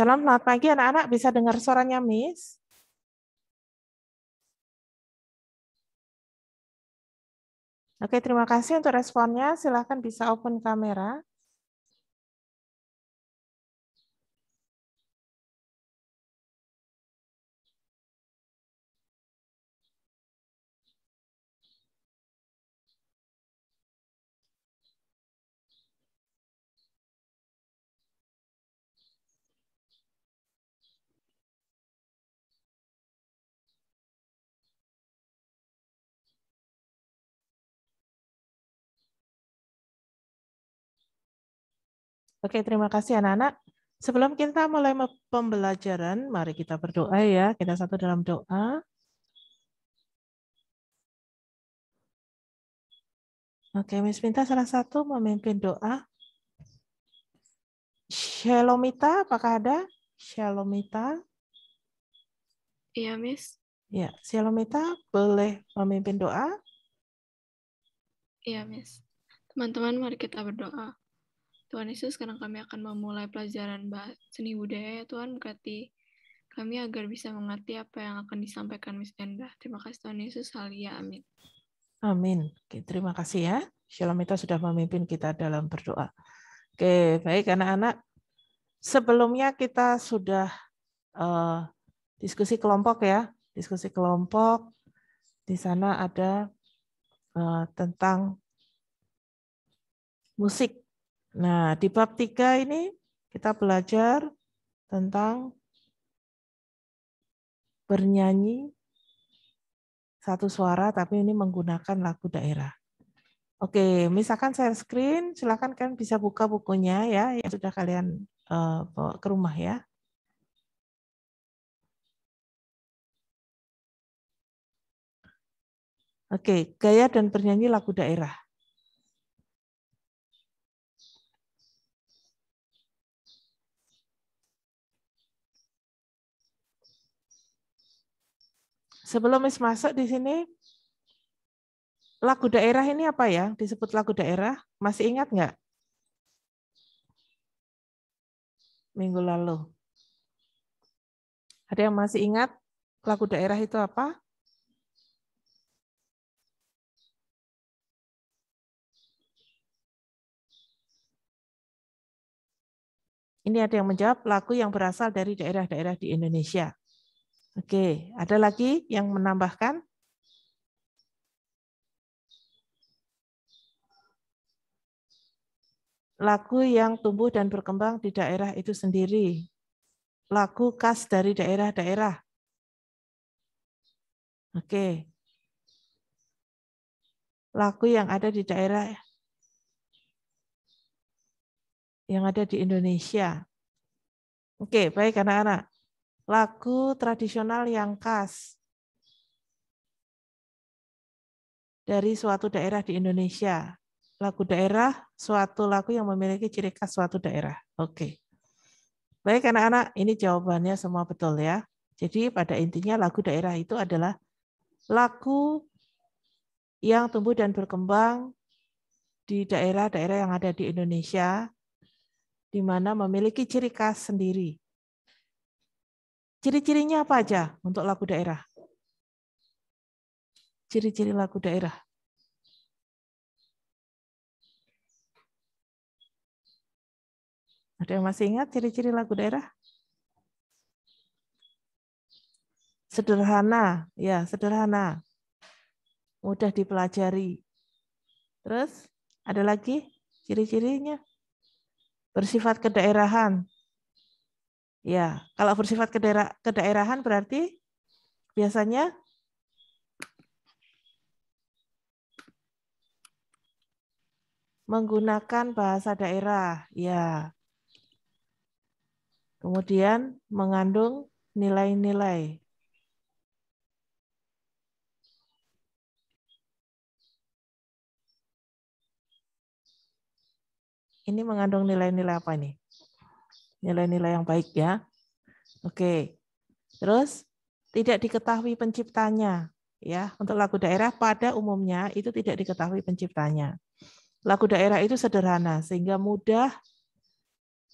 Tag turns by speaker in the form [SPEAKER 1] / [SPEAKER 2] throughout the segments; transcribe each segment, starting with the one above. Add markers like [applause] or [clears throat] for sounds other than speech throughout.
[SPEAKER 1] Salam, selamat pagi anak-anak. Bisa dengar suaranya, Miss? Oke, terima kasih untuk responnya. Silahkan bisa open kamera.
[SPEAKER 2] Oke, terima kasih anak-anak. Sebelum kita mulai pembelajaran, mari kita berdoa ya. Kita satu dalam doa. Oke, Miss Minta salah satu memimpin doa. Shalomita, apakah ada? Shalomita.
[SPEAKER 3] Iya, Miss.
[SPEAKER 2] Ya, Shalomita boleh memimpin doa?
[SPEAKER 4] Iya, Miss. Teman-teman, mari kita berdoa. Tuhan Yesus, sekarang kami akan memulai pelajaran bahas seni budaya. Tuhan, berkati kami agar bisa mengerti apa yang akan disampaikan Miss Enda. Terima kasih Tuhan Yesus. Halia. Amin.
[SPEAKER 2] Amin. Oke, terima kasih ya. Shalom itu sudah memimpin kita dalam berdoa. Oke, baik anak-anak. Sebelumnya kita sudah uh, diskusi kelompok ya. Diskusi kelompok. Di sana ada uh, tentang musik Nah, di bab 3 ini kita belajar tentang bernyanyi satu suara tapi ini menggunakan lagu daerah. Oke, misalkan saya screen, silakan kalian bisa buka bukunya ya yang sudah kalian eh, bawa ke rumah ya.
[SPEAKER 5] Oke, gaya dan bernyanyi lagu daerah.
[SPEAKER 2] Sebelum Miss masuk di sini, lagu daerah ini apa ya? Disebut lagu daerah, masih ingat nggak? Minggu lalu. Ada yang masih
[SPEAKER 5] ingat lagu daerah itu apa?
[SPEAKER 2] Ini ada yang menjawab lagu yang berasal dari daerah-daerah di Indonesia. Oke, ada lagi yang menambahkan? Lagu yang tumbuh dan berkembang di daerah itu sendiri. Lagu khas dari daerah-daerah. Oke. Lagu yang ada di daerah yang ada di Indonesia. Oke, baik anak-anak lagu tradisional yang khas dari suatu daerah di Indonesia. Lagu daerah, suatu lagu yang memiliki ciri khas suatu daerah. Oke. Baik anak-anak, ini jawabannya semua betul ya. Jadi pada intinya lagu daerah itu adalah lagu yang tumbuh dan berkembang di daerah-daerah yang ada di Indonesia, di mana memiliki ciri khas sendiri. Ciri-cirinya apa aja untuk lagu daerah? Ciri-ciri lagu daerah. Ada yang masih ingat ciri-ciri lagu daerah? Sederhana, ya sederhana. Mudah dipelajari. Terus ada lagi ciri-cirinya? Bersifat kedaerahan, Ya, kalau bersifat kedaerah, kedaerahan berarti biasanya menggunakan bahasa daerah. Ya. Kemudian mengandung nilai-nilai.
[SPEAKER 5] Ini mengandung nilai-nilai
[SPEAKER 2] apa nih? nilai-nilai yang baik ya. Oke. Terus tidak diketahui penciptanya ya. Untuk lagu daerah pada umumnya itu tidak diketahui penciptanya. Lagu daerah itu sederhana sehingga mudah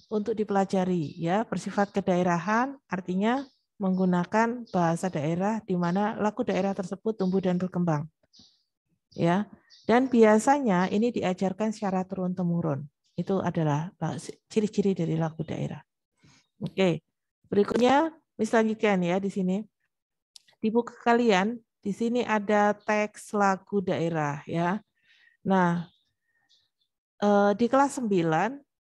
[SPEAKER 2] untuk dipelajari ya, bersifat kedaerahan artinya menggunakan bahasa daerah di mana lagu daerah tersebut tumbuh dan berkembang. Ya. Dan biasanya ini diajarkan secara turun-temurun. Itu adalah ciri-ciri dari lagu daerah. Oke, berikutnya misalkan ya di sini. Di buku kalian, di sini ada teks lagu daerah ya. Nah, eh, di kelas 9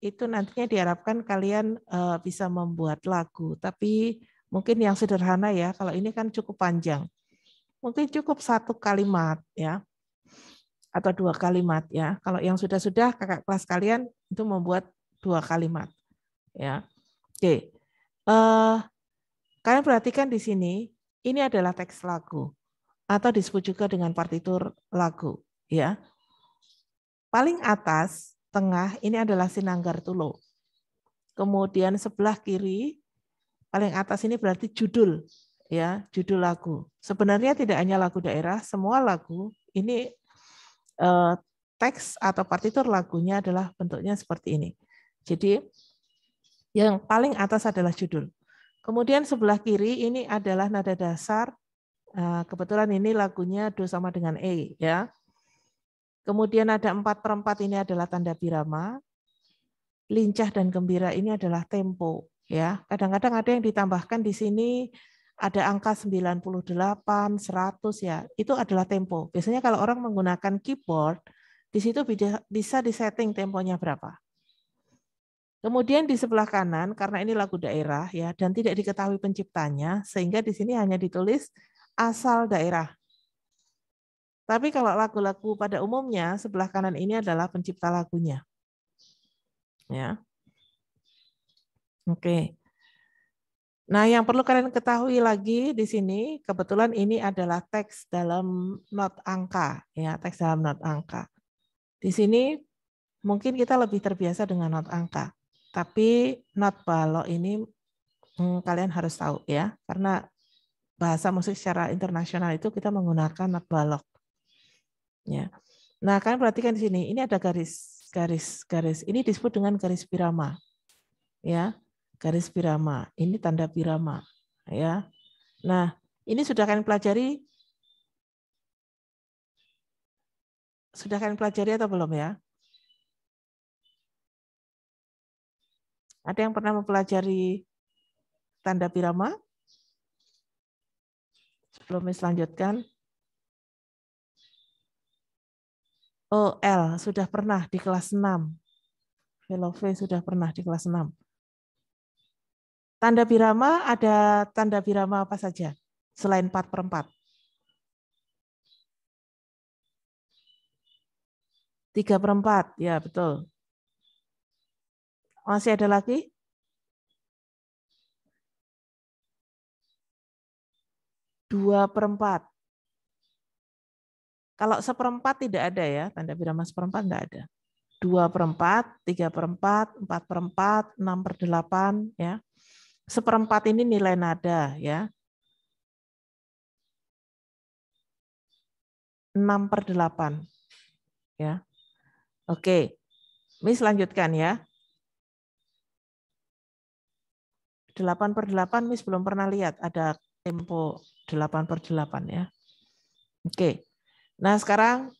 [SPEAKER 2] itu nantinya diharapkan kalian eh, bisa membuat lagu, tapi mungkin yang sederhana ya, kalau ini kan cukup panjang. Mungkin cukup satu kalimat ya atau dua kalimat ya. Kalau yang sudah-sudah kakak kelas kalian itu membuat dua kalimat ya. Oke. Uh, kalian perhatikan di sini ini adalah teks lagu atau disebut juga dengan partitur lagu ya. Paling atas tengah ini adalah sinanggar tulo. Kemudian sebelah kiri paling atas ini berarti judul ya, judul lagu. Sebenarnya tidak hanya lagu daerah, semua lagu ini uh, teks atau partitur lagunya adalah bentuknya seperti ini. Jadi yang paling atas adalah judul. Kemudian sebelah kiri ini adalah nada dasar. Eh, kebetulan ini lagunya do sama dengan e ya. Kemudian ada empat perempat ini adalah tanda birama. Lincah dan gembira ini adalah tempo ya. Kadang-kadang ada yang ditambahkan di sini ada angka 98, 100 ya, itu adalah tempo. Biasanya kalau orang menggunakan keyboard, di situ bisa disetting temponya berapa. Kemudian di sebelah kanan, karena ini lagu daerah ya, dan tidak diketahui penciptanya, sehingga di sini hanya ditulis asal daerah. Tapi kalau lagu-lagu pada umumnya, sebelah kanan ini adalah pencipta lagunya. Ya. Oke. Nah, yang perlu kalian ketahui lagi di sini, kebetulan ini adalah teks dalam not angka, ya, teks dalam not angka. Di sini mungkin kita lebih terbiasa dengan not angka, tapi not balok ini hmm, kalian harus tahu ya, karena bahasa musik secara internasional itu kita menggunakan not balok. Ya. Nah, kalian perhatikan di sini, ini ada garis, garis, garis. Ini disebut dengan garis pirama. Ya, garis pirama. Ini tanda pirama, ya. Nah, ini sudah kalian pelajari?
[SPEAKER 5] Sudah kalian pelajari atau belum ya? Ada yang pernah mempelajari tanda pirama?
[SPEAKER 2] Sebelum selanjutkan. OL sudah pernah di kelas 6. Velove sudah pernah di kelas 6. Tanda birama ada tanda birama apa saja
[SPEAKER 5] selain 4 per 4? 3 per 4, ya betul. Masih ada lagi?
[SPEAKER 2] Dua perempat. Kalau seperempat tidak ada ya, tanda birama seperempat tidak ada. Dua perempat, tiga perempat, empat, perempat, enam per delapan, ya seperempat ini nilai nada ya. 6 per 8. Ya. Oke. Miss lanjutkan ya. 8 per 8 Miss belum pernah lihat ada tempo 8 per 8 ya. Oke. Nah sekarang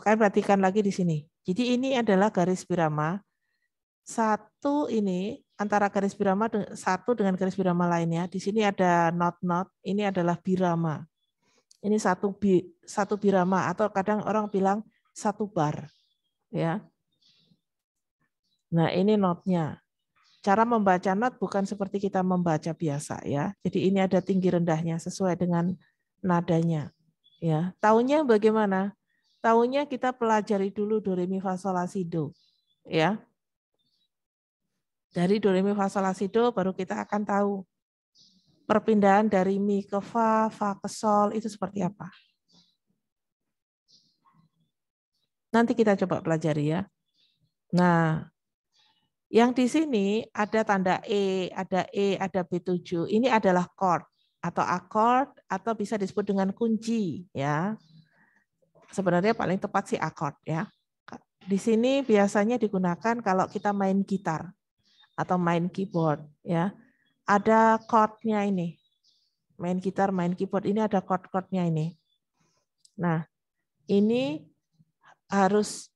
[SPEAKER 2] kalian perhatikan lagi di sini. Jadi ini adalah garis birama satu ini antara garis birama satu dengan garis birama lainnya. Di sini ada not not, ini adalah birama. Ini satu bi, satu birama atau kadang orang bilang satu bar, ya. Nah ini notnya. Cara membaca not bukan seperti kita membaca biasa ya. Jadi ini ada tinggi rendahnya sesuai dengan nadanya. Ya, tahunya bagaimana? Tahunya kita pelajari dulu do re mi fa sol la si do. Ya, dari do re mi fa baru kita akan tahu perpindahan dari mi ke fa, fa ke sol itu seperti apa. Nanti kita coba pelajari ya. Nah, yang di sini ada tanda E, ada E, ada B7. Ini adalah chord atau akord atau bisa disebut dengan kunci ya. Sebenarnya paling tepat sih akord ya. Di sini biasanya digunakan kalau kita main gitar atau main keyboard ya. Ada chordnya ini. Main gitar, main keyboard ini ada chord-chordnya ini. Nah, ini harus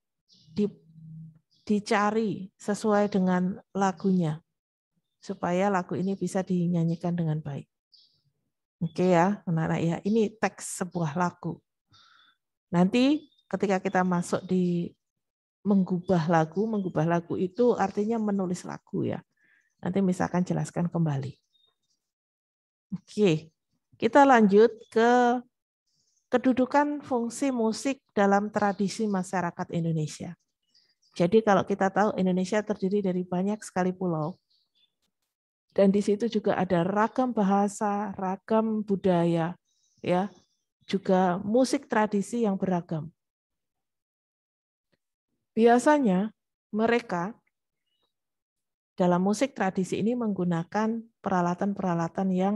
[SPEAKER 2] di, dicari sesuai dengan lagunya supaya lagu ini bisa dinyanyikan dengan baik. Oke ya, anak-anak ya. Ini teks sebuah lagu. Nanti ketika kita masuk di mengubah lagu, mengubah lagu itu artinya menulis lagu ya. Nanti misalkan jelaskan kembali. Oke, kita lanjut ke kedudukan fungsi musik dalam tradisi masyarakat Indonesia. Jadi kalau kita tahu Indonesia terdiri dari banyak sekali pulau. Dan di situ juga ada ragam bahasa, ragam budaya, ya. Juga musik tradisi yang beragam. Biasanya mereka dalam musik tradisi ini menggunakan peralatan-peralatan yang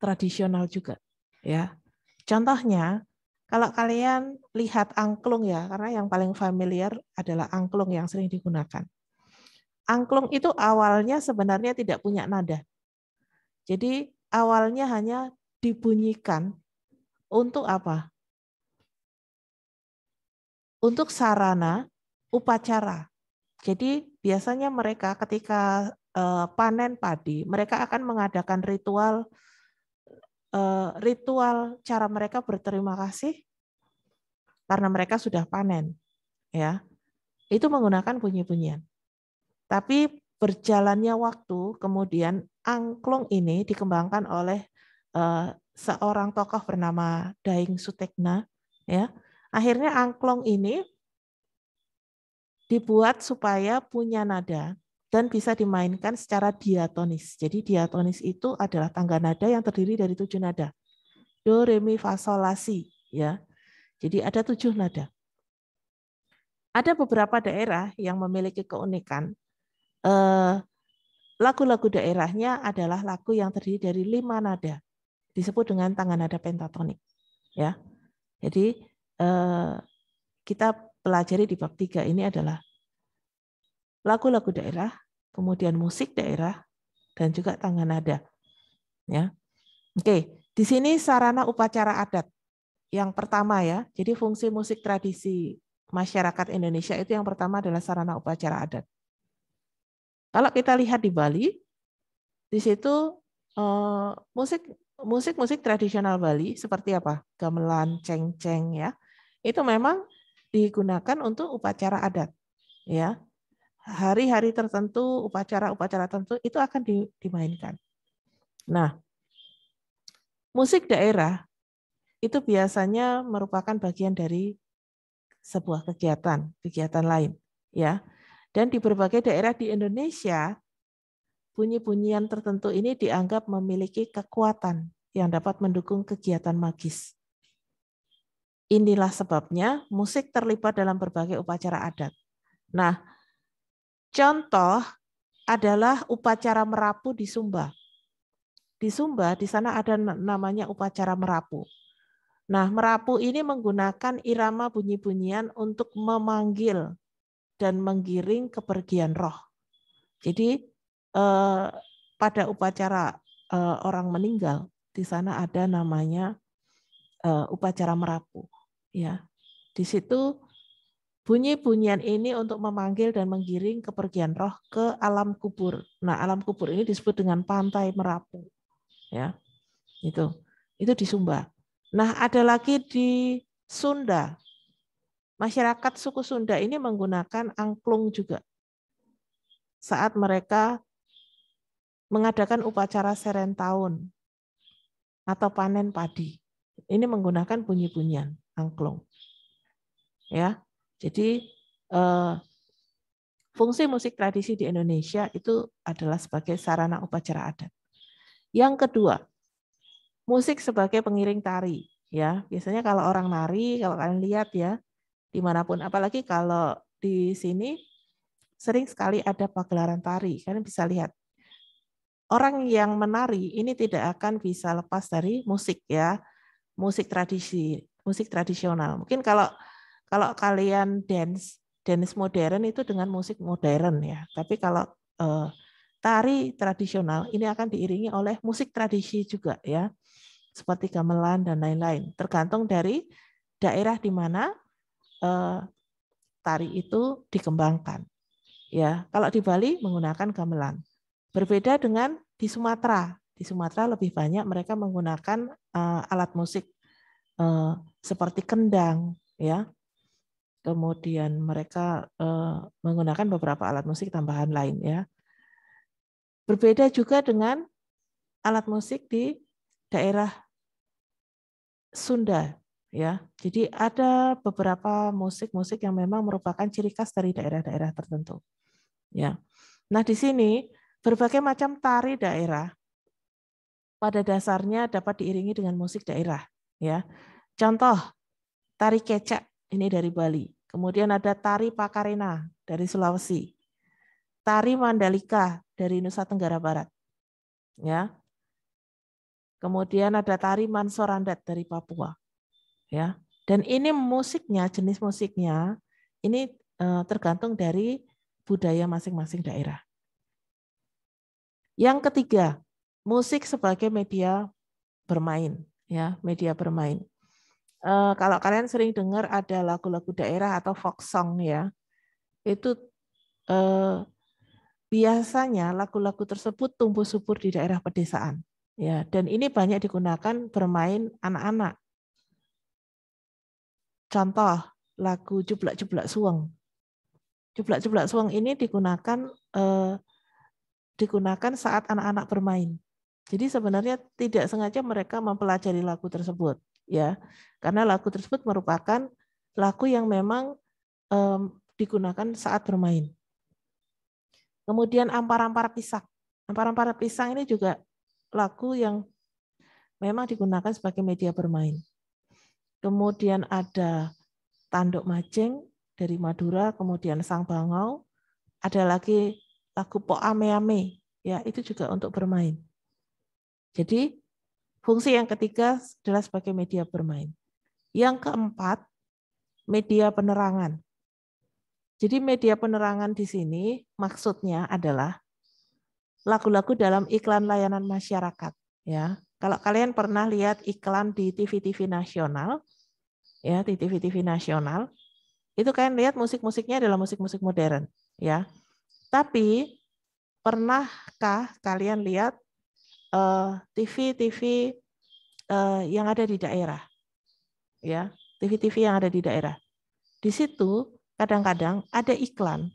[SPEAKER 2] tradisional juga, ya. Contohnya, kalau kalian lihat angklung ya, karena yang paling familiar adalah angklung yang sering digunakan. Angklung itu awalnya sebenarnya tidak punya nada. Jadi awalnya hanya dibunyikan untuk apa? untuk sarana upacara. Jadi biasanya mereka ketika eh, panen padi, mereka akan mengadakan ritual eh, ritual cara mereka berterima kasih karena mereka sudah panen. Ya. Itu menggunakan bunyi-bunyian. Tapi berjalannya waktu kemudian angklung ini dikembangkan oleh eh, seorang tokoh bernama Daeng Sutekna ya Akhirnya angklung ini dibuat supaya punya nada dan bisa dimainkan secara diatonis. Jadi diatonis itu adalah tangga nada yang terdiri dari tujuh nada. Do, re, mi, fa, sol, la, si. Ya. Jadi ada tujuh nada. Ada beberapa daerah yang memiliki keunikan. Eh, lagu-lagu daerahnya adalah lagu yang terdiri dari lima nada. Disebut dengan tangga nada pentatonik.
[SPEAKER 3] Ya. Jadi Eh,
[SPEAKER 2] kita pelajari di bab 3 ini adalah lagu-lagu daerah, kemudian musik daerah, dan juga tangan nada. Ya. Oke, di sini sarana upacara adat. Yang pertama ya, jadi fungsi musik tradisi masyarakat Indonesia itu yang pertama adalah sarana upacara adat. Kalau kita lihat di Bali, di situ eh, musik musik tradisional Bali seperti apa? Gamelan, ceng-ceng, ya, itu memang digunakan untuk upacara adat. Ya, hari-hari tertentu, upacara-upacara tertentu itu akan dimainkan. Nah, musik daerah itu biasanya merupakan bagian dari sebuah kegiatan, kegiatan lain, ya. Dan di berbagai daerah di Indonesia, bunyi-bunyian tertentu ini dianggap memiliki kekuatan yang dapat mendukung kegiatan magis. Inilah sebabnya musik terlibat dalam berbagai upacara adat. Nah, contoh adalah upacara merapu di Sumba. Di Sumba, di sana ada namanya upacara merapu. Nah, merapu ini menggunakan irama bunyi-bunyian untuk memanggil dan menggiring kepergian roh. Jadi eh, pada upacara eh, orang meninggal, di sana ada namanya eh, upacara merapu. Ya, di situ bunyi-bunyian ini untuk memanggil dan menggiring kepergian roh ke alam kubur. Nah, alam kubur ini disebut dengan pantai merapu. Ya, itu itu di Sumba. Nah, ada lagi di Sunda. Masyarakat suku Sunda ini menggunakan angklung juga saat mereka mengadakan upacara serentahun atau panen padi. Ini menggunakan bunyi-bunyian angklung. Ya. Jadi eh, fungsi musik tradisi di Indonesia itu adalah sebagai sarana upacara adat. Yang kedua, musik sebagai pengiring tari, ya. Biasanya kalau orang nari, kalau kalian lihat ya, dimanapun apalagi kalau di sini sering sekali ada pagelaran tari. Kalian bisa lihat orang yang menari ini tidak akan bisa lepas dari musik ya, musik tradisi musik tradisional. Mungkin kalau kalau kalian dance dance modern itu dengan musik modern ya. Tapi kalau eh, tari tradisional ini akan diiringi oleh musik tradisi juga ya. Seperti gamelan dan lain-lain. Tergantung dari daerah di mana eh, tari itu dikembangkan. Ya, kalau di Bali menggunakan gamelan. Berbeda dengan di Sumatera. Di Sumatera lebih banyak mereka menggunakan uh, alat musik Eh, seperti kendang, ya. Kemudian mereka eh, menggunakan beberapa alat musik tambahan lain, ya. Berbeda juga dengan alat musik di daerah Sunda, ya. Jadi ada beberapa musik-musik yang memang merupakan ciri khas dari daerah-daerah tertentu, ya. Nah di sini berbagai macam tari daerah pada dasarnya dapat diiringi dengan musik daerah. Ya. Contoh tari kecak ini dari Bali. Kemudian ada tari Pakarena dari Sulawesi. Tari Mandalika dari Nusa Tenggara Barat. Ya. Kemudian ada tari Mansorandat dari Papua. Ya. Dan ini musiknya, jenis musiknya ini eh, tergantung dari budaya masing-masing daerah. Yang ketiga, musik sebagai media bermain ya media bermain. E, kalau kalian sering dengar ada lagu-lagu daerah atau folk song ya, itu e, biasanya lagu-lagu tersebut tumbuh subur di daerah pedesaan. Ya, dan ini banyak digunakan bermain anak-anak. Contoh lagu jublak-jublak suweng. Jublak-jublak suweng ini digunakan e, digunakan saat anak-anak bermain. Jadi sebenarnya tidak sengaja mereka mempelajari lagu tersebut, ya, karena lagu tersebut merupakan lagu yang memang um, digunakan saat bermain. Kemudian ampar-ampar pisang. Ampar-ampar pisang ini juga lagu yang memang digunakan sebagai media bermain. Kemudian ada tanduk majeng dari Madura, kemudian sang bangau. Ada lagi lagu po ame ya itu juga untuk bermain. Jadi fungsi yang ketiga adalah sebagai media bermain. Yang keempat, media penerangan. Jadi media penerangan di sini maksudnya adalah lagu-lagu dalam iklan layanan masyarakat. Ya, kalau kalian pernah lihat iklan di TV-TV nasional, ya di TV-TV nasional, itu kalian lihat musik-musiknya adalah musik-musik modern, ya. Tapi pernahkah kalian lihat Eh, TV-TV eh, yang ada di daerah, ya TV-TV yang ada di daerah. Di situ kadang-kadang ada iklan,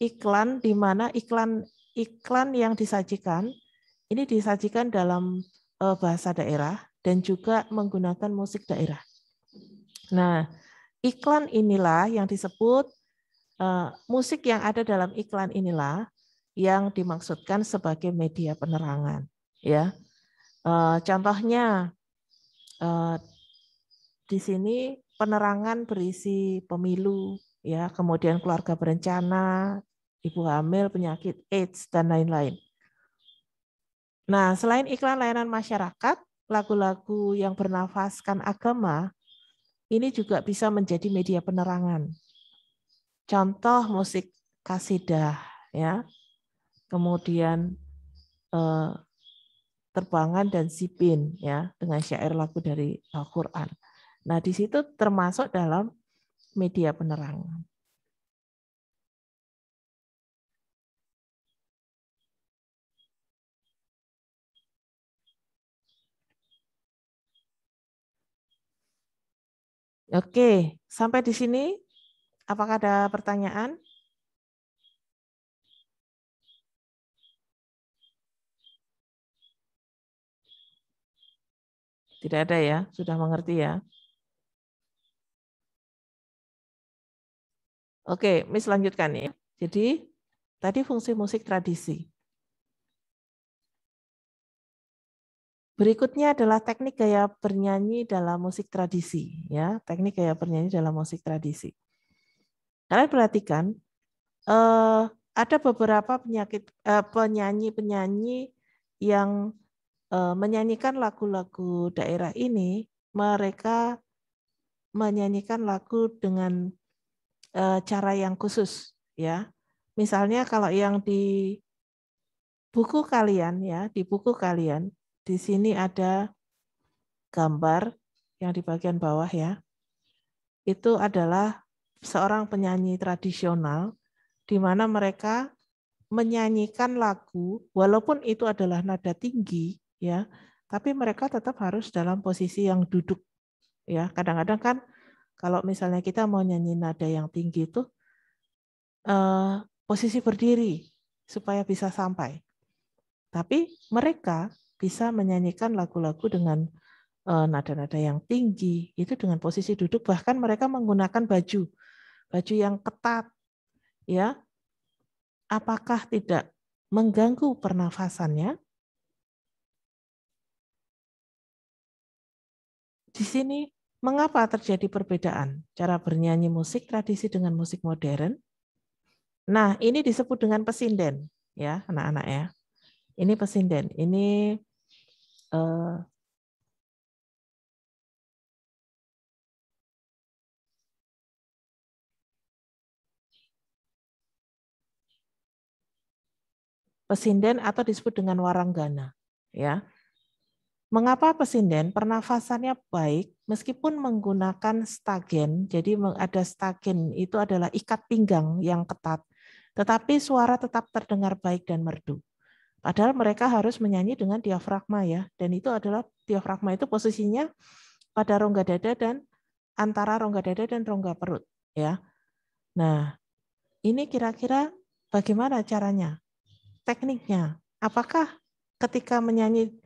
[SPEAKER 2] iklan di mana iklan iklan yang disajikan ini disajikan dalam eh, bahasa daerah dan juga menggunakan musik daerah. Nah, iklan inilah yang disebut musik yang ada dalam iklan inilah yang dimaksudkan sebagai media penerangan ya eh, contohnya eh, di sini penerangan berisi pemilu ya kemudian keluarga berencana ibu hamil penyakit AIDS dan lain-lain nah selain iklan layanan masyarakat lagu-lagu yang bernafaskan agama ini juga bisa menjadi media penerangan contoh musik kasidah ya kemudian eh, Terbangan dan Sipin ya dengan syair lagu dari Al-Qur'an. Nah, di situ termasuk dalam media penerangan.
[SPEAKER 1] Oke, sampai di
[SPEAKER 5] sini apakah ada pertanyaan? Tidak ada ya, sudah mengerti ya. Oke, Miss lanjutkan ya. Jadi tadi fungsi musik
[SPEAKER 2] tradisi. Berikutnya adalah teknik gaya bernyanyi dalam musik tradisi, ya. Teknik gaya bernyanyi dalam musik tradisi. Kalian perhatikan, eh, ada beberapa penyakit eh, penyanyi-penyanyi yang Eh, menyanyikan lagu-lagu daerah ini, mereka menyanyikan lagu dengan eh, cara yang khusus, ya. Misalnya kalau yang di buku kalian, ya, di buku kalian, di sini ada gambar yang di bagian bawah ya. Itu adalah seorang penyanyi tradisional di mana mereka menyanyikan lagu walaupun itu adalah nada tinggi ya tapi mereka tetap harus dalam posisi yang duduk ya kadang-kadang kan kalau misalnya kita mau nyanyi nada yang tinggi itu eh, posisi berdiri supaya bisa sampai tapi mereka bisa menyanyikan lagu-lagu dengan eh, nada-nada yang tinggi itu dengan posisi duduk bahkan mereka menggunakan baju baju yang ketat ya apakah tidak mengganggu pernafasannya Di sini, mengapa terjadi perbedaan cara bernyanyi musik tradisi dengan musik modern? Nah, ini disebut dengan pesinden, ya anak-anak ya. Ini pesinden, ini uh, pesinden atau disebut dengan waranggana, ya. Mengapa pesinden pernafasannya baik meskipun menggunakan stagen, jadi ada stagen itu adalah ikat pinggang yang ketat, tetapi suara tetap terdengar baik dan merdu. Padahal mereka harus menyanyi dengan diafragma ya, dan itu adalah diafragma itu posisinya pada rongga dada dan antara rongga dada dan rongga perut
[SPEAKER 3] ya. Nah,
[SPEAKER 2] ini kira-kira bagaimana caranya? Tekniknya. Apakah ketika menyanyi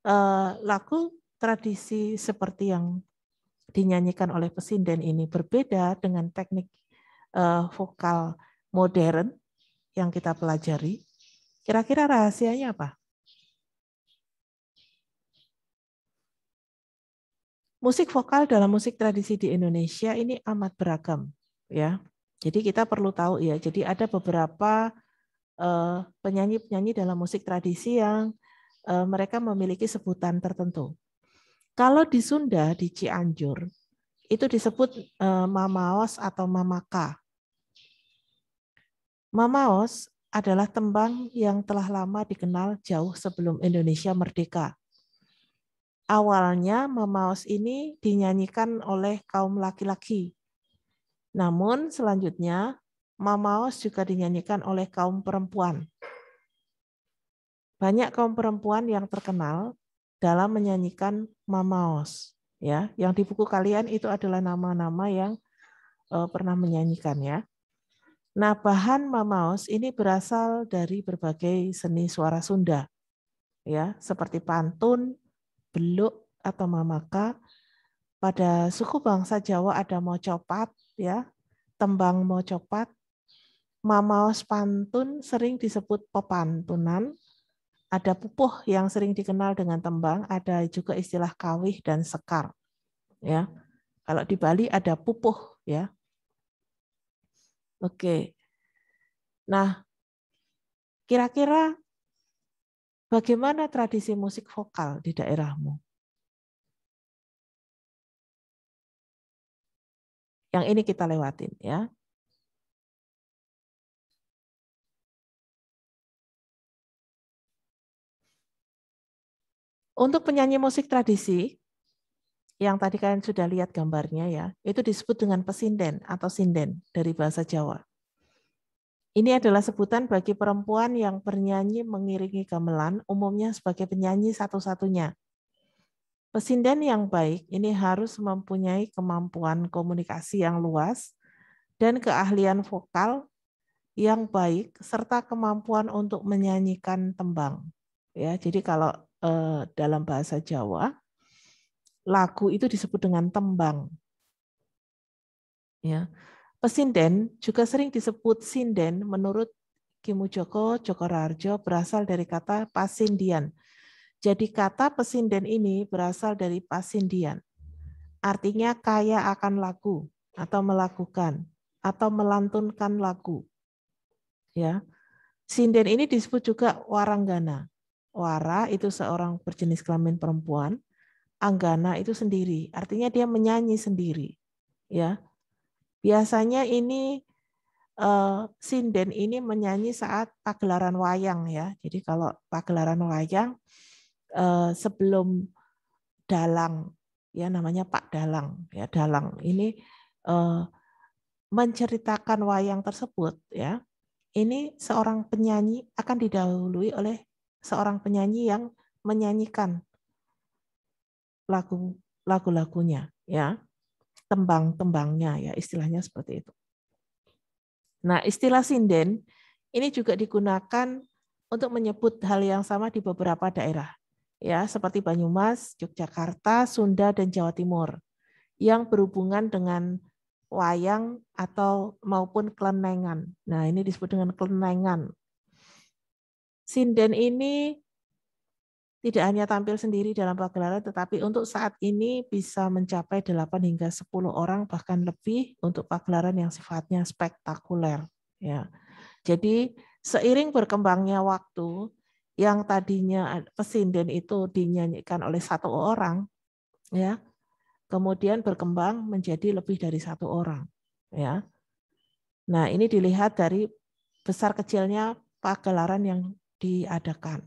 [SPEAKER 2] Eh, lagu tradisi seperti yang dinyanyikan oleh pesinden ini berbeda dengan teknik eh, vokal modern yang kita pelajari. Kira-kira rahasianya apa? Musik vokal dalam musik tradisi di Indonesia ini amat beragam, ya. Jadi kita perlu tahu ya. Jadi ada beberapa eh, penyanyi-penyanyi dalam musik tradisi yang Eh, mereka memiliki sebutan tertentu. Kalau di Sunda, di Cianjur, itu disebut eh, mamaos atau mamaka. Mamaos adalah tembang yang telah lama dikenal jauh sebelum Indonesia merdeka. Awalnya mamaos ini dinyanyikan oleh kaum laki-laki. Namun selanjutnya mamaos juga dinyanyikan oleh kaum perempuan banyak kaum perempuan yang terkenal dalam menyanyikan mamaos ya yang di buku kalian itu adalah nama-nama yang uh, pernah menyanyikan ya nah bahan mamaos ini berasal dari berbagai seni suara Sunda ya seperti pantun beluk atau mamaka pada suku bangsa Jawa ada mocopat ya tembang mocopat mamaos pantun sering disebut pepantunan ada pupuh yang sering dikenal dengan tembang, ada juga istilah kawih dan sekar. Ya. Kalau di Bali ada pupuh ya. Oke. Nah, kira-kira bagaimana tradisi musik vokal di daerahmu?
[SPEAKER 1] Yang ini kita lewatin ya.
[SPEAKER 2] Untuk penyanyi musik tradisi, yang tadi kalian sudah lihat gambarnya ya, itu disebut dengan pesinden atau sinden dari bahasa Jawa. Ini adalah sebutan bagi perempuan yang bernyanyi mengiringi gamelan, umumnya sebagai penyanyi satu-satunya. Pesinden yang baik ini harus mempunyai kemampuan komunikasi yang luas dan keahlian vokal yang baik serta kemampuan untuk menyanyikan tembang. Ya, jadi kalau Eh, dalam bahasa Jawa lagu itu disebut dengan tembang. Ya. Pesinden juga sering disebut sinden menurut Kimu Joko Jokorarjo berasal dari kata pasindian. Jadi kata pesinden ini berasal dari pasindian. Artinya kaya akan lagu atau melakukan atau melantunkan lagu. Ya. Sinden ini disebut juga waranggana. Wara itu seorang berjenis kelamin perempuan, Anggana itu sendiri, artinya dia menyanyi sendiri, ya. Biasanya ini uh, sinden ini menyanyi saat pagelaran wayang ya. Jadi kalau pagelaran wayang uh, sebelum dalang ya namanya Pak Dalang ya dalang ini uh, menceritakan wayang tersebut ya. Ini seorang penyanyi akan didahului oleh seorang penyanyi yang menyanyikan lagu lagu-lagunya ya tembang-tembangnya ya istilahnya seperti itu. Nah, istilah sinden ini juga digunakan untuk menyebut hal yang sama di beberapa daerah ya seperti Banyumas, Yogyakarta, Sunda dan Jawa Timur yang berhubungan dengan wayang atau maupun kelenengan. Nah, ini disebut dengan kelenengan Sinden ini tidak hanya tampil sendiri dalam pagelaran, tetapi untuk saat ini bisa mencapai 8 hingga 10 orang, bahkan lebih untuk pagelaran yang sifatnya spektakuler. Ya. Jadi seiring berkembangnya waktu, yang tadinya pesinden itu dinyanyikan oleh satu orang, ya, kemudian berkembang menjadi lebih dari satu orang. Ya. Nah ini dilihat dari besar kecilnya pagelaran yang diadakan.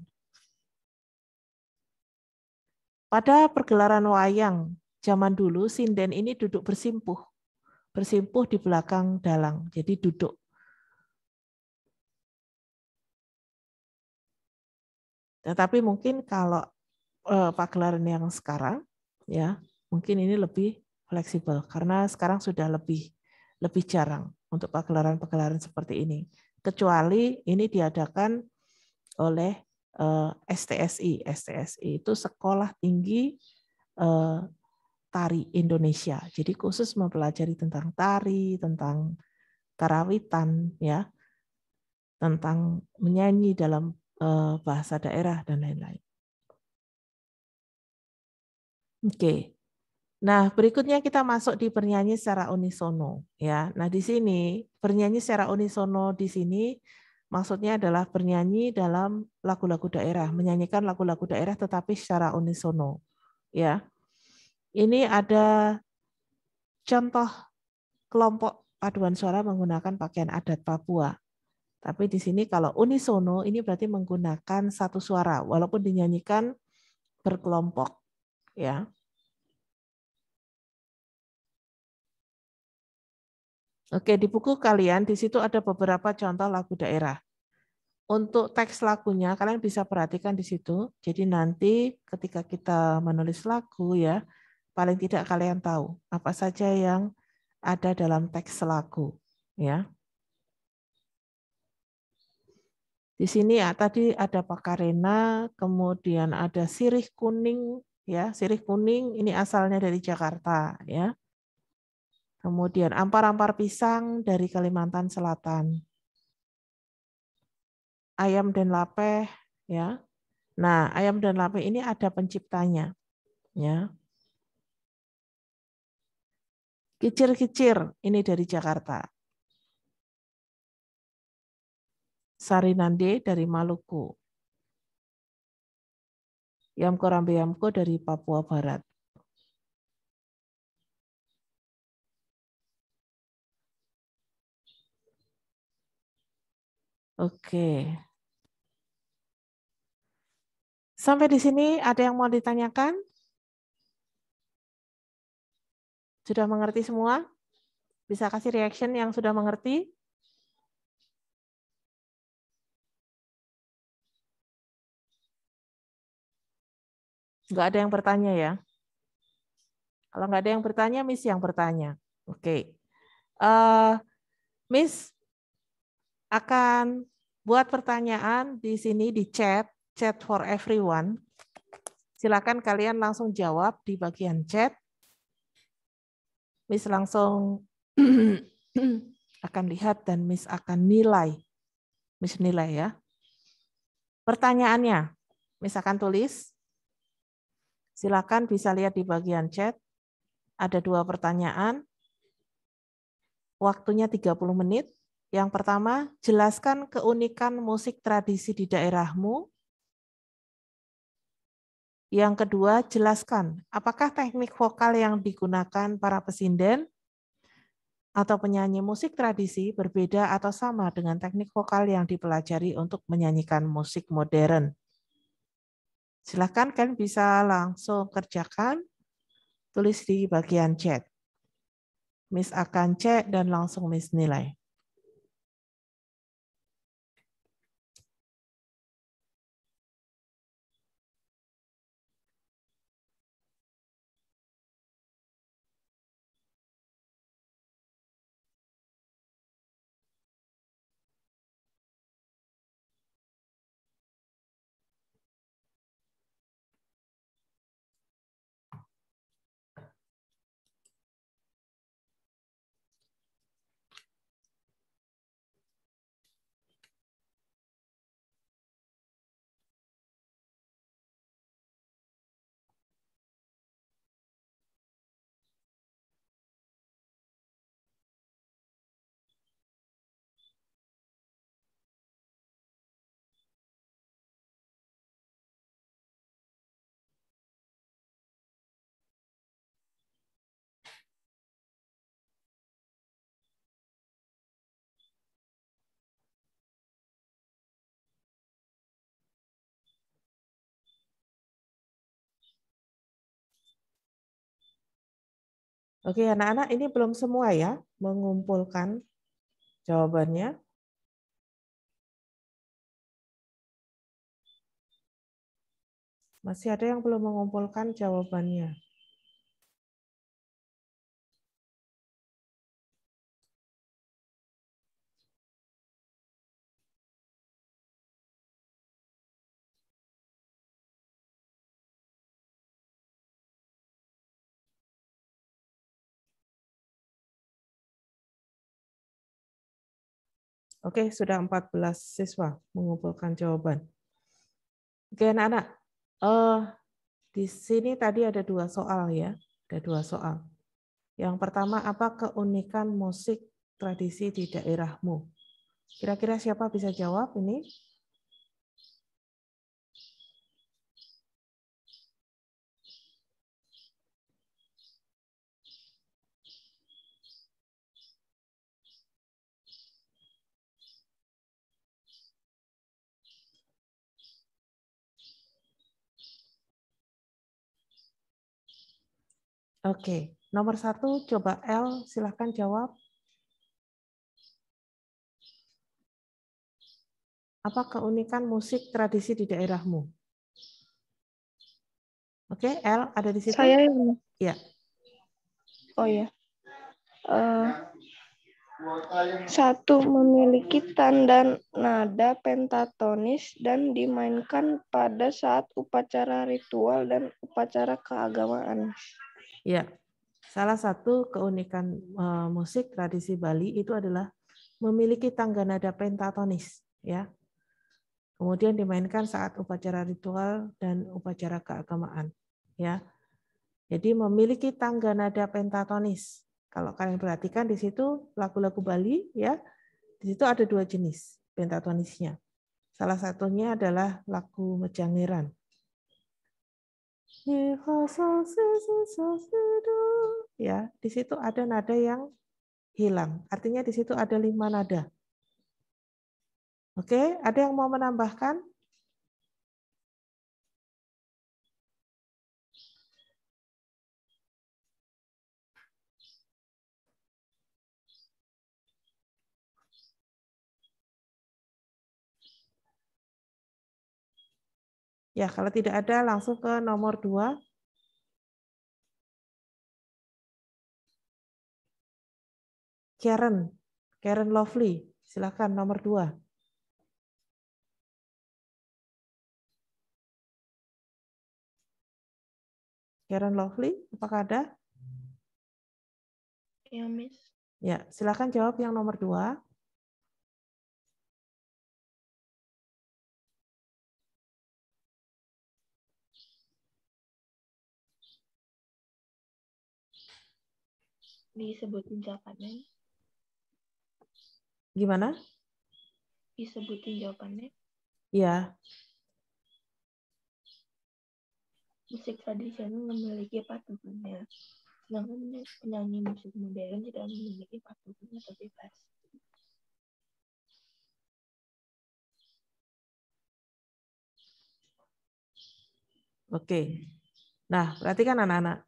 [SPEAKER 2] Pada pergelaran wayang zaman dulu, sinden ini duduk bersimpuh. Bersimpuh di belakang dalang, jadi duduk. Tetapi mungkin kalau eh, pagelaran yang sekarang, ya mungkin ini lebih fleksibel karena sekarang sudah lebih lebih jarang untuk pagelaran-pagelaran seperti ini. Kecuali ini diadakan oleh eh, STSI. STSI itu Sekolah Tinggi eh, Tari Indonesia. Jadi khusus mempelajari tentang tari, tentang karawitan, ya, tentang menyanyi dalam eh, bahasa daerah dan lain-lain. Oke. Nah, berikutnya kita masuk di bernyanyi secara unisono ya. Nah, di sini bernyanyi secara unisono di sini Maksudnya adalah bernyanyi dalam lagu-lagu daerah, menyanyikan lagu-lagu daerah tetapi secara unisono. Ya, ini ada contoh kelompok paduan suara menggunakan pakaian adat Papua. Tapi di sini kalau unisono ini berarti menggunakan satu suara, walaupun dinyanyikan berkelompok. Ya, Oke, di buku kalian di situ ada beberapa contoh lagu daerah. Untuk teks lagunya kalian bisa perhatikan di situ. Jadi nanti ketika kita menulis lagu ya, paling tidak kalian tahu apa saja yang ada dalam teks lagu ya. Di sini ya, tadi ada Pakarena, kemudian ada sirih kuning ya, sirih kuning ini asalnya dari Jakarta ya. Kemudian ampar-ampar pisang dari Kalimantan Selatan. Ayam dan lape ya. Nah, ayam dan lape ini ada penciptanya ya. Kicir-kicir ini dari
[SPEAKER 5] Jakarta. Sari Nande dari Maluku. Yamko Rambe Yamko dari Papua
[SPEAKER 1] Barat. Oke.
[SPEAKER 5] Sampai di sini ada yang mau ditanyakan? Sudah mengerti semua? Bisa kasih
[SPEAKER 1] reaction yang sudah mengerti? Gak ada yang bertanya ya?
[SPEAKER 2] Kalau nggak ada yang bertanya, Miss yang bertanya. Oke. Okay. Uh, eh, Miss akan buat pertanyaan di sini di chat, chat for everyone. Silakan kalian langsung jawab di bagian chat. Miss langsung [clears throat] akan lihat dan Miss akan nilai. Miss nilai ya. Pertanyaannya, Miss akan tulis. Silakan bisa lihat di bagian chat. Ada dua pertanyaan. Waktunya 30 menit yang pertama, jelaskan keunikan musik tradisi di daerahmu. Yang kedua, jelaskan apakah teknik vokal yang digunakan para pesinden atau penyanyi musik tradisi berbeda atau sama dengan teknik vokal yang dipelajari untuk menyanyikan musik modern. Silakan kalian bisa langsung kerjakan, tulis di bagian chat. Miss akan cek dan langsung Miss nilai.
[SPEAKER 1] Oke, anak-anak ini belum semua ya
[SPEAKER 5] mengumpulkan
[SPEAKER 1] jawabannya. Masih ada yang belum mengumpulkan jawabannya. Oke, sudah 14 siswa mengumpulkan
[SPEAKER 2] jawaban. Oke, anak-anak. Uh, di sini tadi ada dua soal ya. Ada dua soal. Yang pertama, apa keunikan musik tradisi di daerahmu? Kira-kira siapa bisa jawab ini?
[SPEAKER 5] Oke, nomor satu coba L, silahkan jawab. Apa keunikan
[SPEAKER 2] musik tradisi di daerahmu? Oke, L ada di situ. Saya yang.
[SPEAKER 4] Ya. Oh ya. Uh, satu memiliki tanda nada pentatonis dan dimainkan pada saat upacara ritual dan upacara keagamaan.
[SPEAKER 2] Ya, salah satu keunikan uh, musik tradisi Bali itu adalah memiliki tangga nada pentatonis, ya. Kemudian dimainkan saat upacara ritual dan upacara keagamaan, ya. Jadi memiliki tangga nada pentatonis. Kalau kalian perhatikan di situ lagu-lagu Bali, ya, di situ ada dua jenis pentatonisnya. Salah satunya adalah lagu mejangiran, Ya, di situ ada nada yang hilang. Artinya di situ ada lima nada. Oke, ada yang mau menambahkan?
[SPEAKER 1] Ya, kalau tidak ada langsung ke nomor 2. Karen, Karen Lovely, silakan nomor 2. Karen Lovely, apakah ada? Ya, Miss. Ya, silakan jawab yang nomor 2. disebutin jawabannya
[SPEAKER 5] gimana
[SPEAKER 2] disebutin jawabannya ya musik tradisional memiliki patokannya sedangkan penyanyi musik modern tidak memiliki patokannya
[SPEAKER 5] tapi
[SPEAKER 1] bebas
[SPEAKER 2] Oke. Nah, perhatikan anak-anak.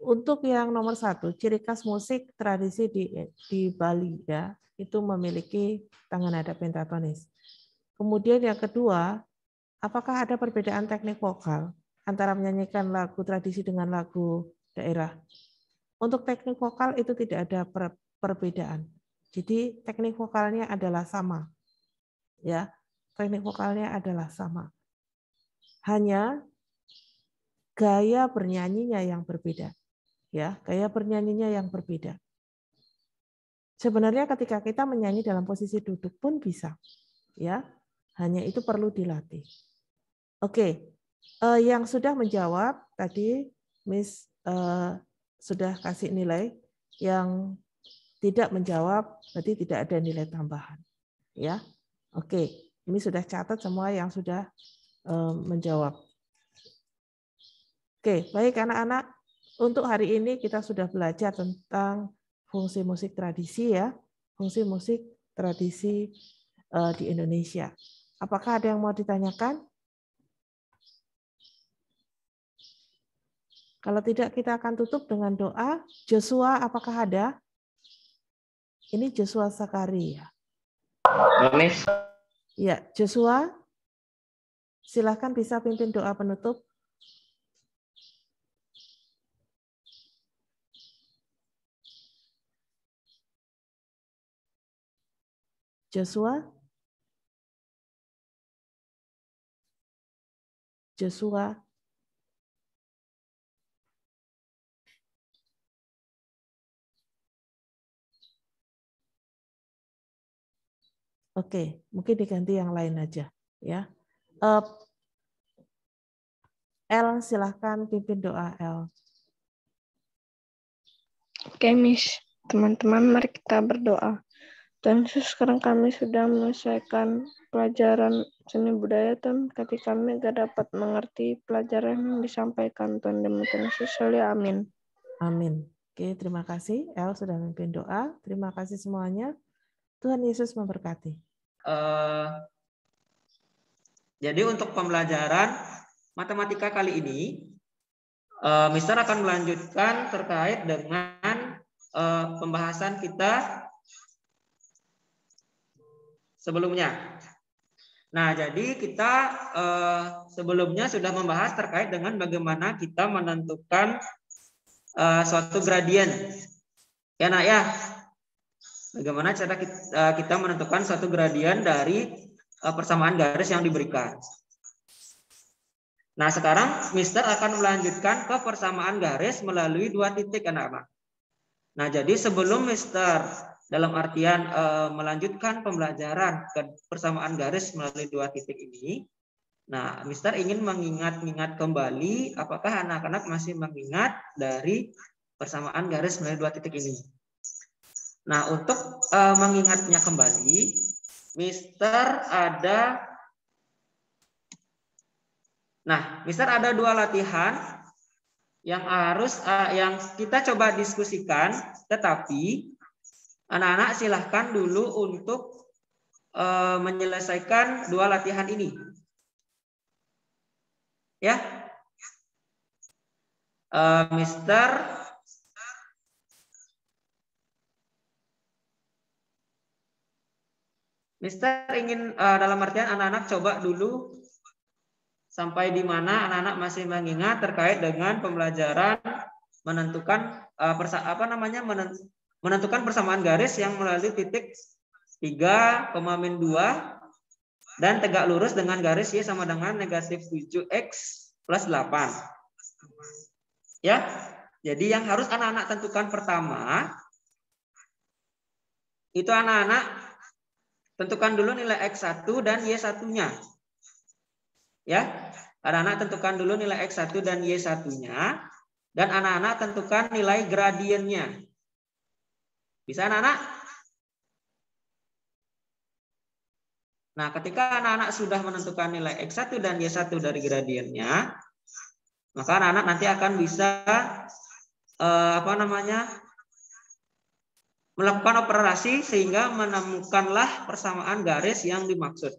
[SPEAKER 2] Untuk yang nomor satu, ciri khas musik tradisi di, di Bali ya, itu memiliki tangan nada pentatonis. Kemudian yang kedua, apakah ada perbedaan teknik vokal antara menyanyikan lagu tradisi dengan lagu daerah? Untuk teknik vokal itu tidak ada per, perbedaan. Jadi teknik vokalnya adalah sama. Ya, teknik vokalnya adalah sama. Hanya gaya bernyanyinya yang berbeda ya gaya bernyanyinya yang berbeda. Sebenarnya ketika kita menyanyi dalam posisi duduk pun bisa, ya hanya itu perlu dilatih. Oke, eh, yang sudah menjawab tadi Miss eh, sudah kasih nilai, yang tidak menjawab berarti tidak ada nilai tambahan, ya. Oke, ini sudah catat semua yang sudah eh, menjawab. Oke, baik anak-anak untuk hari ini kita sudah belajar tentang fungsi musik tradisi ya, fungsi musik tradisi eh, di Indonesia. Apakah ada yang mau ditanyakan? Kalau tidak kita akan tutup dengan doa. Joshua, apakah ada? Ini Joshua Sakari ya. Ya, Joshua, silahkan bisa pimpin doa penutup.
[SPEAKER 1] Joshua? Joshua? Oke, mungkin diganti yang lain aja, ya.
[SPEAKER 2] Uh, silahkan pimpin doa l
[SPEAKER 3] Oke, Miss. Teman-teman, mari kita
[SPEAKER 4] berdoa. Tentu sekarang kami sudah menyelesaikan pelajaran seni budaya, dan Ketika kami tidak dapat mengerti pelajaran yang disampaikan, Tuhan Yesus.
[SPEAKER 2] sesuai. Amin. Amin. Oke, terima kasih. El sudah memimpin doa. Terima kasih semuanya. Tuhan Yesus memberkati.
[SPEAKER 6] Uh, jadi untuk pembelajaran matematika kali ini, uh, Mister akan melanjutkan terkait dengan uh, pembahasan kita sebelumnya. Nah, jadi kita eh, sebelumnya sudah membahas terkait dengan bagaimana kita menentukan eh, suatu gradien. Ya, nak ya. Bagaimana cara kita, eh, kita menentukan suatu gradien dari eh, persamaan garis yang diberikan. Nah, sekarang Mister akan melanjutkan ke persamaan garis melalui dua titik anak-anak. Ya, nah, jadi sebelum Mister dalam artian e, melanjutkan pembelajaran ke persamaan garis melalui dua titik ini. Nah, Mister ingin mengingat-ingat kembali apakah anak-anak masih mengingat dari persamaan garis melalui dua titik ini. Nah, untuk e, mengingatnya kembali, Mister ada Nah, Mister ada dua latihan yang harus uh, yang kita coba diskusikan, tetapi Anak-anak silahkan dulu untuk uh, menyelesaikan dua latihan ini. Ya. Uh, Mister Mister ingin uh, dalam artian anak-anak coba dulu sampai di mana anak-anak masih mengingat terkait dengan pembelajaran menentukan persa apa namanya menentukan menentukan persamaan garis yang melalui titik 3, min 2 dan tegak lurus dengan garis Y sama dengan negatif 7X plus 8. Ya, jadi yang harus anak-anak tentukan pertama, itu anak-anak tentukan dulu nilai X1 dan Y1-nya. Ya, anak-anak tentukan dulu nilai X1 dan Y1-nya. Dan anak-anak tentukan nilai gradiennya. Bisa anak-anak? Nah, ketika anak-anak sudah menentukan nilai X1 dan Y1 dari gradiennya, maka anak-anak nanti akan bisa eh, apa namanya? melakukan operasi sehingga menemukanlah persamaan garis yang dimaksud.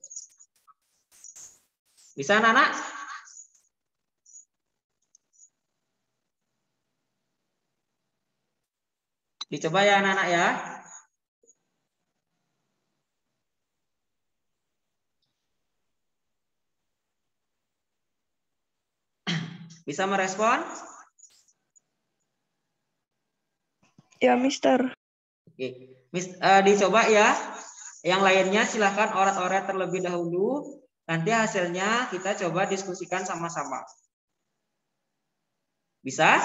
[SPEAKER 6] Bisa anak-anak? Dicoba ya anak-anak ya. Bisa merespon?
[SPEAKER 5] Ya, Mister.
[SPEAKER 6] Oke, Mis, uh, dicoba ya. Yang lainnya silahkan orat-orat terlebih dahulu. Nanti hasilnya kita coba diskusikan sama-sama. Bisa?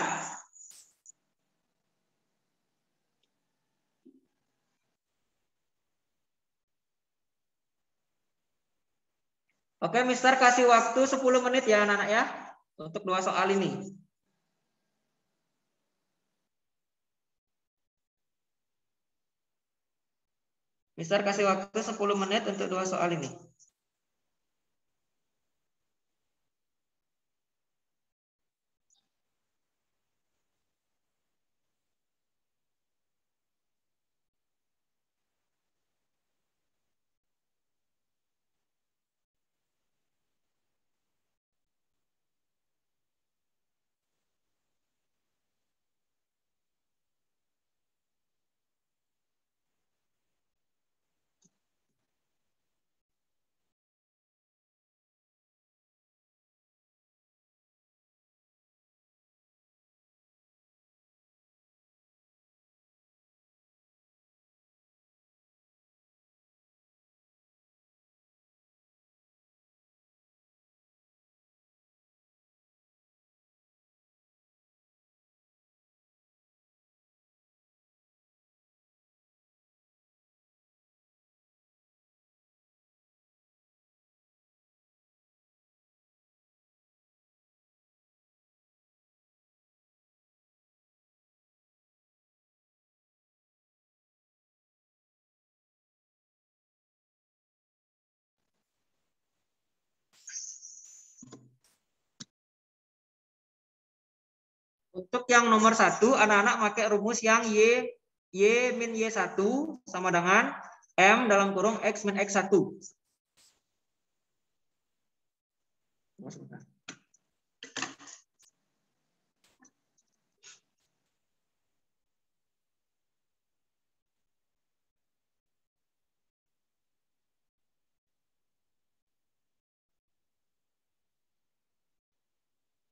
[SPEAKER 6] Oke, Mister kasih waktu 10 menit ya anak-anak ya untuk dua soal ini. Mister kasih waktu 10 menit untuk dua soal ini. Untuk yang nomor satu, anak-anak pakai rumus yang Y, Y min y satu sama dengan M dalam kurung X min x satu. Sebentar.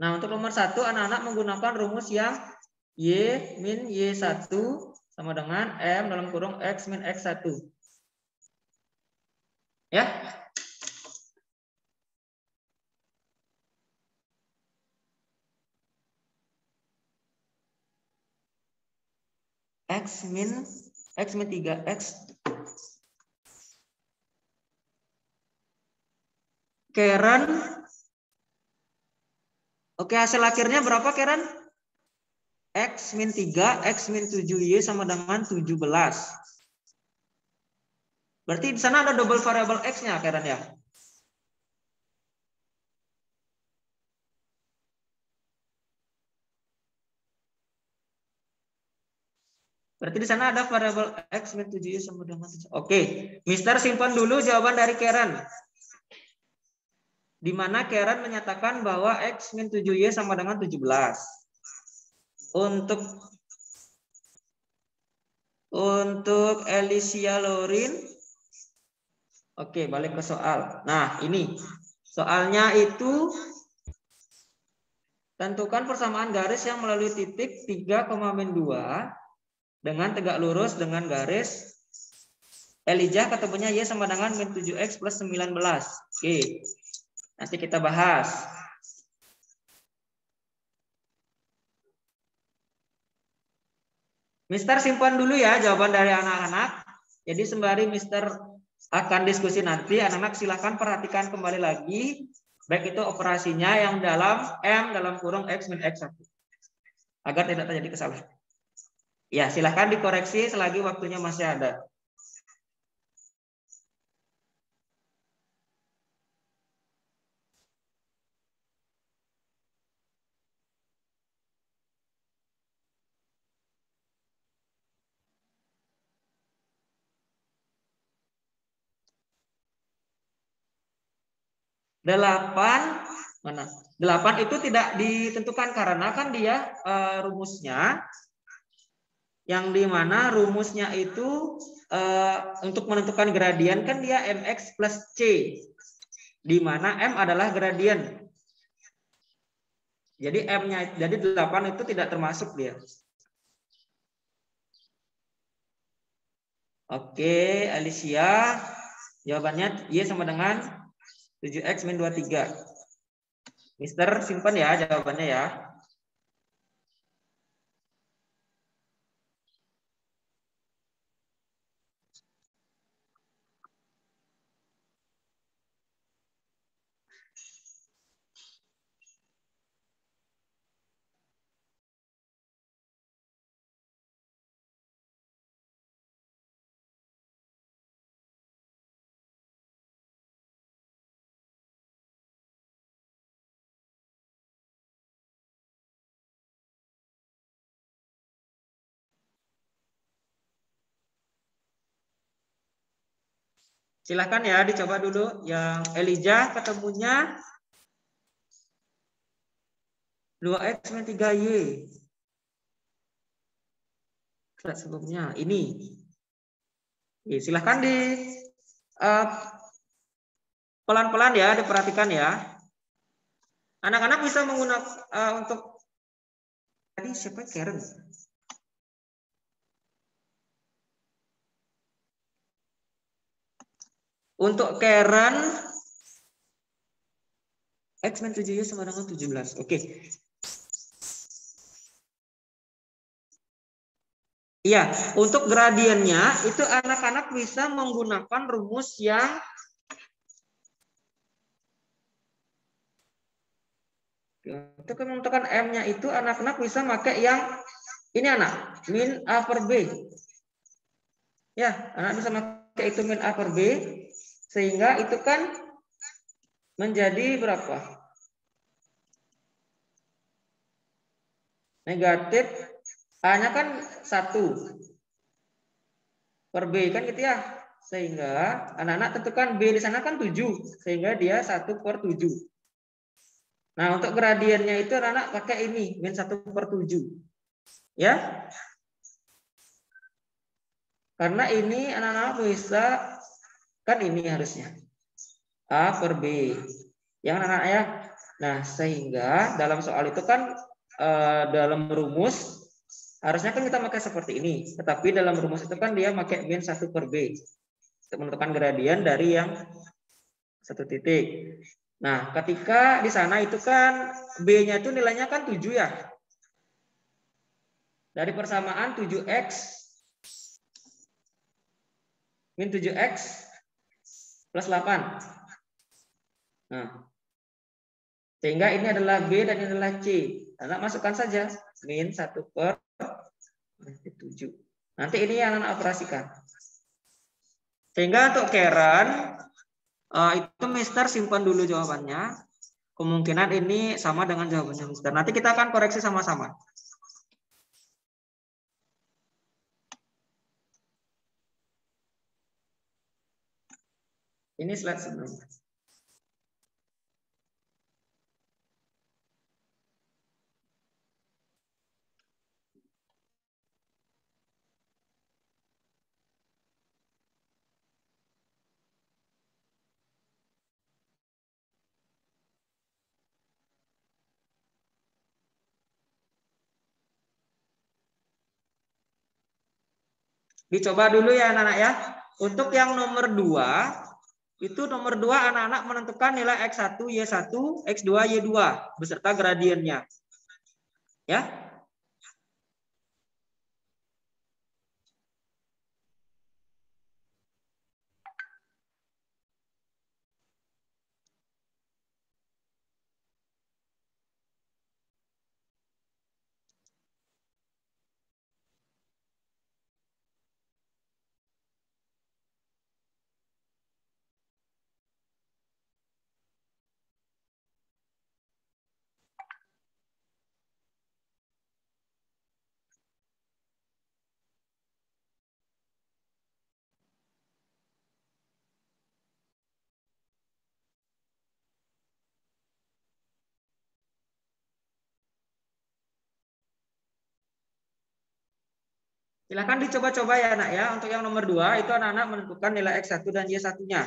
[SPEAKER 6] Nah, untuk nomor satu, anak-anak menggunakan rumus yang Y min Y1 sama dengan M dalam kurung X min
[SPEAKER 1] X1. Ya.
[SPEAKER 6] X min X min 3X Karen Oke, hasil akhirnya berapa, Karen? X min 3, X min 7Y sama dengan 17. Berarti di sana ada double variable X-nya, Karen ya? Berarti di sana ada variable X min 7Y sama dengan 17. Oke, Mister simpan dulu jawaban dari Karen di mana Karen menyatakan bahwa X min 7Y sama dengan 17. Untuk untuk Alicia Lorin, oke balik ke soal. Nah ini soalnya itu tentukan persamaan garis yang melalui titik 3, min 2 dengan tegak lurus dengan garis Elijah ketemunya Y sama dengan min 7X plus 19. Oke, Nanti kita bahas. Mister simpan dulu ya jawaban dari anak-anak. Jadi sembari Mister akan diskusi nanti, anak-anak silahkan perhatikan kembali lagi baik itu operasinya yang dalam M dalam kurung X min X1 agar tidak terjadi kesalahan. Ya, silahkan dikoreksi selagi waktunya masih ada. Delapan mana? Delapan itu tidak ditentukan karena kan dia uh, rumusnya yang dimana rumusnya itu uh, untuk menentukan gradien kan dia mx plus c di mana m adalah gradien jadi m-nya jadi 8 itu tidak termasuk dia oke Alicia jawabannya y iya sama dengan 7X min 23. Mister, simpan ya jawabannya ya. Silahkan ya dicoba dulu yang Elijah ketemunya 2X 3Y. sebelumnya. Ini. Oke, silahkan di eh, pelan-pelan uh, ya diperhatikan ya. Anak-anak bisa menggunakan uh, untuk tadi siapa Karen? Untuk Karen X-Men 7 sama dengan 17. Oke. Okay. Iya, untuk gradiennya itu anak-anak bisa menggunakan rumus yang untuk menentukan M-nya itu anak-anak bisa pakai yang ini anak, min A per B. Ya, anak bisa pakai itu min A per B. Sehingga itu kan menjadi berapa? Negatif hanya kan satu per B kan gitu ya. Sehingga anak-anak tentukan B di sana kan tujuh Sehingga dia satu per tujuh Nah untuk gradiennya itu anak-anak pakai ini. Min satu per tujuh Ya. Karena ini anak-anak bisa Kan ini harusnya. A per B. Yang kan, anak-anak ya. Nah, sehingga dalam soal itu kan eh, dalam rumus harusnya kan kita pakai seperti ini. Tetapi dalam rumus itu kan dia pakai min satu per B. Untuk menentukan gradien dari yang satu titik. Nah, ketika di sana itu kan B-nya itu nilainya kan 7 ya. Dari persamaan 7X min 7X plus 8. Nah. Sehingga ini adalah B dan ini adalah C. Anak masukkan saja min 1 per 7. Nanti ini yang anak operasikan. Sehingga untuk Karen, eh, itu Mister simpan dulu jawabannya. Kemungkinan ini sama dengan jawabannya Mister. Nanti kita akan koreksi sama-sama.
[SPEAKER 1] Ini slide sebelumnya.
[SPEAKER 6] Dicoba dulu ya anak-anak ya. Untuk yang nomor 2, itu nomor dua anak-anak menentukan nilai X1, Y1, X2, Y2 beserta gradiennya. Ya, Silahkan dicoba-coba ya anak ya. Untuk yang nomor dua itu anak-anak menentukan nilai X1 dan Y1-nya.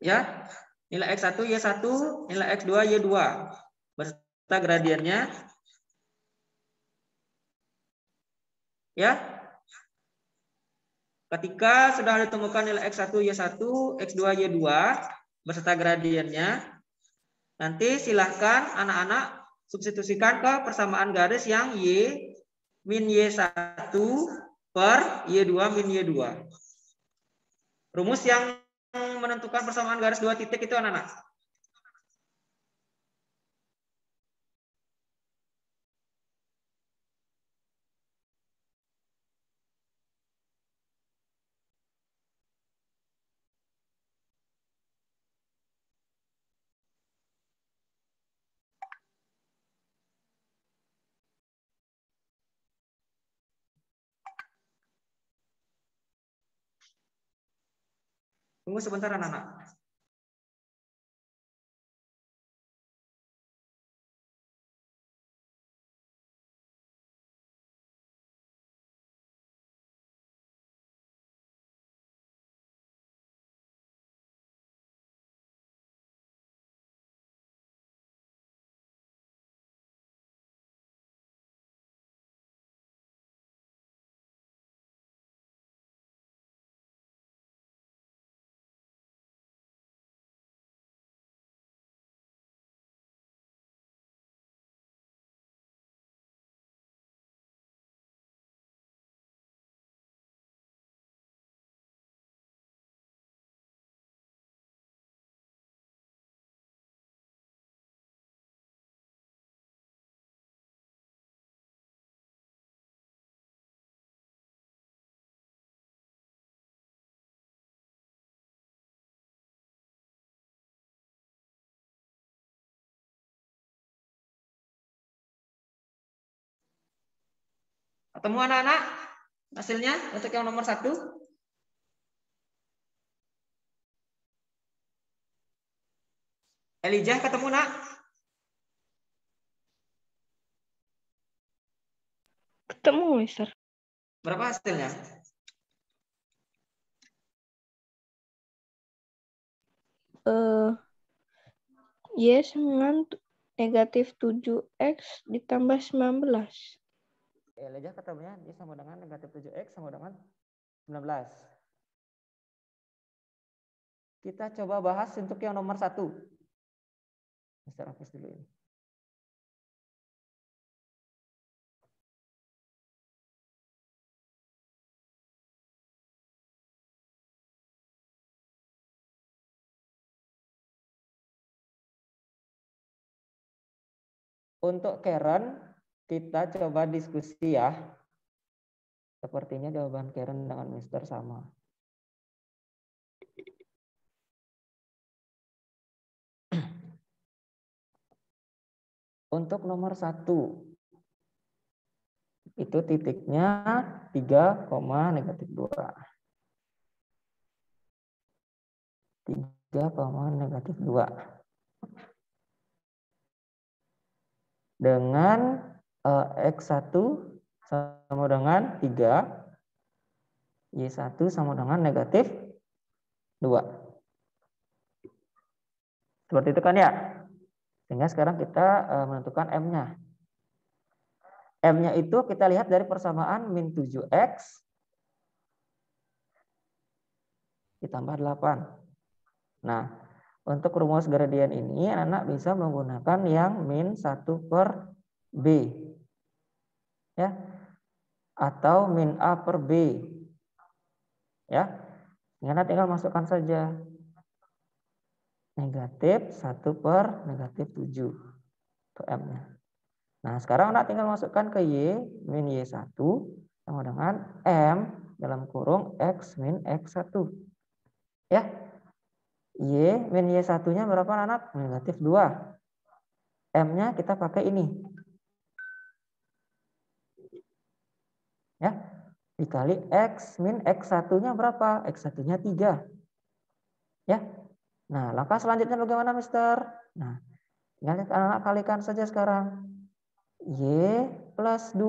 [SPEAKER 6] Ya, nilai X1, Y1, nilai X2, Y2. Beserta gradiennya. Ya, Ketika sudah ditemukan nilai X1, Y1, X2, Y2 beserta gradiennya, nanti silahkan anak-anak substitusikan ke persamaan garis yang Y min Y1 per Y2 min Y2. Rumus yang menentukan persamaan garis dua titik itu
[SPEAKER 7] anak-anak.
[SPEAKER 1] Tunggu sebentar anak-anak. Ketemu anak-anak? Hasilnya untuk yang nomor satu?
[SPEAKER 5] Elijah ketemu nak?
[SPEAKER 1] Ketemu, Mister. Berapa hasilnya? Uh,
[SPEAKER 3] yes, dengan negatif 7X ditambah 19.
[SPEAKER 6] Elijah ketemunya Y sama dengan negatif 7X sama dengan
[SPEAKER 1] 19. Kita coba bahas untuk yang nomor 1. Mister hapus dulu ini. Untuk Karen, kita coba diskusi ya. Sepertinya jawaban Karen dengan Mister sama. Untuk nomor satu,
[SPEAKER 6] itu titiknya 3, negatif 2.
[SPEAKER 1] 3, negatif 2. Dengan
[SPEAKER 6] Eh, X1 sama dengan 3, Y1 sama dengan negatif 2. Seperti itu kan ya? Sehingga sekarang kita eh, menentukan M-nya. M-nya itu kita lihat dari persamaan min 7X ditambah 8. Nah, untuk rumus gradien ini anak-anak bisa menggunakan yang min 1 per B ya atau min a per b ya karena tinggal masukkan saja negatif satu per negatif tujuh itu m nya nah sekarang anak tinggal masukkan ke y min y 1 sama dengan m dalam kurung x min x satu. ya y min y satunya nya berapa anak negatif dua. m nya kita pakai ini ya dikali X min x satunya berapa? x satunya tiga. Ya. Nah, langkah selanjutnya bagaimana, Mister? Nah, tinggal anak kalikan saja sekarang. Y plus 2.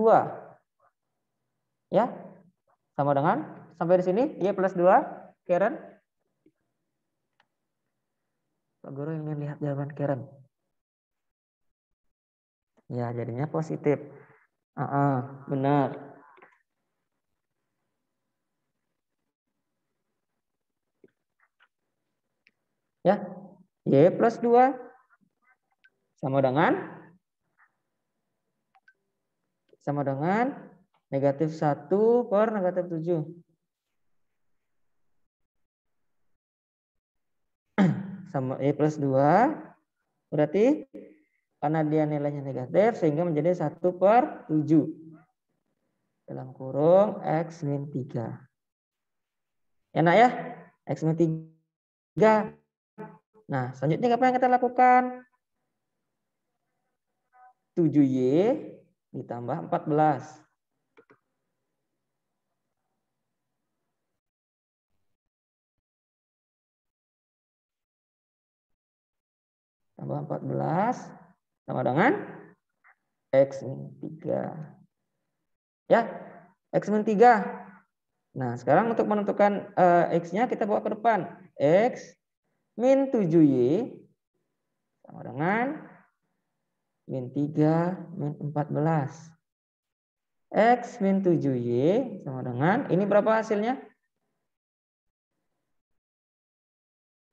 [SPEAKER 6] Ya. Sama dengan sampai di sini Y plus 2. Karen? Pak Guru ingin lihat jawaban Karen. Ya, jadinya positif. Uh -uh, benar. Ya. Y plus 2 sama dengan sama dengan negatif 1 per negatif 7. [clears throat] Sama Y plus 2 berarti karena dia nilainya negatif sehingga menjadi 1 per 7. Dalam kurung X min 3. Enak ya? X min 3 Nah, selanjutnya apa yang kita lakukan? 7Y
[SPEAKER 1] ditambah 14. Tambah 14 sama dengan X
[SPEAKER 6] 3. Ya, X 3. Nah, sekarang untuk menentukan uh, X-nya kita bawa ke depan. X min 7Y sama dengan min 3 min 14.
[SPEAKER 1] X min 7Y sama dengan, ini berapa hasilnya?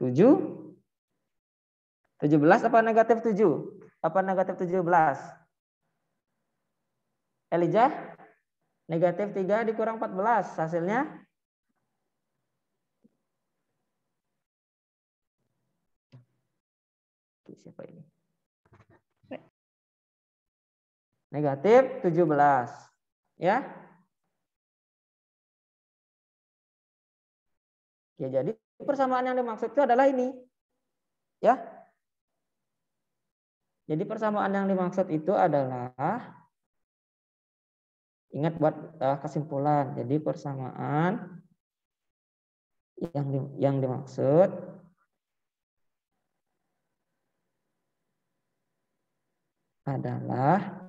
[SPEAKER 1] 7?
[SPEAKER 6] 17 apa negatif 7? Apa negatif 17? Elijah? Negatif 3 dikurang 14, hasilnya?
[SPEAKER 7] siapa ini?
[SPEAKER 1] Negatif 17. Ya. Ya, jadi persamaan yang dimaksud itu adalah ini.
[SPEAKER 6] Ya. Jadi persamaan yang dimaksud itu adalah ingat buat eh, kesimpulan. Jadi persamaan yang yang dimaksud adalah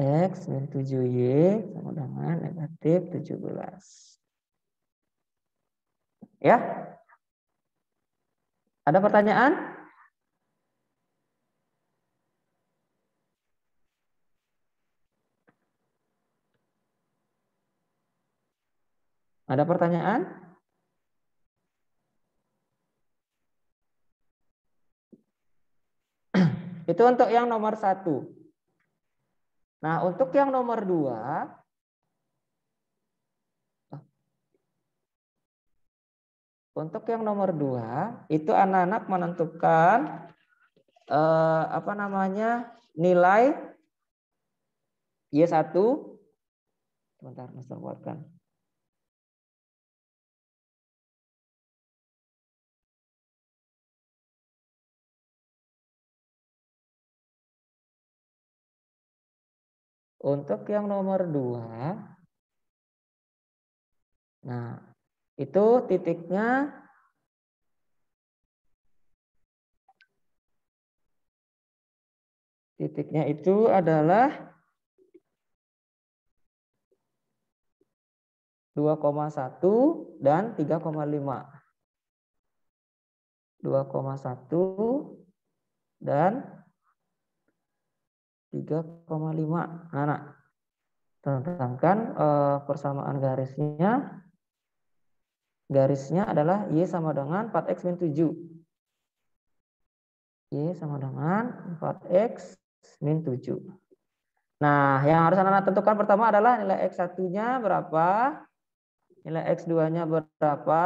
[SPEAKER 6] X min 7Y sama dengan negatif 17.
[SPEAKER 1] Ya? Ada pertanyaan?
[SPEAKER 6] Ada pertanyaan? Itu untuk yang nomor satu. Nah, untuk yang nomor dua, untuk yang nomor dua, itu anak-anak menentukan eh, apa namanya nilai
[SPEAKER 1] Y1. Sebentar, Mas kuatkan. Untuk yang nomor dua, nah itu titiknya titiknya itu adalah 2,1
[SPEAKER 6] dan 3,5. 2,1 dan 3,5 anak. Nah, Sedangkan eh, persamaan garisnya garisnya adalah Y sama dengan 4X min 7. Y sama dengan 4X min 7. Nah, yang harus anak-anak tentukan pertama adalah nilai x satunya berapa, nilai X2-nya berapa,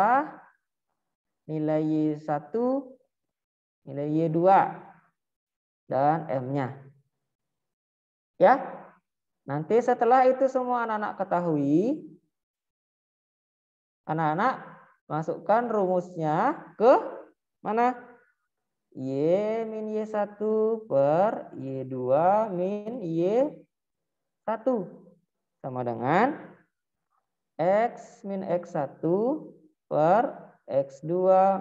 [SPEAKER 6] nilai Y1, nilai Y2, dan M-nya. Ya. Nanti setelah itu semua anak-anak ketahui, anak-anak masukkan rumusnya ke mana? Y min Y1 per Y2 min Y1 sama dengan X min X1 per X2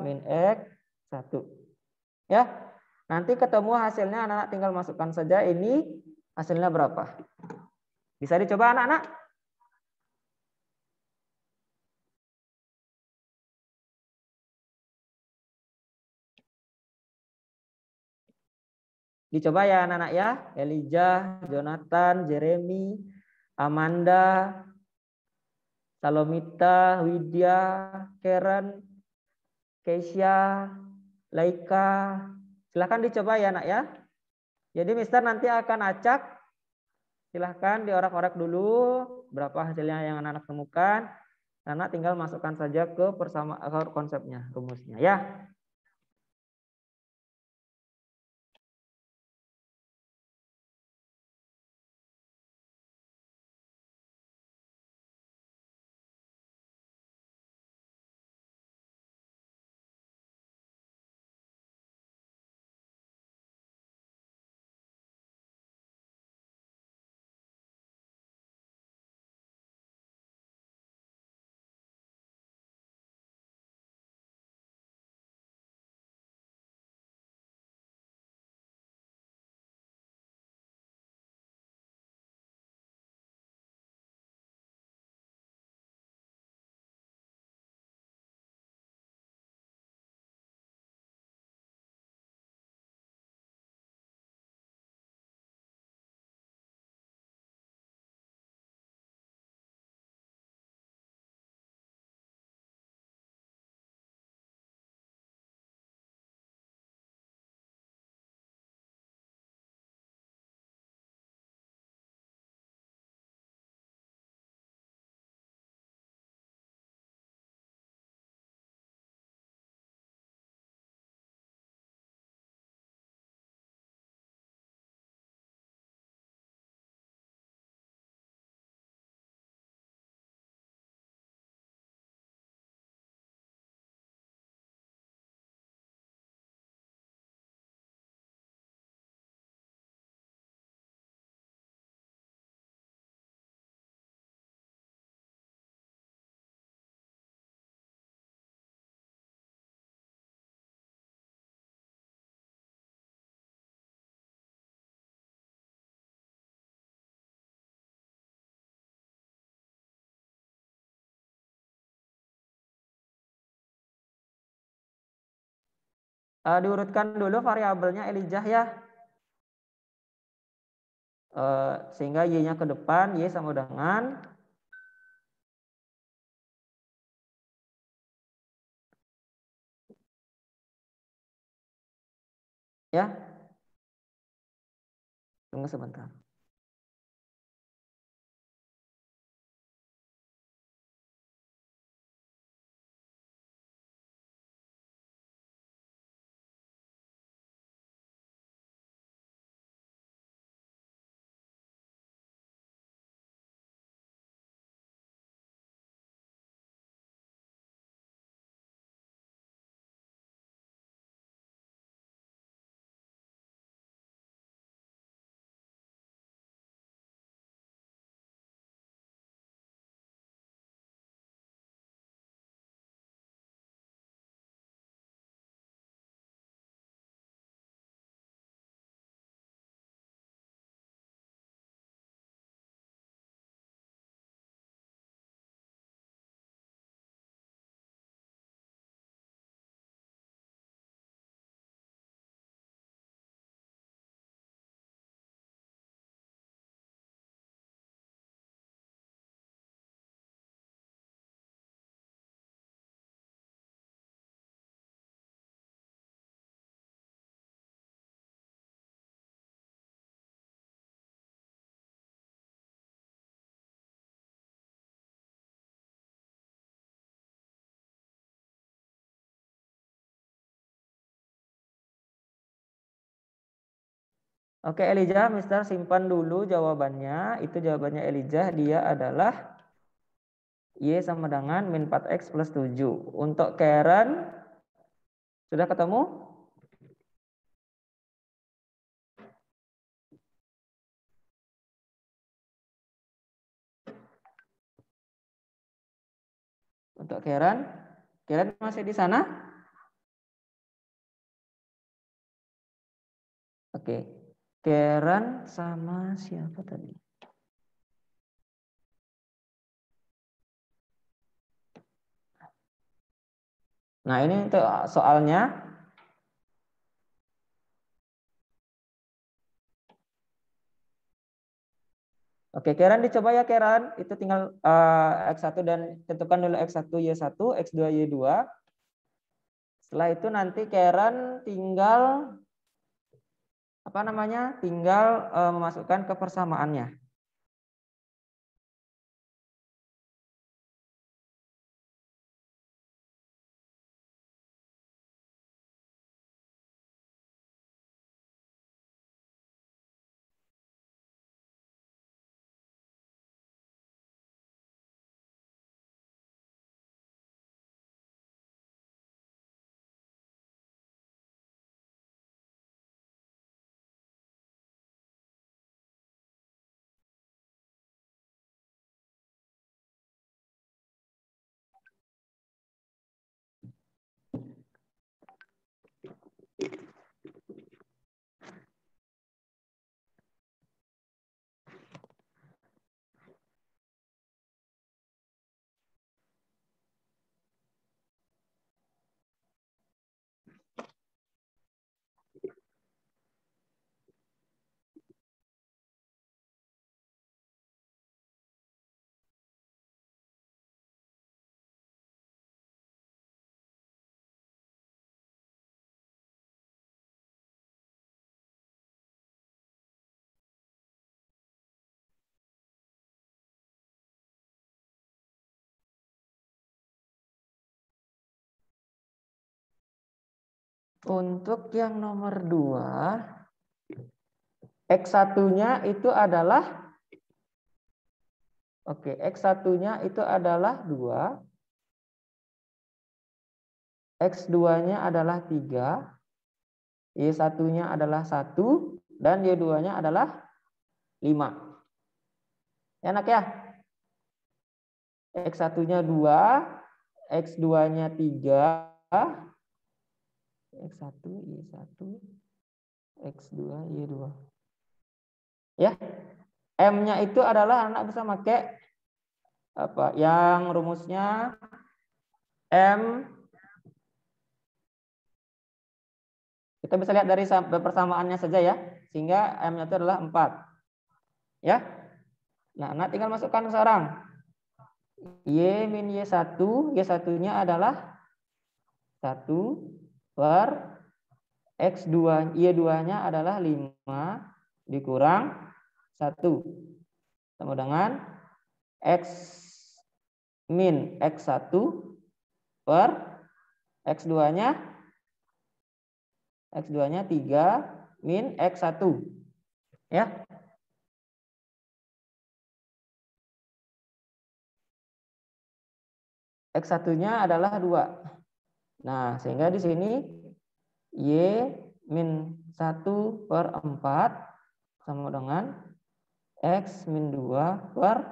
[SPEAKER 6] min X1. Ya, nanti ketemu hasilnya anak-anak tinggal masukkan saja ini Hasilnya
[SPEAKER 1] berapa? Bisa dicoba anak-anak? Dicoba ya anak-anak ya. Elijah,
[SPEAKER 6] Jonathan, Jeremy, Amanda, Salomita, Widya, Karen, Keisha, Laika. Silahkan dicoba ya anak ya. Jadi Mister nanti akan acak. Silahkan diorak-orak dulu berapa hasilnya yang anak-anak temukan.
[SPEAKER 1] karena tinggal masukkan saja ke persamaan konsepnya, rumusnya ya. Uh, diurutkan dulu variabelnya Elijah ya. Uh, sehingga Y-nya ke depan, Y sama dengan ya. Tunggu sebentar. Oke Elijah, Mister simpan dulu
[SPEAKER 6] jawabannya. Itu jawabannya Elijah. Dia adalah Y sama dengan
[SPEAKER 1] min 4X plus 7. Untuk Karen, sudah ketemu? Untuk Karen, Karen masih di sana? Oke. Karen sama siapa tadi? Nah, ini untuk soalnya.
[SPEAKER 6] Oke, Karen dicoba ya Karen. Itu tinggal uh, eh, X1 dan tentukan dulu X1, Y1, X2, Y2. Setelah itu nanti Karen
[SPEAKER 1] tinggal apa namanya tinggal eh, memasukkan ke persamaannya. Untuk yang nomor dua, X1-nya itu
[SPEAKER 6] adalah Oke, X1-nya itu adalah 2. X2-nya adalah 3. Y1-nya adalah 1. Dan Y2-nya adalah 5. Enak ya? X1-nya 2. X2-nya 3. X1, Y1, X2, Y2. Ya, M-nya itu adalah anak bisa pakai apa yang rumusnya M kita bisa lihat dari persamaannya saja ya sehingga M-nya itu adalah 4 ya nah anak tinggal masukkan sekarang Y min Y1 Y1 nya adalah 1 per X2, Y2-nya adalah 5 dikurang 1. Sama dengan X min X1 per X2-nya
[SPEAKER 1] X2-nya 3 min X1. Ya. X1-nya adalah 2. Nah, sehingga di sini Y
[SPEAKER 6] min 1 per 4 sama dengan X min 2 per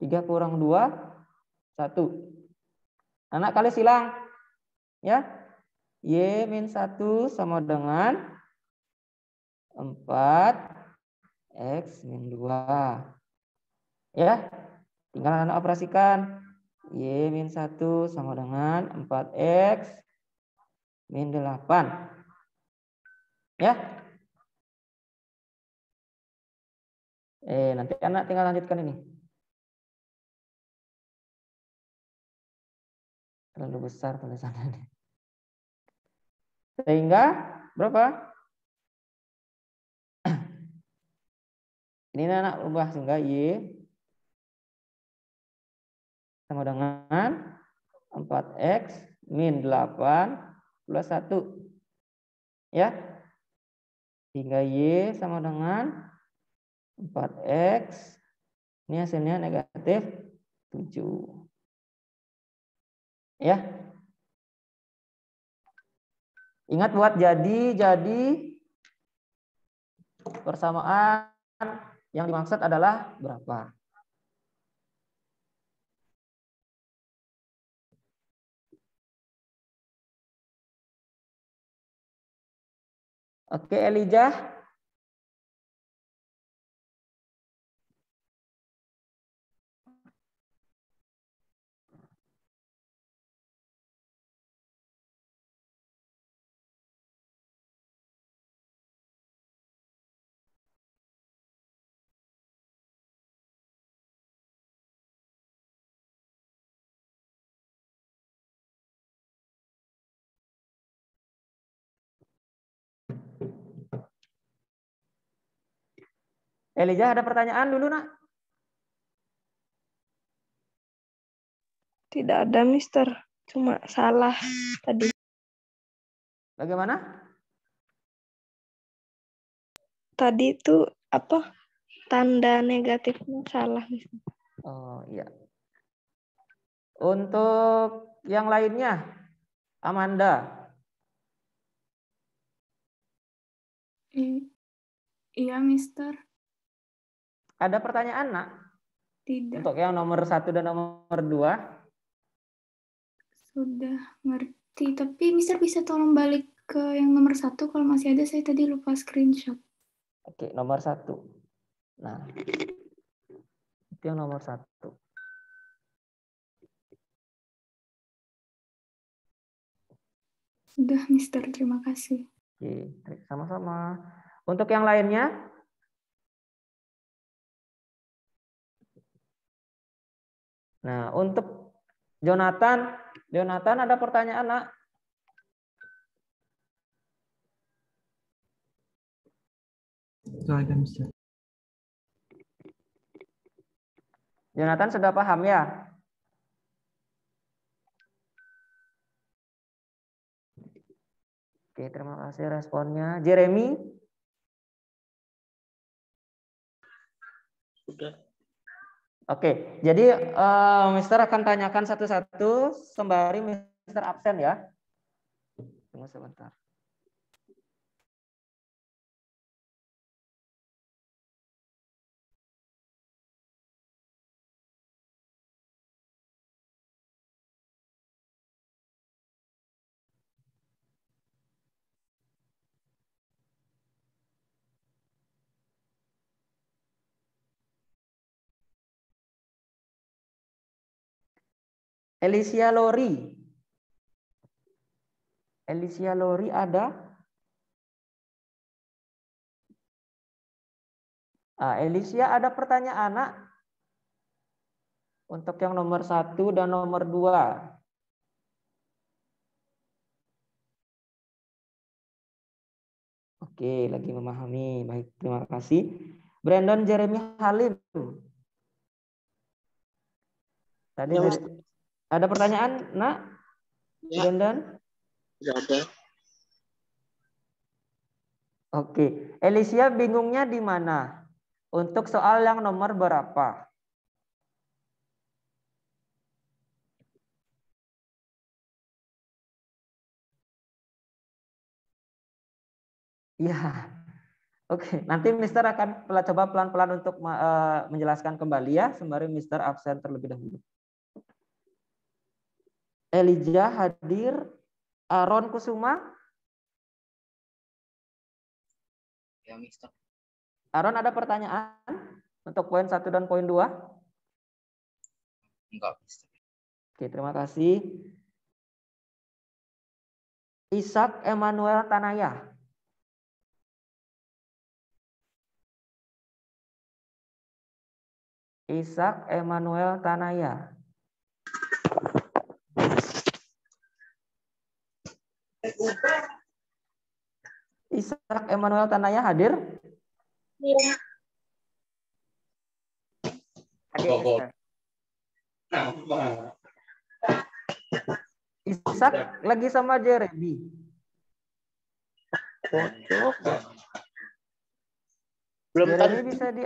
[SPEAKER 6] 3 kurang 2, 1. Anak kali silang. Ya. Y min 1 sama dengan 4 X min 2. Ya. Tinggal anak operasikan. Y min 1 sama dengan 4X min 8. Ya.
[SPEAKER 1] Eh, nanti anak tinggal lanjutkan ini. Terlalu besar tulisannya. Sehingga berapa? [clears throat] Ini anak ubah sehingga Y sama
[SPEAKER 6] dengan 4x min 8 plus 1. Ya. Sehingga Y sama dengan
[SPEAKER 1] 4x. Ini hasilnya negatif 7. Ya. Ingat buat jadi, jadi persamaan yang dimaksud adalah berapa. Oke, Elijah.
[SPEAKER 5] Elijah
[SPEAKER 6] ada pertanyaan dulu nak?
[SPEAKER 1] Tidak ada, Mister. Cuma salah tadi. Bagaimana? Tadi itu apa?
[SPEAKER 4] Tanda negatifnya salah, Mister.
[SPEAKER 8] Oh, iya.
[SPEAKER 6] Untuk yang lainnya, Amanda. iya, Mister. Ada pertanyaan, Nak? Tidak. Untuk yang nomor satu dan nomor dua?
[SPEAKER 4] Sudah ngerti, tapi Mister bisa tolong balik ke yang nomor satu kalau masih ada, saya tadi lupa screenshot.
[SPEAKER 6] Oke, nomor satu.
[SPEAKER 1] Nah, itu yang nomor satu. Sudah, Mister. Terima kasih. Oke, sama-sama. Untuk yang lainnya, Nah, untuk
[SPEAKER 6] Jonathan, Jonathan ada pertanyaan, Nak? Jonathan sudah paham ya?
[SPEAKER 1] Oke, terima kasih responnya. Jeremy? Sudah. Oke, jadi
[SPEAKER 6] uh, Mister akan tanyakan satu-satu
[SPEAKER 1] sembari Mister absen ya. Tunggu sebentar. Elisia Lori. Elisia Lori ada? Ah,
[SPEAKER 5] Elisia ada
[SPEAKER 6] pertanyaan, anak? Untuk yang nomor satu dan nomor dua. Oke, lagi memahami. Baik, terima kasih. Brandon Jeremy Halim. Tadi ya, ada pertanyaan, Nak? Ya. dan? Tidak ya, ada. Oke, Elisia bingungnya di mana? Untuk
[SPEAKER 1] soal yang nomor berapa? Ya, Oke, nanti Mister akan coba pelan-pelan
[SPEAKER 6] untuk eh, menjelaskan kembali ya, sembari Mister absen terlebih dahulu. Elijah hadir, Aaron eh, Kusuma.
[SPEAKER 7] Ya,
[SPEAKER 1] Aaron eh, ada pertanyaan untuk poin satu dan poin dua?
[SPEAKER 6] Enggak, Oke,
[SPEAKER 1] terima kasih. Isak Emmanuel Tanaya. Isak Emmanuel Tanaya.
[SPEAKER 6] Isak Emmanuel Tanaya hadir?
[SPEAKER 7] Iya. Hadir.
[SPEAKER 6] Ishak lagi sama Jeremy.
[SPEAKER 7] Belum Jeremy tanya. bisa di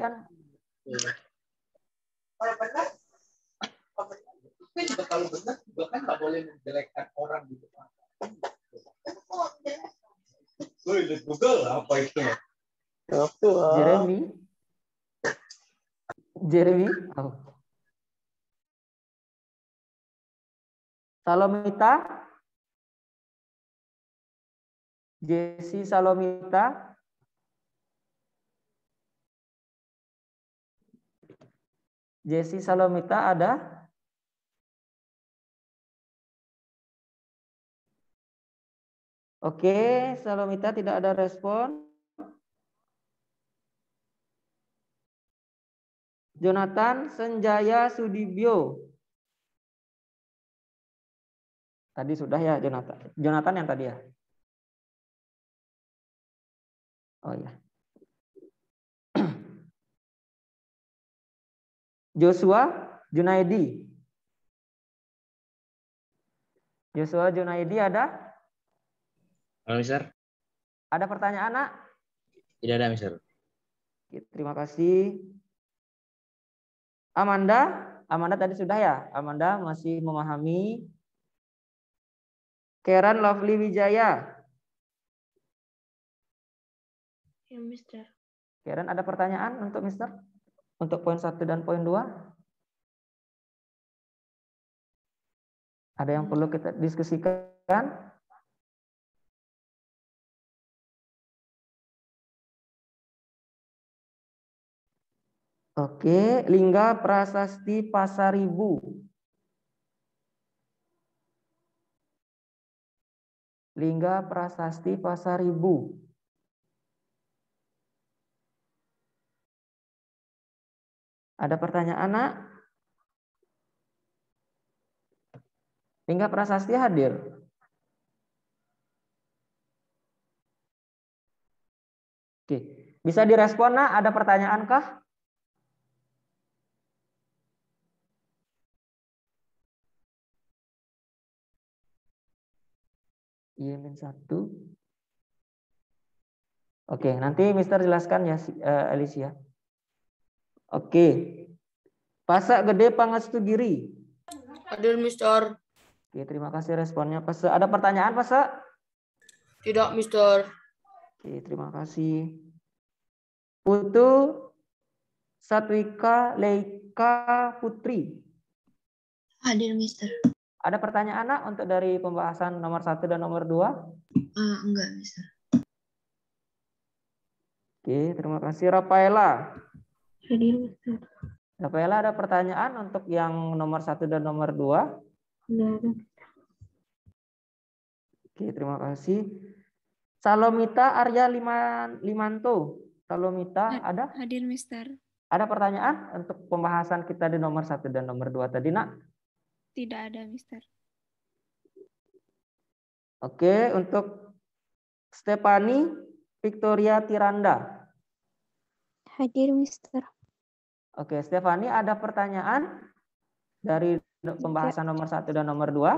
[SPEAKER 1] Kalau benar, kalau benar, juga kan nggak boleh menjelekkan orang di depan. Gue Google apa itu? Apa? Jeremy. Jeremy. Oh. Salomita. Jesse Salomita. Jesse Salomita ada? Oke, Salomita tidak ada respon. Jonathan Senjaya Sudibyo. Tadi sudah ya Jonathan. Jonathan yang tadi ya. Oh ya. [clears throat] Joshua Junaidi.
[SPEAKER 6] Joshua Junaidi ada? Halo, Mister. Ada pertanyaan, Nak? Tidak ada, Mister. Terima kasih. Amanda, Amanda tadi sudah ya? Amanda masih
[SPEAKER 1] memahami. Karen Lovely Wijaya. Ya, Mister. Karen, ada pertanyaan untuk Mister? Untuk poin 1 dan poin 2? Ada yang perlu kita diskusikan? Oke, Lingga Prasasti Pasaribu.
[SPEAKER 6] Lingga Prasasti Pasaribu.
[SPEAKER 1] Ada pertanyaan, Nak?
[SPEAKER 6] Lingga Prasasti hadir. Oke, bisa direspon, Nak? Ada pertanyaan kah? Y iya, min 1. Oke, nanti Mister jelaskan ya, uh, Alicia. Oke. Pasak gede itu giri.
[SPEAKER 1] Hadir Mister.
[SPEAKER 6] Oke, terima kasih responnya Pasak. Ada pertanyaan Pasak? Tidak Mister. Oke, terima kasih. Putu Satwika Leika Putri. Hadir Mister. Ada pertanyaan nak untuk dari pembahasan nomor satu dan nomor dua?
[SPEAKER 8] Uh, enggak bisa.
[SPEAKER 6] Oke, terima kasih Rafaela. Rafaela ada pertanyaan untuk yang nomor satu dan nomor dua? Enggak. Oke, terima kasih. Salomita Arya Liman, Limanto. Salomita ada? Hadir Mister. Ada pertanyaan untuk pembahasan kita di nomor satu dan nomor dua tadi, Nak?
[SPEAKER 4] Tidak ada, Mister.
[SPEAKER 6] Oke, untuk Stefani Victoria Tiranda.
[SPEAKER 4] Hadir, Mister.
[SPEAKER 6] Oke, Stefani ada pertanyaan dari pembahasan nomor satu
[SPEAKER 1] dan nomor dua?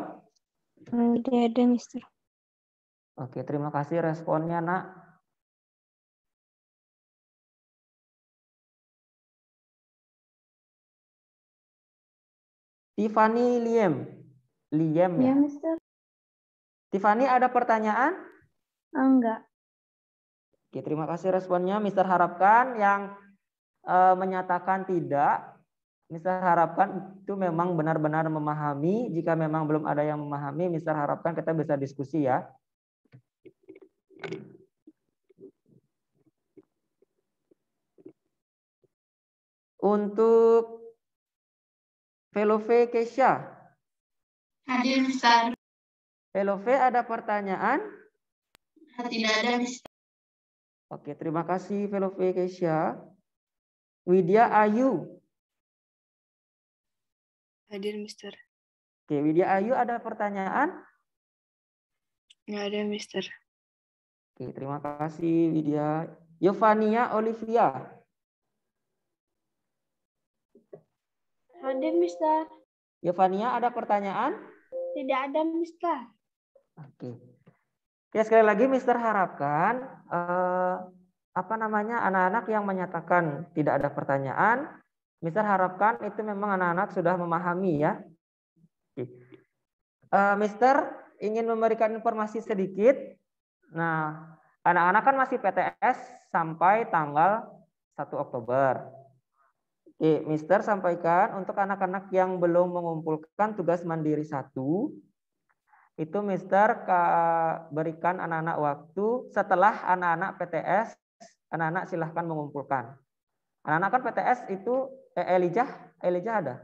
[SPEAKER 1] Tidak ada, Mister. Oke, terima kasih responnya, Nak. Tiffany Liem. Liem ya? Ya, Mister. Tiffany ada pertanyaan? Enggak.
[SPEAKER 6] Oke, terima kasih responnya. Mister harapkan yang e, menyatakan tidak, Mister harapkan itu memang benar-benar memahami. Jika memang belum ada yang memahami, Mister harapkan kita bisa diskusi ya. Untuk Velove Kesha. Hadir Ustaz. Velove ada pertanyaan? Nah, tidak ada Ustaz. Oke, terima kasih Velove Kesha. Widya
[SPEAKER 1] Ayu. Hadir, Mister. Oke, Widya Ayu ada pertanyaan? Tidak ada, Mister.
[SPEAKER 6] Oke, terima kasih Widya. Yovania Olivia.
[SPEAKER 5] Ada, Mister.
[SPEAKER 6] Yovania, ada pertanyaan?
[SPEAKER 4] Tidak ada, Mister. Oke.
[SPEAKER 6] Oke, ya, sekali lagi Mister harapkan eh, apa namanya anak-anak yang menyatakan tidak ada pertanyaan, Mister harapkan itu memang anak-anak sudah memahami ya. Oke. Eh, Mister ingin memberikan informasi sedikit. Nah, anak-anak kan masih PTS sampai tanggal 1 Oktober. Oke, Mister sampaikan untuk anak-anak yang belum mengumpulkan tugas mandiri satu, itu Mister berikan anak-anak waktu setelah anak-anak PTS, anak-anak silahkan mengumpulkan. Anak-anak kan PTS itu eh, Elijah, Elijah ada?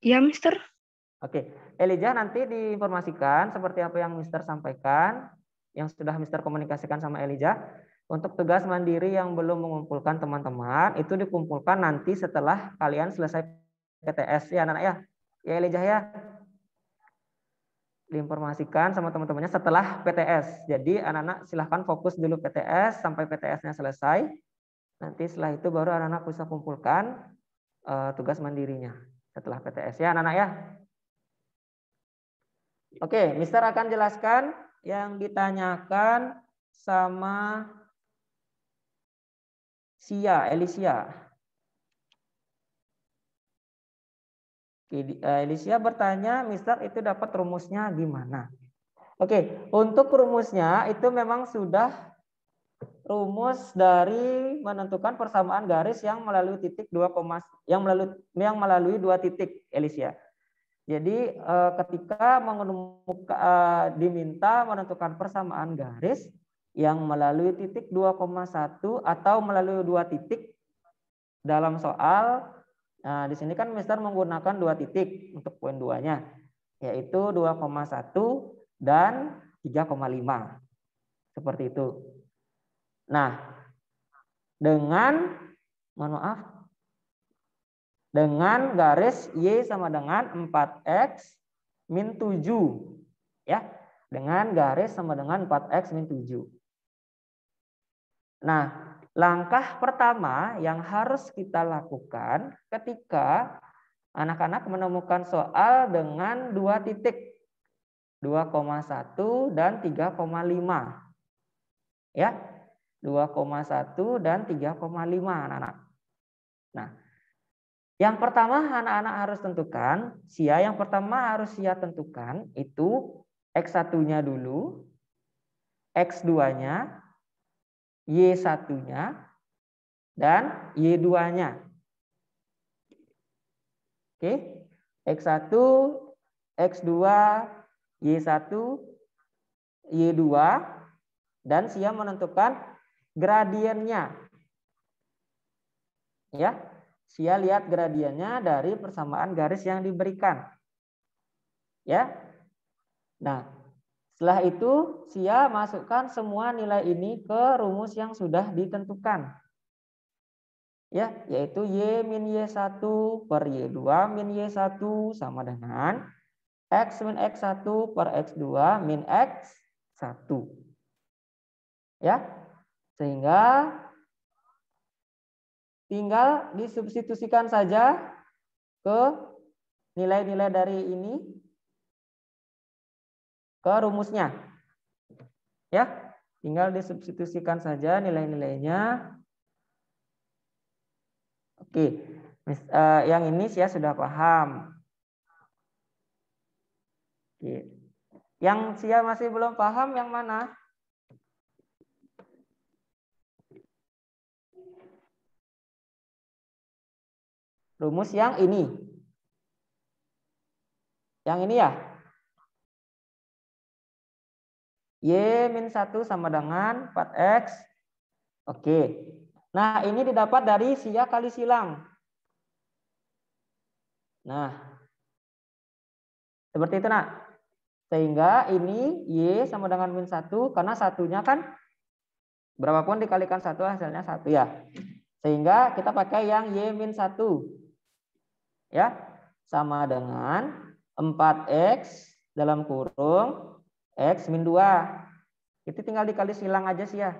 [SPEAKER 6] Ya, Mister. Oke, Elijah nanti diinformasikan seperti apa yang Mister sampaikan, yang sudah Mister komunikasikan sama Elijah untuk tugas mandiri yang belum mengumpulkan teman-teman, itu dikumpulkan nanti setelah kalian selesai PTS. Ya, anak-anak ya. Ya, Elijah ya. Diinformasikan sama teman-temannya setelah PTS. Jadi, anak-anak silahkan fokus dulu PTS sampai PTS-nya selesai. Nanti setelah itu baru anak-anak bisa kumpulkan uh, tugas mandirinya setelah PTS. Ya, anak-anak ya. Oke, Mister akan jelaskan yang ditanyakan sama Sia, Elisia. Elisia eh, bertanya, Mister itu dapat rumusnya gimana? Oke, untuk rumusnya itu memang sudah rumus dari menentukan persamaan garis yang melalui titik dua 2, yang melalui yang melalui dua titik, Elisia. Jadi eh, ketika eh, diminta menentukan persamaan garis, yang melalui titik 2,1 atau melalui dua titik dalam soal. Nah, di sini kan Mister menggunakan dua titik untuk poin duanya, yaitu 2,1 dan 3,5. Seperti itu. Nah, dengan mohon maaf dengan garis Y sama dengan 4X min 7 ya dengan garis sama dengan 4X min 7 Nah, langkah pertama yang harus kita lakukan ketika anak-anak menemukan soal dengan dua titik 2,1 dan 3,5. Ya. 2,1 dan 3,5 anak-anak. Nah, yang pertama anak-anak harus tentukan, sia yang pertama harus sia tentukan itu X1-nya dulu, X2-nya, Y1-nya dan Y2-nya. Oke, X1, X2, Y1, Y2, dan siap menentukan gradiennya. Ya, Sia lihat gradiennya dari persamaan garis yang diberikan. Ya, nah setelah itu, SIA masukkan semua nilai ini ke rumus yang sudah ditentukan. Ya, yaitu Y min Y1 per Y2 min Y1 sama dengan X min X1 per X2 min X1. Ya, sehingga tinggal disubstitusikan saja ke nilai-nilai dari ini ke rumusnya. Ya, tinggal disubstitusikan saja nilai-nilainya. Oke, eh, yang ini saya sudah paham. Oke. Yang saya masih belum paham yang mana?
[SPEAKER 1] Rumus yang ini. Yang ini ya?
[SPEAKER 6] Y min 1 sama dengan 4X. Oke. Nah, ini didapat dari sia kali silang. Nah, seperti itu, nak. Sehingga ini Y sama dengan min 1, karena satunya kan berapapun dikalikan satu hasilnya satu ya. Sehingga kita pakai yang Y min 1. Ya, sama dengan 4X dalam kurung X min 2. Itu tinggal dikali silang aja sih ya.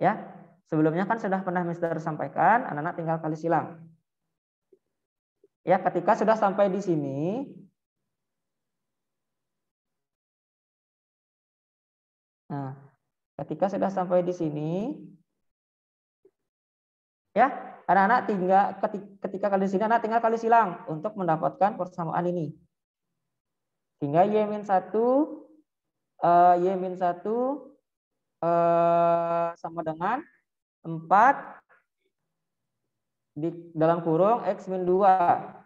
[SPEAKER 6] Ya, sebelumnya kan sudah pernah Mister sampaikan, anak-anak tinggal kali silang. Ya, ketika sudah sampai di sini,
[SPEAKER 1] Nah, ketika sudah sampai di sini, ya anak-anak tinggal ketika
[SPEAKER 6] kali sini anak tinggal kali silang untuk mendapatkan persamaan ini. Sehingga Y-1 uh, eh, Y-1 uh, eh, sama dengan 4 di dalam kurung X-2. Nah,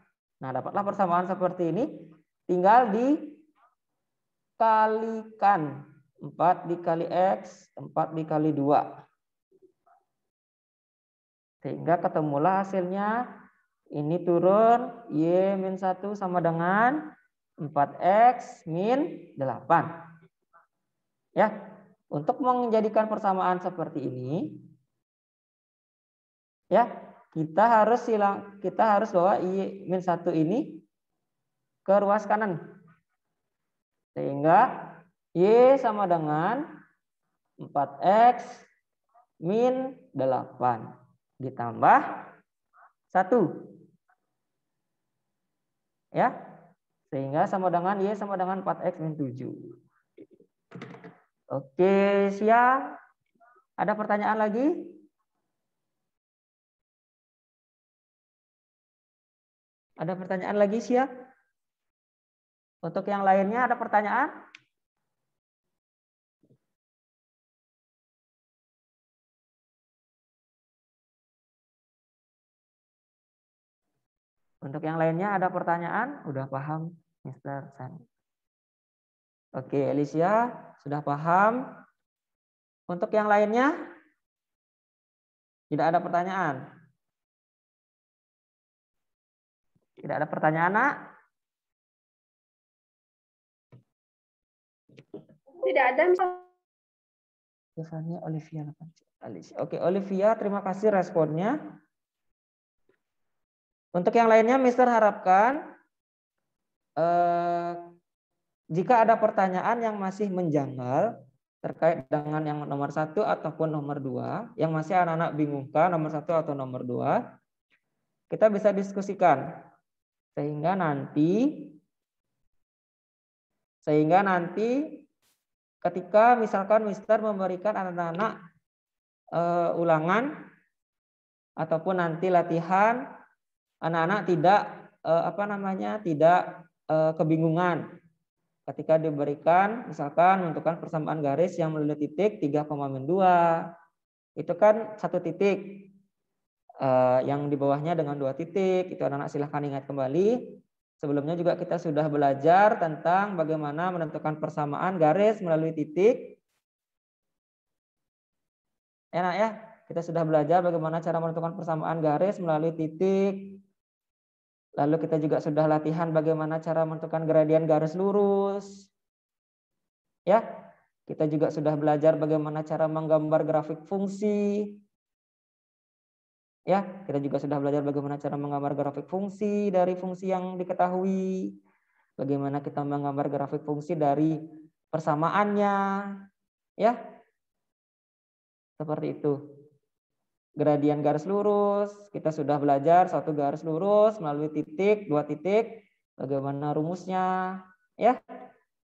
[SPEAKER 6] dapatlah persamaan seperti ini. Tinggal dikalikan. 4 dikali X, 4 dikali 2. Sehingga ketemulah hasilnya. Ini turun Y-1 sama dengan 4X min 8. Ya, untuk menjadikan persamaan seperti ini, ya kita harus silang, kita harus bawa i min satu ini ke ruas kanan, sehingga y sama dengan 4x min 8 ditambah satu, ya sehingga sama dengan Y sama dengan 4X min 7. Oke, siap. Ada
[SPEAKER 1] pertanyaan lagi? Ada pertanyaan lagi, siap? Untuk yang lainnya ada pertanyaan? Untuk yang lainnya ada pertanyaan? Udah paham, Mr. Sandi? Oke, Alicia sudah paham. Untuk yang lainnya, tidak ada pertanyaan. Tidak ada pertanyaan, nak? Tidak ada. Misalnya Olivia.
[SPEAKER 6] Oke, Olivia, terima kasih responnya. Untuk yang lainnya, Mister harapkan eh, jika ada pertanyaan yang masih menjanggal terkait dengan yang nomor satu ataupun nomor dua, yang masih anak-anak bingungkan nomor satu atau nomor dua, kita bisa diskusikan sehingga nanti sehingga nanti ketika misalkan Mister memberikan anak-anak uh, ulangan ataupun nanti latihan anak-anak tidak eh, apa namanya tidak eh, kebingungan ketika diberikan misalkan menentukan persamaan garis yang melalui titik 3,2 itu kan satu titik eh, yang di bawahnya dengan dua titik itu anak-anak silahkan ingat kembali sebelumnya juga kita sudah belajar tentang bagaimana menentukan persamaan garis melalui titik enak ya kita sudah belajar bagaimana cara menentukan persamaan garis melalui titik Lalu kita juga sudah latihan bagaimana cara menentukan gradien garis lurus. Ya, kita juga sudah belajar bagaimana cara menggambar grafik fungsi. Ya, kita juga sudah belajar bagaimana cara menggambar grafik fungsi dari fungsi yang diketahui. Bagaimana kita menggambar grafik fungsi dari persamaannya. Ya. Seperti itu gradien garis lurus. Kita sudah belajar satu garis lurus melalui titik, dua titik, bagaimana rumusnya, ya.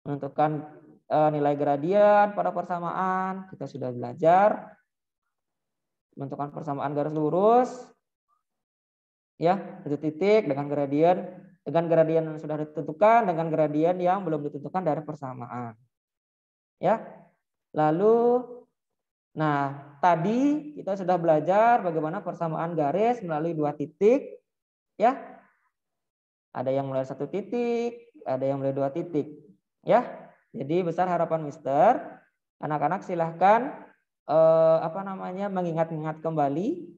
[SPEAKER 6] Menentukan eh, nilai gradien pada persamaan, kita sudah belajar. Menentukan persamaan garis lurus, ya, satu titik dengan gradien dengan gradien yang sudah ditentukan dengan gradien yang belum ditentukan dari persamaan. Ya. Lalu Nah, tadi kita sudah belajar bagaimana persamaan garis melalui dua titik, ya. Ada yang mulai satu titik, ada yang mulai dua titik, ya. Jadi besar harapan Mister, anak-anak silahkan eh, apa namanya mengingat-ingat kembali,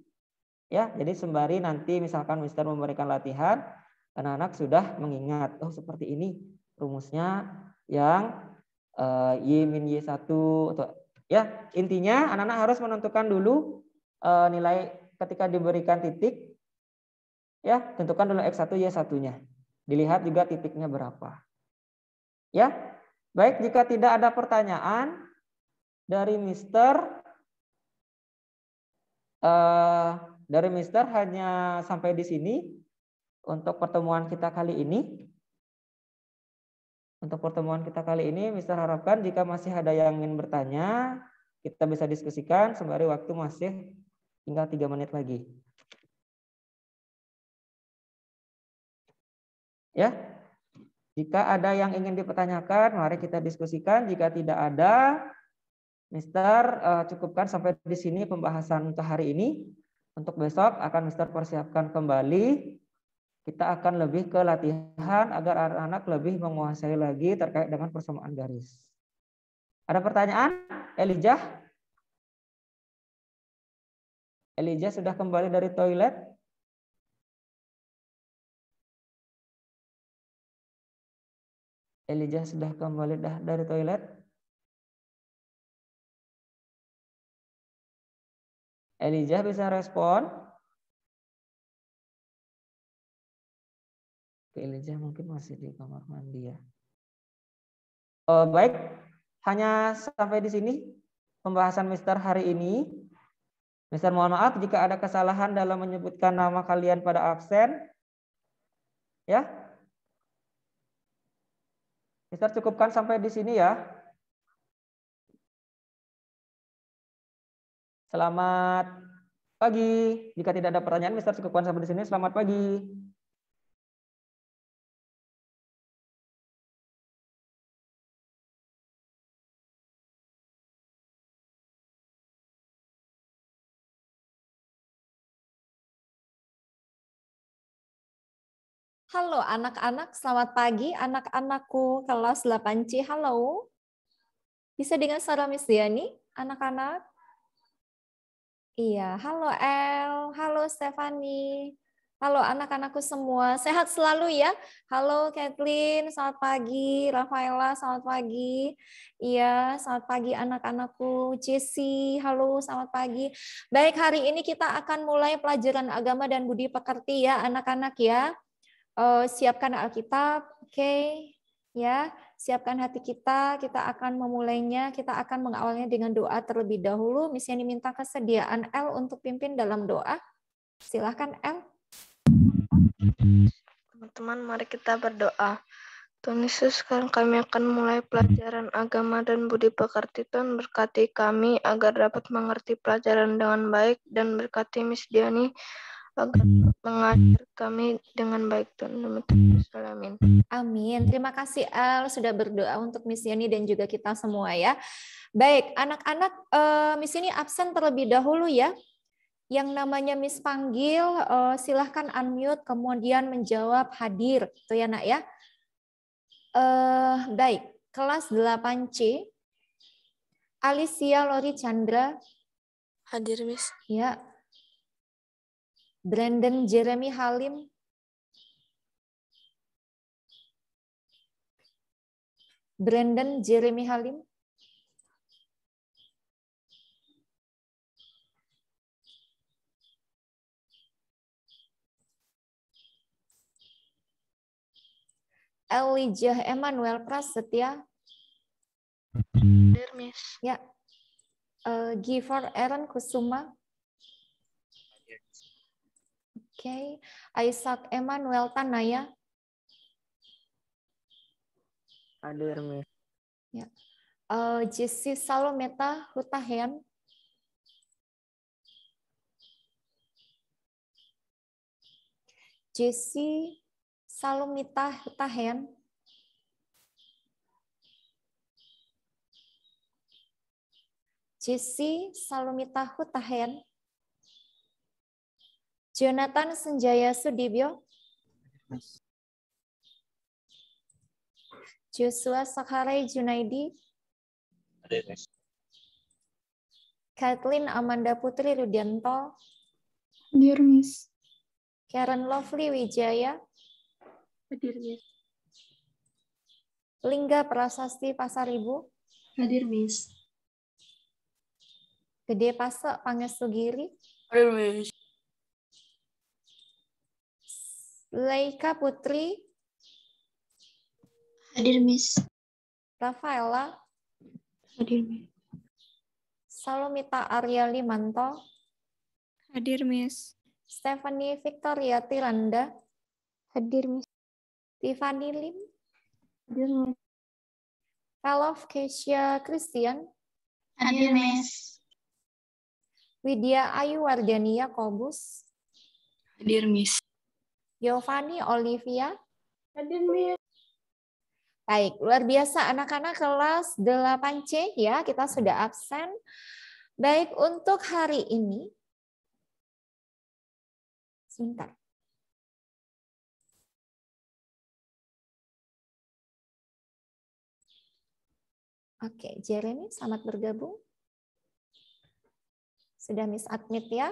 [SPEAKER 6] ya. Jadi sembari nanti misalkan Mister memberikan latihan, anak-anak sudah mengingat, oh seperti ini rumusnya yang eh, y min y 1 atau Ya, intinya anak-anak harus menentukan dulu e, nilai ketika diberikan titik. Ya, tentukan dulu X1, Y1-nya. Dilihat juga titiknya berapa. Ya, baik jika tidak ada pertanyaan dari Mister, e, dari Mister hanya sampai di sini untuk pertemuan kita kali ini untuk pertemuan kita kali ini Mister harapkan jika masih ada yang ingin bertanya, kita bisa diskusikan sembari waktu masih tinggal tiga menit lagi. Ya, jika ada yang ingin dipertanyakan, mari kita diskusikan. Jika tidak ada, Mister eh, cukupkan sampai di sini pembahasan untuk hari ini. Untuk besok akan Mister persiapkan kembali kita akan lebih ke latihan agar anak-anak lebih menguasai lagi terkait dengan
[SPEAKER 1] persamaan garis. Ada pertanyaan? Elijah? Elijah sudah kembali dari toilet? Elijah sudah kembali dah dari toilet? Elijah bisa respon? Elijah mungkin masih di kamar mandi ya.
[SPEAKER 6] Oh, baik, hanya sampai di sini pembahasan Mister hari ini. Mister mohon maaf jika ada kesalahan dalam menyebutkan nama kalian pada absen.
[SPEAKER 1] Ya. Mister cukupkan sampai di sini ya. Selamat pagi. Jika tidak ada pertanyaan, Mister cukupkan sampai di sini. Selamat pagi.
[SPEAKER 4] Halo anak-anak, selamat pagi anak-anakku kelas 8C. Halo. Bisa dengan suara Miss Diani, anak-anak? Iya, halo El, halo Stefani, halo anak-anakku semua. Sehat selalu ya. Halo Kathleen, selamat pagi. Rafaela, selamat pagi. Iya, selamat pagi anak-anakku. Jesse, halo, selamat pagi. Baik, hari ini kita akan mulai pelajaran agama dan budi pekerti ya anak-anak ya uh, siapkan Alkitab, oke, okay, ya, siapkan hati kita, kita akan memulainya, kita akan mengawalnya dengan doa terlebih dahulu. Misalnya diminta kesediaan L untuk pimpin dalam doa, silahkan L. Teman-teman, mari kita berdoa. Tuhan Yesus, sekarang kami akan mulai pelajaran agama dan budi pekerti. Tuhan berkati kami agar dapat mengerti pelajaran dengan baik dan berkati Miss Diani agar hmm. mengajar kami dengan baik Tuhan hmm. Amin. Amin. Terima kasih Al sudah berdoa untuk Miss Yeni dan juga kita semua ya. Baik, anak-anak uh, Miss Yeni absen terlebih dahulu ya. Yang namanya Miss panggil uh, silahkan unmute kemudian menjawab hadir. Itu ya Nak ya. Uh, baik, kelas 8C. Alicia Lori Chandra. Hadir, Miss. Ya, Brandon Jeremy Halim.
[SPEAKER 1] Brandon Jeremy Halim.
[SPEAKER 4] Elijah Emmanuel Prasetya.
[SPEAKER 7] Hadir,
[SPEAKER 4] hmm. Miss. Ya. Uh, Giver Aaron Kusuma okay. Isaac Emmanuel Tanaya.
[SPEAKER 6] Hadir, Miss.
[SPEAKER 4] Ya. Uh, Jesse Salometa Hutahian. Jesse Salomita Hutahian. Jesse Salomita Hutahen. Jonathan Senjaya Sudibyo. Joshua Sakharai Junaidi. Kathleen Amanda Putri Rudianto. Hadir, Miss. Karen Lovely Wijaya. Hadir, Miss. Lingga Prasasti Pasaribu. Hadir, Miss. Gede Pasek Giri, Hadir, Miss. Leika Putri. Hadir, Miss. Rafaela. Hadir, Miss. Salomita Arya Limanto. Hadir, Miss. Stephanie Victoria Tiranda. Hadir, Miss. Tiffany Lim. Hadir, Miss. Elof Kesia Christian. Hadir, Miss. Widya Ayu Wardania Kobus. Hadir, Miss. Giovanni, Olivia? Hadir, Baik, luar biasa anak-anak kelas 8C ya, kita sudah absen. Baik, untuk hari ini, sebentar.
[SPEAKER 1] Oke, Jeremy, selamat bergabung.
[SPEAKER 4] Sudah miss admit ya?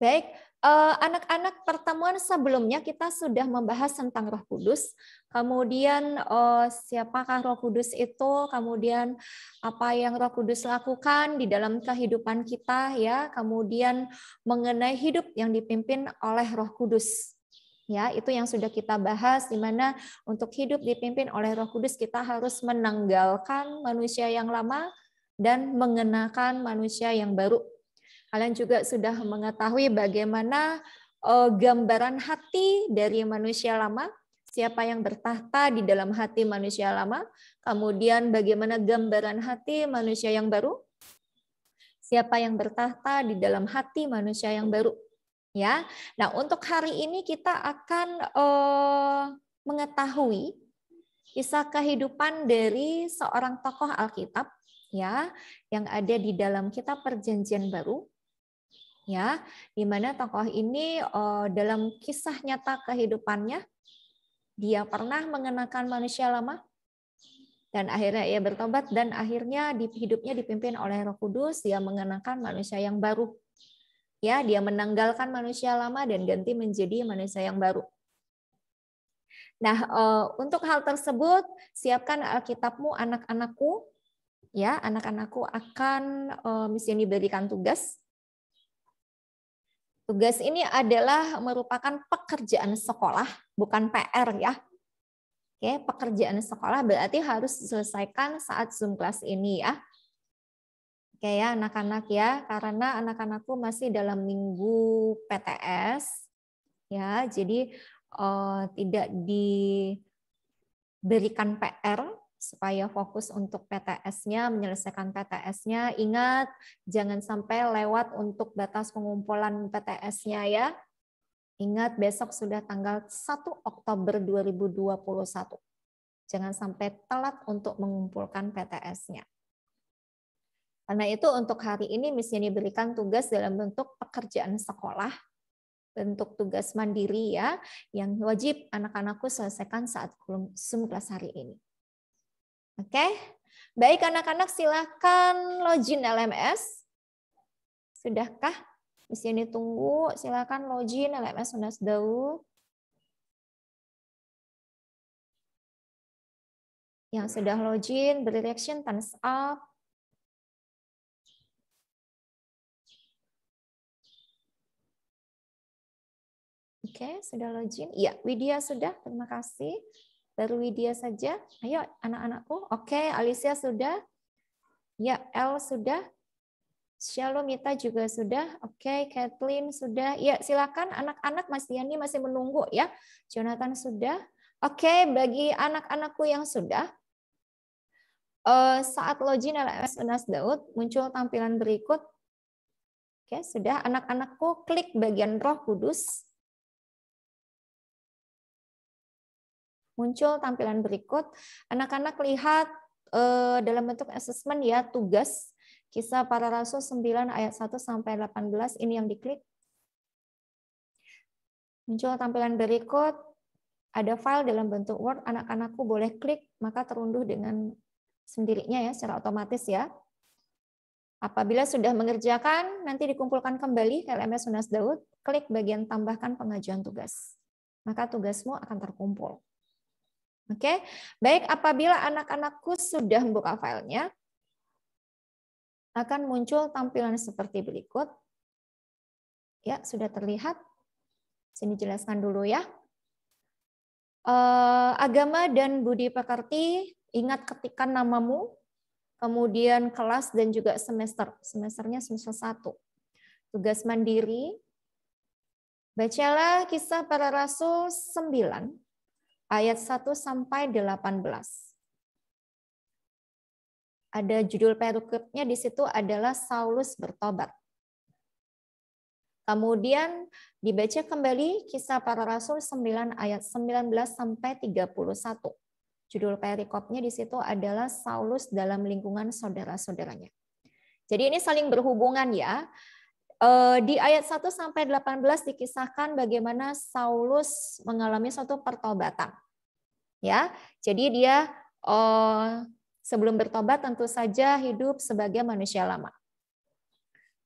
[SPEAKER 4] Baik, eh, anak-anak pertemuan sebelumnya kita sudah membahas tentang Roh Kudus. Kemudian eh, siapakah Roh Kudus itu? Kemudian apa yang Roh Kudus lakukan di dalam kehidupan kita ya? Kemudian mengenai hidup yang dipimpin oleh Roh Kudus. Ya, itu yang sudah kita bahas di mana untuk hidup dipimpin oleh Roh Kudus kita harus menanggalkan manusia yang lama dan mengenakan manusia yang baru Kalian juga sudah mengetahui bagaimana uh, gambaran hati dari manusia lama, siapa yang bertahta di dalam hati manusia lama, kemudian bagaimana gambaran hati manusia yang baru, siapa yang bertahta di dalam hati manusia yang baru. Ya, nah untuk hari ini kita akan uh, mengetahui kisah kehidupan dari seorang tokoh Alkitab ya yang ada di dalam kitab Perjanjian Baru ya di mana tokoh ini eh, dalam kisah nyata kehidupannya dia pernah mengenakan manusia lama dan akhirnya ia bertobat dan akhirnya di hidupnya dipimpin oleh Roh Kudus dia mengenakan manusia yang baru ya dia menanggalkan manusia lama dan ganti menjadi manusia yang baru Nah, eh, untuk hal tersebut siapkan Alkitabmu anak-anakku ya, anak-anakku akan eh, misi ini diberikan tugas Tugas ini adalah merupakan pekerjaan sekolah, bukan PR ya. Oke, pekerjaan sekolah berarti harus diselesaikan saat Zoom class ini ya. Oke ya anak-anak ya, karena anak-anakku masih dalam minggu PTS ya, jadi eh, tidak diberikan PR supaya fokus untuk PTS-nya, menyelesaikan PTS-nya. Ingat, jangan sampai lewat untuk batas pengumpulan PTS-nya ya. Ingat, besok sudah tanggal 1 Oktober 2021. Jangan sampai telat untuk mengumpulkan PTS-nya. Karena itu untuk hari ini misi ini berikan tugas dalam bentuk pekerjaan sekolah, bentuk tugas mandiri ya, yang wajib anak-anakku selesaikan saat Zoom kelas hari ini. Oke, baik anak-anak silakan login LMS. Sudahkah? Di sini tunggu, silakan login LMS dau.
[SPEAKER 1] Yang sudah login, beri reaction, thumbs up.
[SPEAKER 4] Oke, okay, sudah login. Iya, Widya sudah. Terima kasih dari Widya saja. Ayo anak-anakku. Oke, Alicia sudah. Ya, L sudah. Shalomita juga sudah. Oke, Kathleen sudah. Ya, silakan anak-anak Mas Yani masih menunggu ya. Jonathan sudah. Oke, bagi anak-anakku yang sudah, eh, saat login LMS Unas Daud muncul tampilan berikut. Oke, sudah anak-anakku klik bagian Roh Kudus. muncul tampilan berikut. Anak-anak lihat eh, dalam bentuk assessment ya tugas kisah para rasul 9 ayat 1 sampai 18 ini yang diklik. Muncul tampilan berikut, ada file dalam bentuk Word, anak-anakku boleh klik, maka terunduh dengan sendirinya ya secara otomatis ya. Apabila sudah mengerjakan, nanti dikumpulkan kembali LMS Unas Daud, klik bagian tambahkan pengajuan tugas. Maka tugasmu akan terkumpul. Oke, okay? baik apabila anak-anakku sudah membuka filenya, akan muncul tampilan seperti berikut. Ya, sudah terlihat. Sini jelaskan dulu ya. Eh, agama dan budi pekerti, ingat ketikan namamu, kemudian kelas dan juga semester. Semesternya semester 1. Tugas mandiri. Bacalah kisah para rasul 9 ayat 1 sampai 18. Ada judul perikopnya di situ adalah Saulus bertobat. Kemudian dibaca kembali kisah para rasul 9 ayat 19 sampai 31. Judul perikopnya di situ adalah Saulus dalam lingkungan saudara-saudaranya. Jadi ini saling berhubungan ya. Eh, di ayat 1 sampai 18 dikisahkan bagaimana Saulus mengalami suatu pertobatan. Ya, jadi dia eh, sebelum bertobat tentu saja hidup sebagai manusia lama.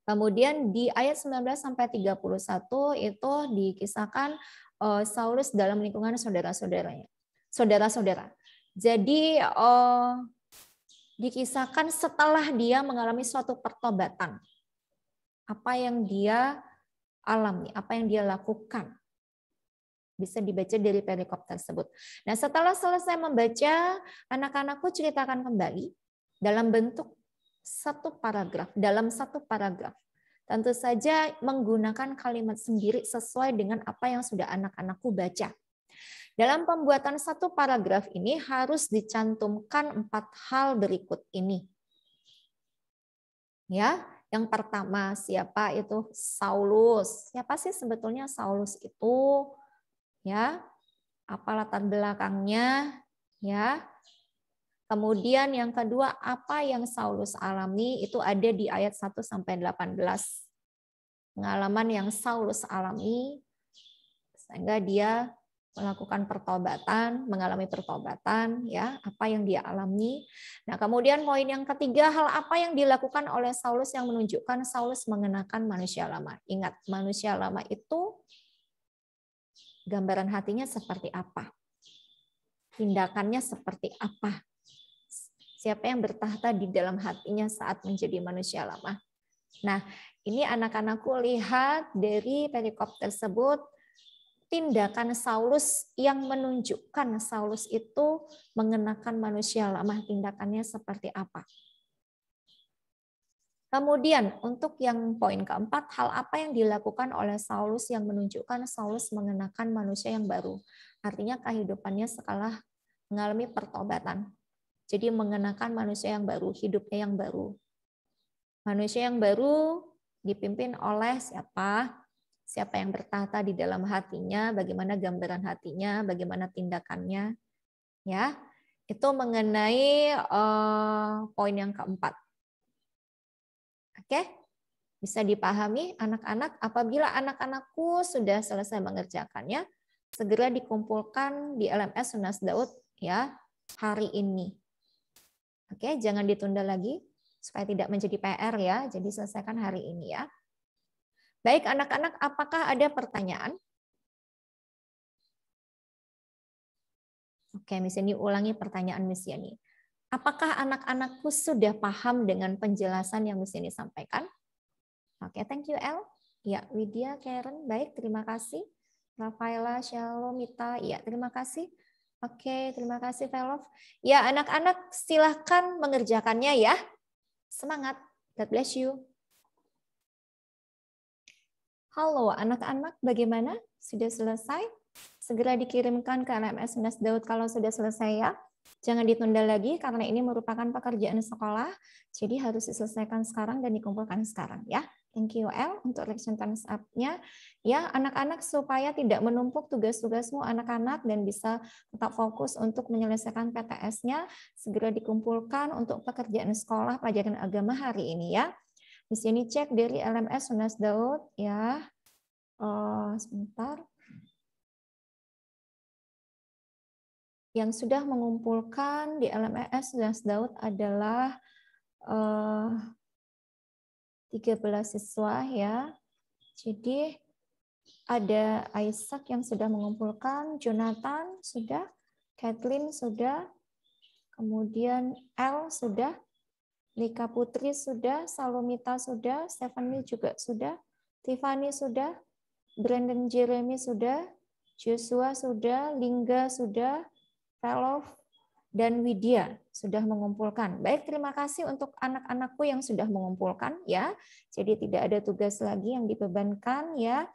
[SPEAKER 4] Kemudian di ayat 19 sampai 31 itu dikisahkan eh, Saulus dalam lingkungan saudara-saudaranya. Saudara-saudara. Jadi dikisahkan setelah dia mengalami suatu pertobatan apa yang dia alami, apa yang dia lakukan. Bisa dibaca dari perikop tersebut. Nah, setelah selesai membaca, anak-anakku ceritakan kembali dalam bentuk satu paragraf, dalam satu paragraf. Tentu saja menggunakan kalimat sendiri sesuai dengan apa yang sudah anak-anakku baca. Dalam pembuatan satu paragraf ini harus dicantumkan empat hal berikut ini. Ya, yang pertama siapa itu Saulus. Siapa sih sebetulnya Saulus itu? Ya. Apa latar belakangnya? Ya. Kemudian yang kedua apa yang Saulus alami itu ada di ayat 1 sampai 18. Pengalaman yang Saulus alami sehingga dia melakukan pertobatan, mengalami pertobatan, ya apa yang dia alami. Nah, kemudian poin yang ketiga, hal apa yang dilakukan oleh Saulus yang menunjukkan Saulus mengenakan manusia lama. Ingat, manusia lama itu gambaran hatinya seperti apa, tindakannya seperti apa. Siapa yang bertahta di dalam hatinya saat menjadi manusia lama? Nah, ini anak-anakku lihat dari perikop tersebut tindakan Saulus yang menunjukkan Saulus itu mengenakan manusia lama tindakannya seperti apa. Kemudian untuk yang poin keempat, hal apa yang dilakukan oleh Saulus yang menunjukkan Saulus mengenakan manusia yang baru. Artinya kehidupannya sekalah mengalami pertobatan. Jadi mengenakan manusia yang baru, hidupnya yang baru. Manusia yang baru dipimpin oleh siapa? siapa yang tertata di dalam hatinya, bagaimana gambaran hatinya, bagaimana tindakannya, ya. Itu mengenai uh, poin yang keempat. Oke, bisa dipahami anak-anak. Apabila anak-anakku sudah selesai mengerjakannya, segera dikumpulkan di LMS Sunas Daud ya hari ini. Oke, jangan ditunda lagi supaya tidak menjadi PR ya. Jadi selesaikan hari ini ya. Baik, anak-anak, apakah ada pertanyaan? Oke, Miss Yeni, ulangi pertanyaan Miss Yani. Apakah anak-anakku sudah paham dengan penjelasan yang Miss Yani sampaikan? Oke, thank you El. Ya, Widya, Karen, baik, terima kasih. Rafaela, Shalom, Mita, ya, terima kasih. Oke, terima kasih Velov. Ya, anak-anak silahkan mengerjakannya ya. Semangat. God bless you. Halo anak-anak, bagaimana? Sudah selesai? Segera dikirimkan ke LMS Minas Daud kalau sudah selesai ya. Jangan ditunda lagi karena ini merupakan pekerjaan sekolah, jadi harus diselesaikan sekarang dan dikumpulkan sekarang ya. Thank you L untuk reaction times up-nya. Ya, anak-anak supaya tidak menumpuk tugas-tugasmu anak-anak dan bisa tetap fokus untuk menyelesaikan PTS-nya, segera dikumpulkan untuk pekerjaan sekolah pelajaran agama hari ini ya. Di sini cek dari LMS Unas Daud ya. Oh, sebentar. Yang sudah mengumpulkan di LMS Unas Daud adalah uh, eh, 13 siswa ya. Jadi ada Isaac yang sudah mengumpulkan, Jonathan sudah, Kathleen sudah, kemudian L sudah, Lika Putri sudah, Salomita sudah, Stephanie hmm. juga sudah, Tiffany sudah, Brandon Jeremy sudah, Joshua sudah, Lingga sudah, Velov, dan Widya sudah mengumpulkan. Baik, terima kasih untuk anak-anakku yang sudah mengumpulkan ya. Jadi tidak ada tugas lagi yang dibebankan ya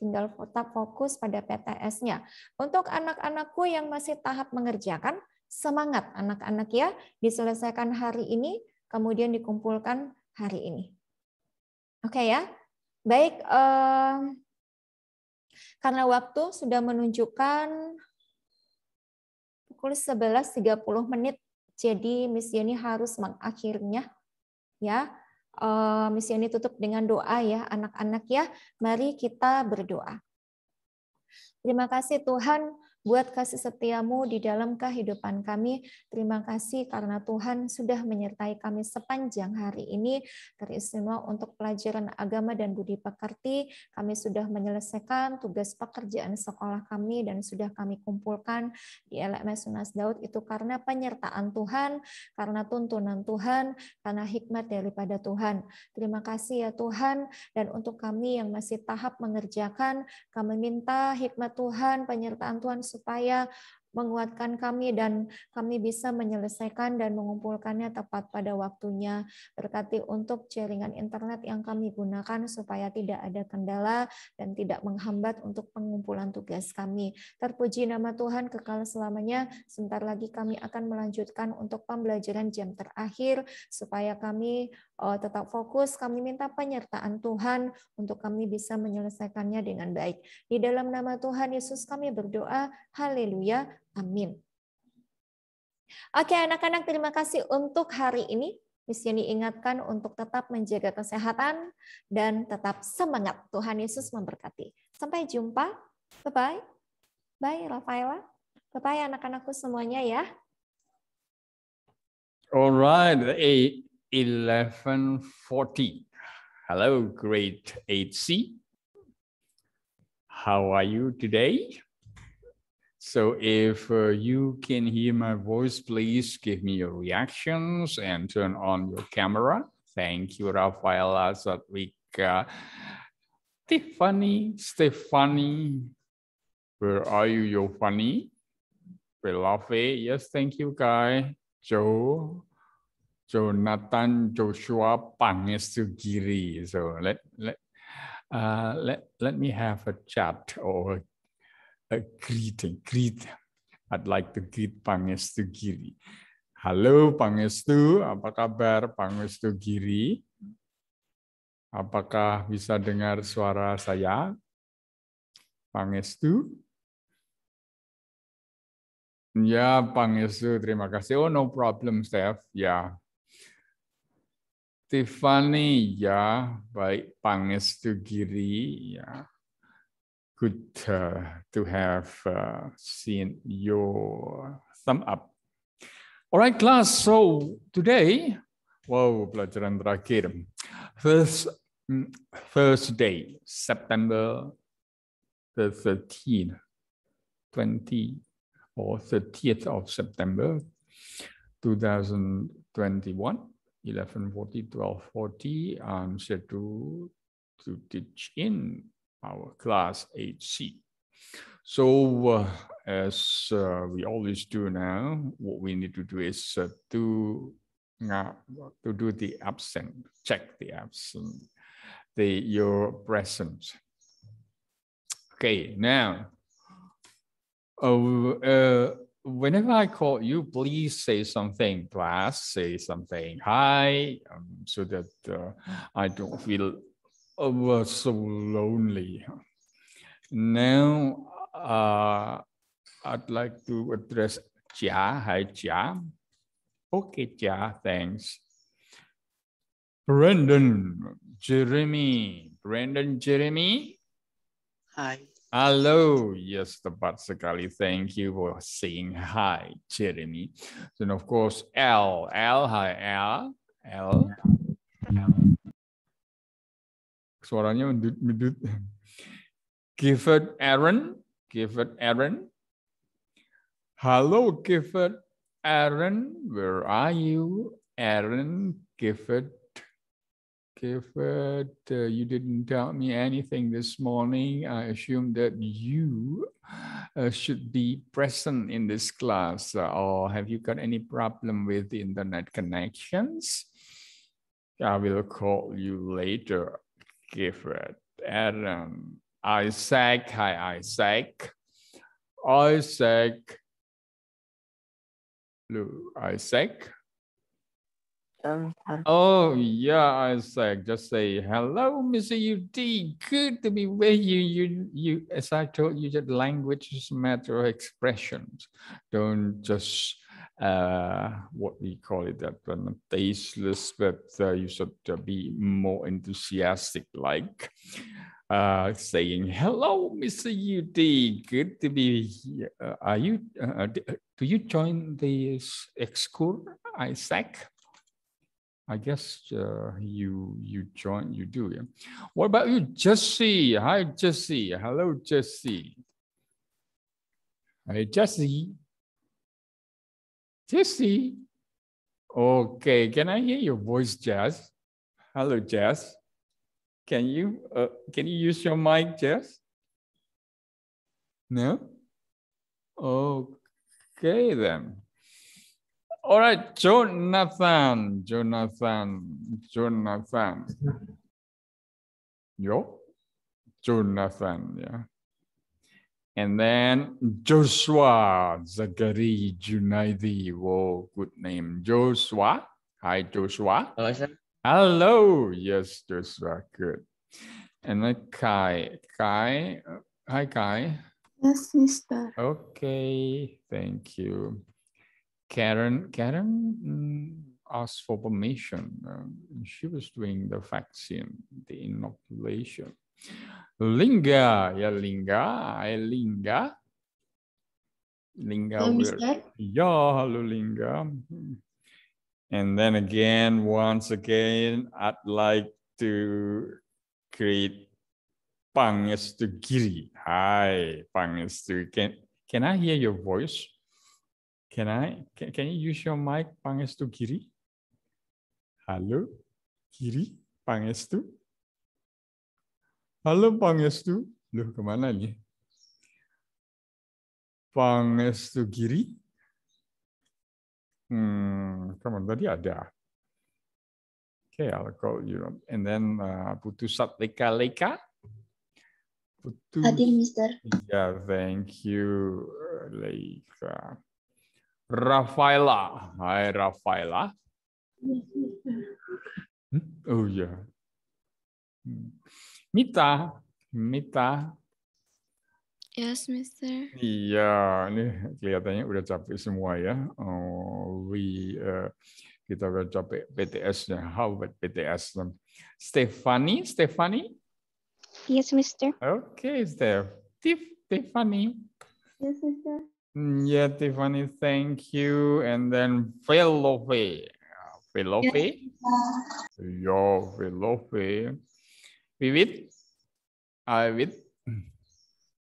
[SPEAKER 4] tinggal tetap fokus pada PTS-nya. Untuk anak-anakku yang masih tahap mengerjakan, semangat anak-anak ya, diselesaikan hari ini kemudian dikumpulkan hari ini. Oke okay ya, baik. Um, karena waktu sudah menunjukkan pukul 11.30 menit, jadi Miss Yeni harus mengakhirnya. Ya, uh, Miss Yeni tutup dengan doa ya, anak-anak ya. Mari kita berdoa. Terima kasih Tuhan Buat kasih setiamu di dalam kehidupan kami. Terima kasih karena Tuhan sudah menyertai kami sepanjang hari ini. Teristimewa untuk pelajaran agama dan budi pekerti. Kami sudah menyelesaikan tugas pekerjaan sekolah kami dan sudah kami kumpulkan di LMS Sunas Daud itu karena penyertaan Tuhan, karena tuntunan Tuhan, karena hikmat daripada Tuhan. Terima kasih ya Tuhan dan untuk kami yang masih tahap mengerjakan, kami minta hikmat Tuhan, penyertaan Tuhan supaya menguatkan kami dan kami bisa menyelesaikan dan mengumpulkannya tepat pada waktunya. Berkati untuk jaringan internet yang kami gunakan supaya tidak ada kendala dan tidak menghambat untuk pengumpulan tugas kami. Terpuji nama Tuhan kekal selamanya. Sebentar lagi kami akan melanjutkan untuk pembelajaran jam terakhir supaya kami uh, tetap fokus. Kami minta penyertaan Tuhan untuk kami bisa menyelesaikannya dengan baik. Di dalam nama Tuhan Yesus kami berdoa. Haleluya. Amin. Oke anak-anak terima kasih untuk hari ini. Misian diingatkan untuk tetap menjaga kesehatan dan tetap semangat. Tuhan Yesus memberkati. Sampai jumpa. Bye-bye. Bye Rafaela. Bye-bye anak-anakku semuanya ya.
[SPEAKER 9] Alright, 11.40. Hello, grade 8C. How are you today? So if uh, you can hear my voice, please give me your reactions and turn on your camera. Thank you, Rafaela, Satvika, Tiffany, Stefani. Where are you, We love it. yes, thank you, guy. Joe, Jonathan, Joshua, Pangestugiri. So let, let, uh, let, let me have a chat or a greeting. Greet. I'd like to greet Pangestu Giri. Halo Pangestu, apa kabar Pangestu Giri? Apakah bisa dengar suara saya? Pangestu? Ya, Pangestu, terima kasih. Oh, no problem, Steph. Ya, Tiffany, ya, baik Pangestu Giri, ya. good uh, to have uh, seen your thumb up. All right, class. So today, wow, pelajaran terakhir, mm, First day, September the 13th, 20 or 30th of September, 2021, 1140, 1240. I'm set to, to teach in our class 8C. So uh, as uh, we always do now, what we need to do is uh, to, uh, to do the absent, check the absent, the your presence. Okay, now, uh, uh, whenever I call you, please say something, class, say something, hi, um, so that I don't feel I was so lonely. Now uh, I'd like to address Jia. Hi, Jia. Okay, Jia, thanks. Brandon, Jeremy, Brandon, Jeremy. Hi. Hello, yes, the sekali. Thank you for saying hi, Jeremy. Then of course, L, L, hi, L, L. suaranya mendut-mendut. Gifford Aaron, Gifford Aaron. Halo, Gifford Aaron, where are you? Aaron Gifford. Gifford, uh, you didn't tell me anything this morning. I assume that you uh, should be present in this class. Uh, or have you got any problem with the internet connections? I will call you later. Gifford, Adam, um, Isaac, hi Isaac, Isaac, Lou, Isaac. Um, uh, oh yeah, Isaac. Just say hello, Mr. UD. Good to be with you. You, you. As I told you, that language is a matter of expressions. Don't just uh, what we call it that tasteless, but uh, you should uh, be more enthusiastic, like uh, saying, "Hello, Mr. UD, good to be here. Uh, are you? Uh, do you join the Excour Isaac?" I guess you you join you do yeah. What about you, Jesse? Hi, Jesse. Hello, Jesse. Hey, Jesse.
[SPEAKER 1] Jesse.
[SPEAKER 9] Okay, can I hear your voice, Jess? Hello, Jess. Can you uh, can you use your mic, Jess? No. Okay then. All right, Jonathan, Jonathan, Jonathan. Yo, Jonathan, yeah. And then Joshua Zagari Junaidi. Whoa, good name. Joshua. Hi, Joshua. Hello, sir. Hello. Yes, Joshua. Good. And then Kai. Kai. Hi, Kai.
[SPEAKER 7] Yes, mister.
[SPEAKER 9] Okay. Thank you. Karen. Karen mm, asked for permission. Um, she was doing the vaccine, the inoculation. Linga, ya Linga, eh Linga. Linga. Mr. Yeah, hello Linga. Hmm. And then again, once again, I'd like to create Kiri. Hi, Pangestugiri. Can, can I hear your voice? Can I? Can, can you use your mic, Kiri? Hello, Giri, Pangestu. Halo Pangestu. Loh, kemana nih? Pangestu Giri? Hmm, come on, tadi ada. Oke, okay, I'll call you. And then uh, Putu Satleka Leka. Putu.
[SPEAKER 7] Hadir, Mister.
[SPEAKER 9] Yeah, thank you, Leka. Rafaela. Hai, Rafaela. Hmm? Oh, ya. Yeah. Hmm. Mita, Mita.
[SPEAKER 7] Yes, Mister.
[SPEAKER 9] Iya, ini kelihatannya udah capek semua ya. Oh, we uh, kita udah capek PTS-nya. How about PTS? Stephanie, Stephanie. Yes, Mister. Oke, okay, Steph. Tiff, Tiffany. Yes, Mister. Mm, yeah, Tiffany, thank you. And then Velope. Velope?
[SPEAKER 1] Yes,
[SPEAKER 9] Yo, Velope. Vivid? Vivid?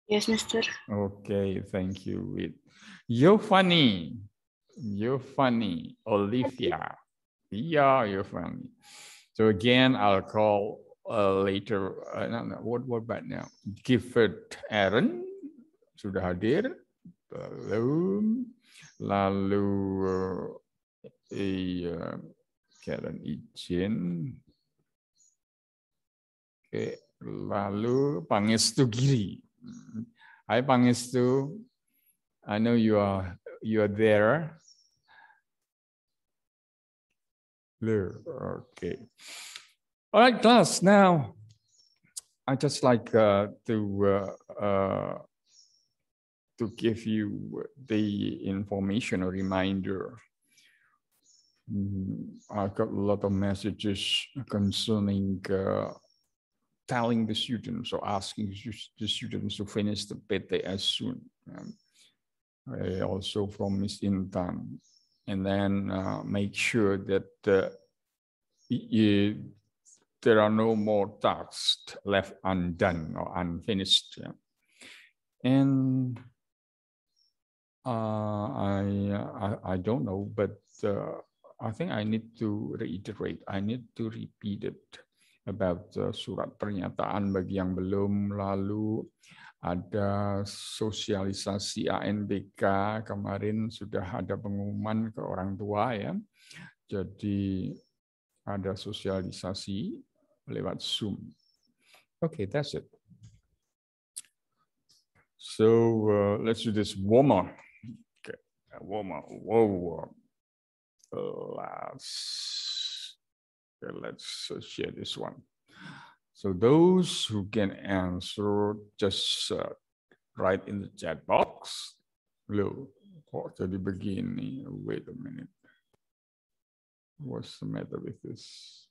[SPEAKER 9] Yes, mister. Okay, thank you, Vivid. You're funny. You're funny, Olivia. Yeah, you're funny. So again, I'll call uh, later. Uh, no, no, what what about now? Gifford Aaron sudah hadir. belum? lalu uh, iya, Karen Ijin Oke, lalu Pangestu Giri. Hi Pangestu, I know you are you are there. Okay. All right, class. Now, I just like uh, to uh, uh, to give you the information or reminder. Mm, I got a lot of messages concerning uh, telling the students or asking the students to finish the PT as soon. Um, uh, also from Ms. Intan, And then uh, make sure that uh, you, there are no more tasks left undone or unfinished. Yeah. And uh, I, uh, I, I don't know, but uh, I think I need to reiterate. I need to repeat it. Uh, surat pernyataan bagi yang belum, lalu ada sosialisasi ANBK kemarin sudah ada pengumuman ke orang tua ya. Jadi ada sosialisasi lewat Zoom. Okay, that's it. So uh, let's do this warmer. Okay, warmer. warmer. Last. Okay, let's uh, share this one. So those who can answer, just uh, write in the chat box. Look, to the beginning. Wait a minute. What's the matter
[SPEAKER 7] with this?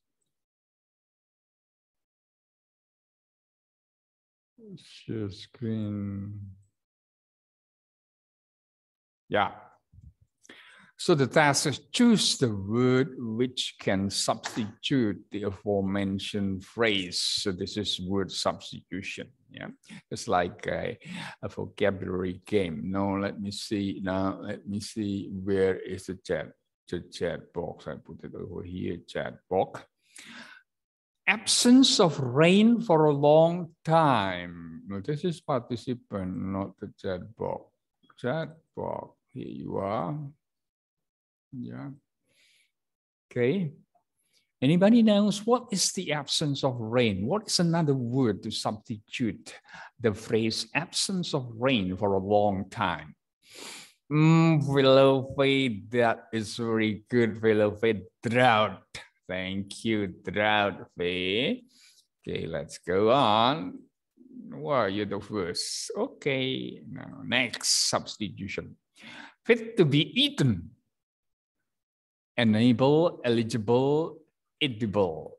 [SPEAKER 9] Share screen. Yeah, so the task is choose the word which can substitute the aforementioned phrase. So this is word substitution. Yeah, it's like a, a vocabulary game. Now let me see. Now let me see. Where is the chat? The chat box. I put it over here. Chat box. Absence of rain for a long time. Well, this is participant, not the chat box. Chat box. Here you are. Yeah. Okay. Anybody knows what is the absence of rain? What is another word to substitute the phrase absence of rain for a long time? Mm, Philofe, that is very good, Philofe. Drought. Thank you, drought, Okay, let's go on. are you the first. Okay, now next substitution. Fit to be eaten enable, eligible, edible.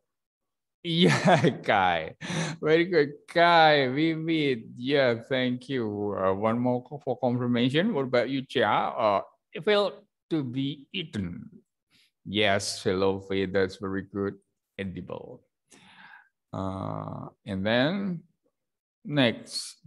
[SPEAKER 9] Yeah, [laughs] Kai. Very good, Kai. We meet. Yeah, thank you. Uh, one more for confirmation. What about you, Chia? Uh, fail to be eaten. Yes, fellow feed. that's very good. Edible. Uh, and then next,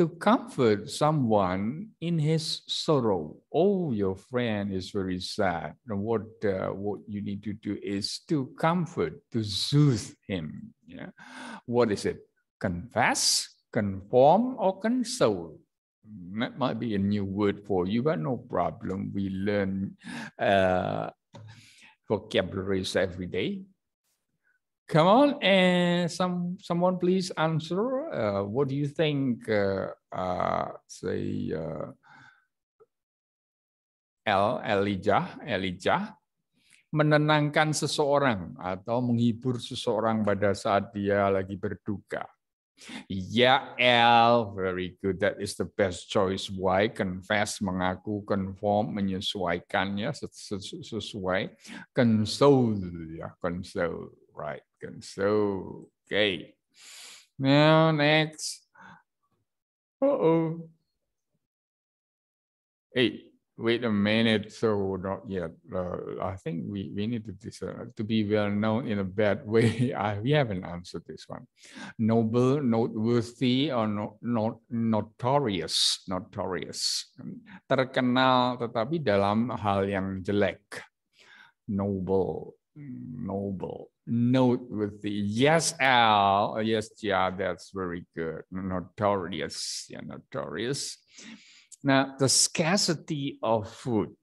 [SPEAKER 9] to comfort someone in his sorrow. Oh, your friend is very sad. And what uh, what you need to do is to comfort, to soothe him. Yeah. What is it? Confess, conform, or console. That might be a new word for you, but no problem. We learn uh, vocabularies every day. Come on, and some someone please answer. Uh, what do you think? Uh, uh, say uh, El Elijah Elijah menenangkan seseorang atau menghibur seseorang pada saat dia lagi berduka. Ya El, very good. That is the best choice. Why? Confess, mengaku, conform, menyesuaikannya sesuai. Console, ya, console. right, So okay. Now next, uh-oh. Hey, wait a minute, so not yet. Uh, I think we, we need to uh, to be well known in a bad [laughs] way. I, we haven't answered this one. Noble, noteworthy, or not, not notorious, notorious. Terkenal tetapi dalam hal yang jelek. Noble, noble note with the yes L, uh, yes yeah, that's very good, notorious, yeah, notorious. Now the scarcity of food.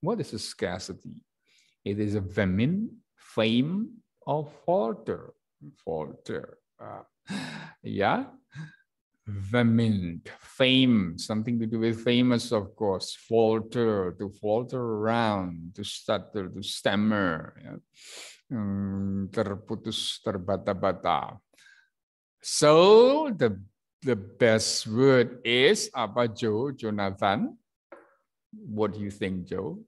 [SPEAKER 9] What is a scarcity? It is a famine, fame, or falter, falter. Uh, yeah, famine, fame, something to do with famous, of course, falter, to falter around, to stutter, to stammer. Yeah? Hmm, terputus terbata-bata. So the the best word is apa Joe Jonathan? What do you think, Joe?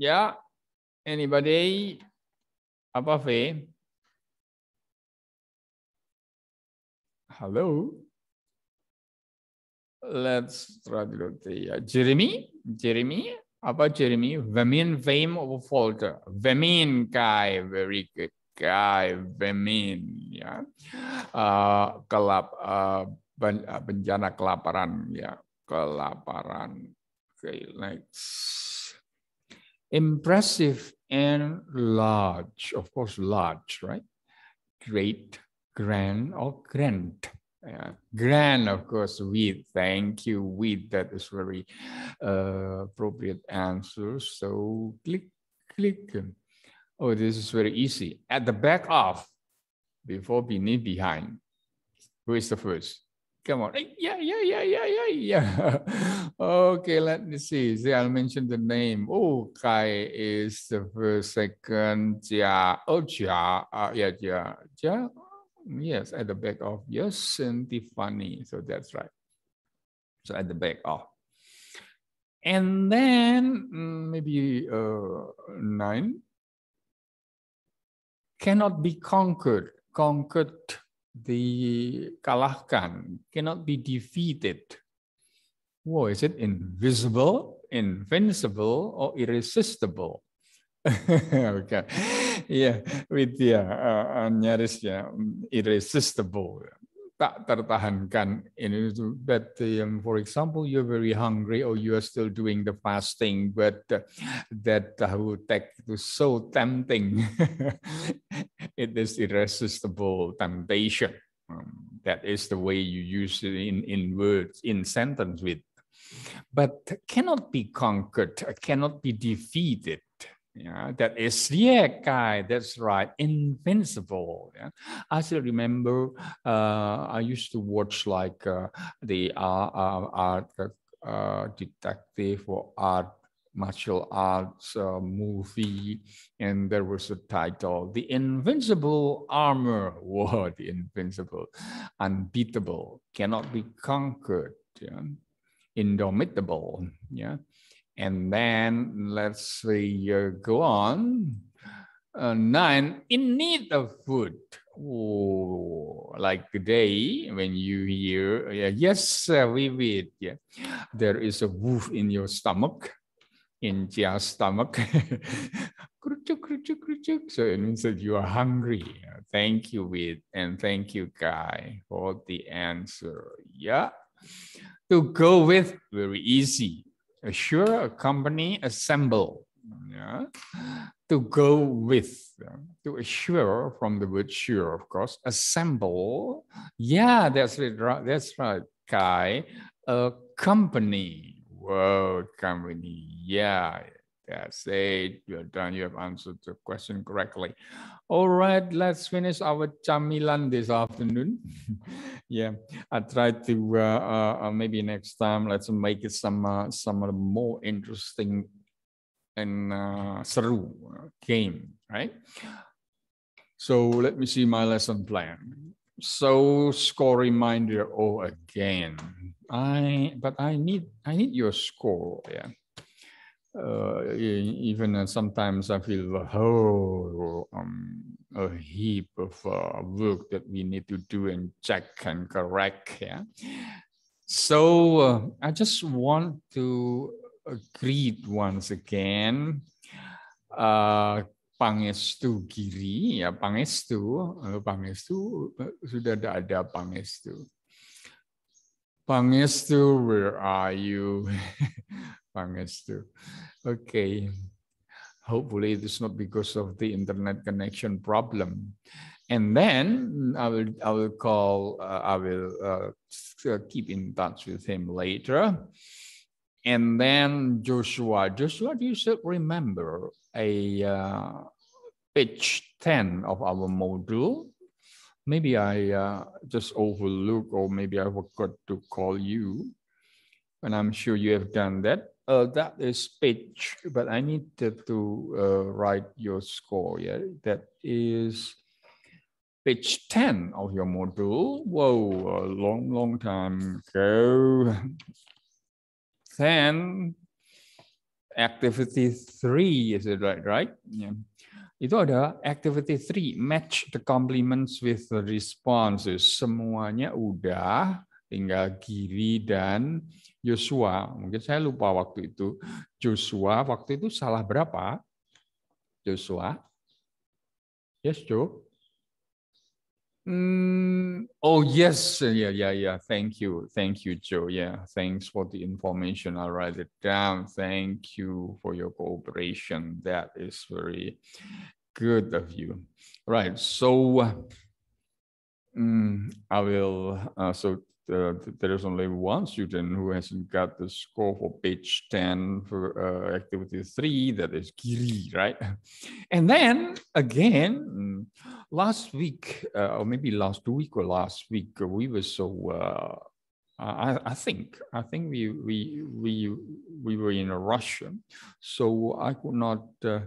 [SPEAKER 9] Yeah, anybody? Apa Fe? Hello. Let's try to do the, Jeremy. Jeremy, about Jeremy? Vemin Vame or Falter? Vemin guy, very good guy. Vemin, Yeah. Uh, kelap, uh, ben, ah, bencana kelaparan, Yeah, Kelaparan. Okay, next. Impressive and large. Of course, large, right? Great, grand, or grand. Yeah. Grand, of course, with thank you, with that is very uh, appropriate answer. So click, click. Oh, this is very easy. At the back of, before, beneath, behind. Who is the first? Come on. Yeah, yeah, yeah, yeah, yeah, yeah. [laughs] okay, let me see. See, I'll mention the name. Oh, Kai is the first, second. Yeah. Oh, Jia. Uh, yeah, Jia. Jia. Yes, at the back of Yosintifani. So that's right. So at the back of. And then mm, maybe uh, nine cannot be conquered, conquered the kalahkan cannot be defeated. Whoa, is it invisible, invincible, or irresistible? [laughs] okay yeah, with ya uh, uh nyaris mm, irresistible tak tertahankan ini itu that um, for example you're very hungry or you are still doing the fasting but uh, that tahu tek itu so tempting [laughs] it is irresistible temptation um, that is the way you use it in in words in sentence with but cannot be conquered cannot be defeated yeah, that is yeah guy that's right invincible yeah. i still remember uh, i used to watch like uh, the uh, uh, art uh, uh, detective or art martial arts movie and there was a title the invincible armor [laughs] war the invincible unbeatable cannot be conquered yeah. indomitable yeah and then let's see, uh, go on. Uh, nine, in need of food. Ooh, like today, when you hear, yeah, yes, uh, we eat. Yeah. There is a wolf in your stomach, in your stomach. [laughs] so it means that you are hungry. Thank you, Wit, and thank you, Guy, for the answer. Yeah. To go with, very easy. Assure a company assemble yeah, to go with to assure from the word sure of course assemble yeah that's right that's right kai a company world company yeah yeah, say you're done. You have answered the question correctly. All right, let's finish our chamilan this afternoon. [laughs] yeah, I try to uh, uh, uh, maybe next time let's make it some uh, some more interesting and uh, seru uh, game, right? So let me see my lesson plan. So score reminder. Oh, again, I but I need I need your score. Yeah uh, even uh, sometimes I feel a whole um, a heap of uh, work that we need to do and check and correct. Yeah. So uh, I just want to greet once again uh, Pangestu Giri Yeah, Pangestu Pangestu sudah ada Pangestu Pangestu where are you [laughs] too. Okay. Hopefully it's not because of the internet connection problem. And then I will, I will call, uh, I will uh, keep in touch with him later. And then Joshua, Joshua, you should remember a uh, page 10 of our module maybe I uh, just overlook or maybe I forgot to call you. And I'm sure you have done that uh, that is speech, but I need to, to uh, write your score. Yeah, that is page 10 of your module. Whoa, a long, long time ago. Then activity three, is it right? Right? Yeah. Itu ada activity 3, match the compliments with the responses. Semuanya udah. tinggal Giri dan Yosua. Mungkin saya lupa waktu itu. yosua waktu itu salah berapa? yosua Yes, Joe?
[SPEAKER 8] hmm
[SPEAKER 9] oh yes, yeah, yeah, yeah. Thank you, thank you, Joe. Yeah, thanks for the information. I'll write it down. Thank you for your cooperation. That is very good of you. Right. So, um, I will. Uh, so uh, there is only one student who hasn't got the score for page 10 for uh, activity three, that is Kiri, right? [laughs] And then again, last week, uh, or maybe last week or last week, we were so, uh, I, I, think, I think we, we, we, we were in a rush. So I could not, uh,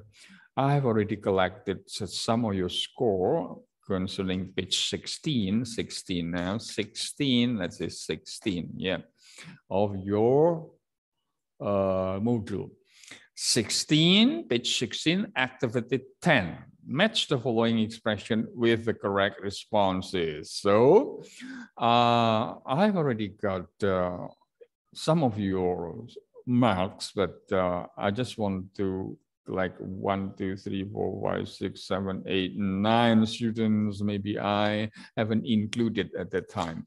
[SPEAKER 9] I have already collected some of your score concerning page 16, 16 now, 16, let's say 16, yeah, of your uh, module. 16, page 16, activity 10. Match the following expression with the correct responses. So uh, I've already got uh, some of your marks, but uh, I just want to like one, two, three, four, five, six, seven, eight, nine students, maybe I haven't included at that time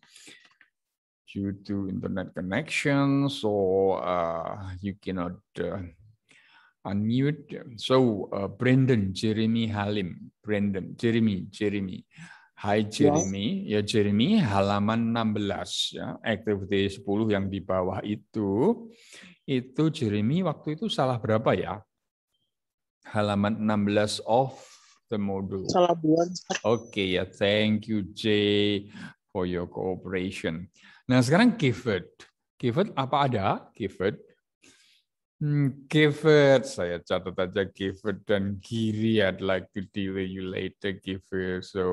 [SPEAKER 9] due to internet connection. So uh, you cannot uh, unmute. So uh, Brendan, Jeremy, Halim, Brendan, Jeremy, Jeremy. Hai Jeremy, yes. ya Jeremy halaman 16 ya, activity 10 yang di bawah itu itu Jeremy waktu itu salah berapa ya? halaman 16 of the module. Salah buat. Oke ya, thank you Jay for your cooperation. Nah sekarang keyword. Keyword apa ada? Keyword Hmm, Gifford, saya catat aja Gifford dan Giri. I'd like to deal with you later, Gifford. So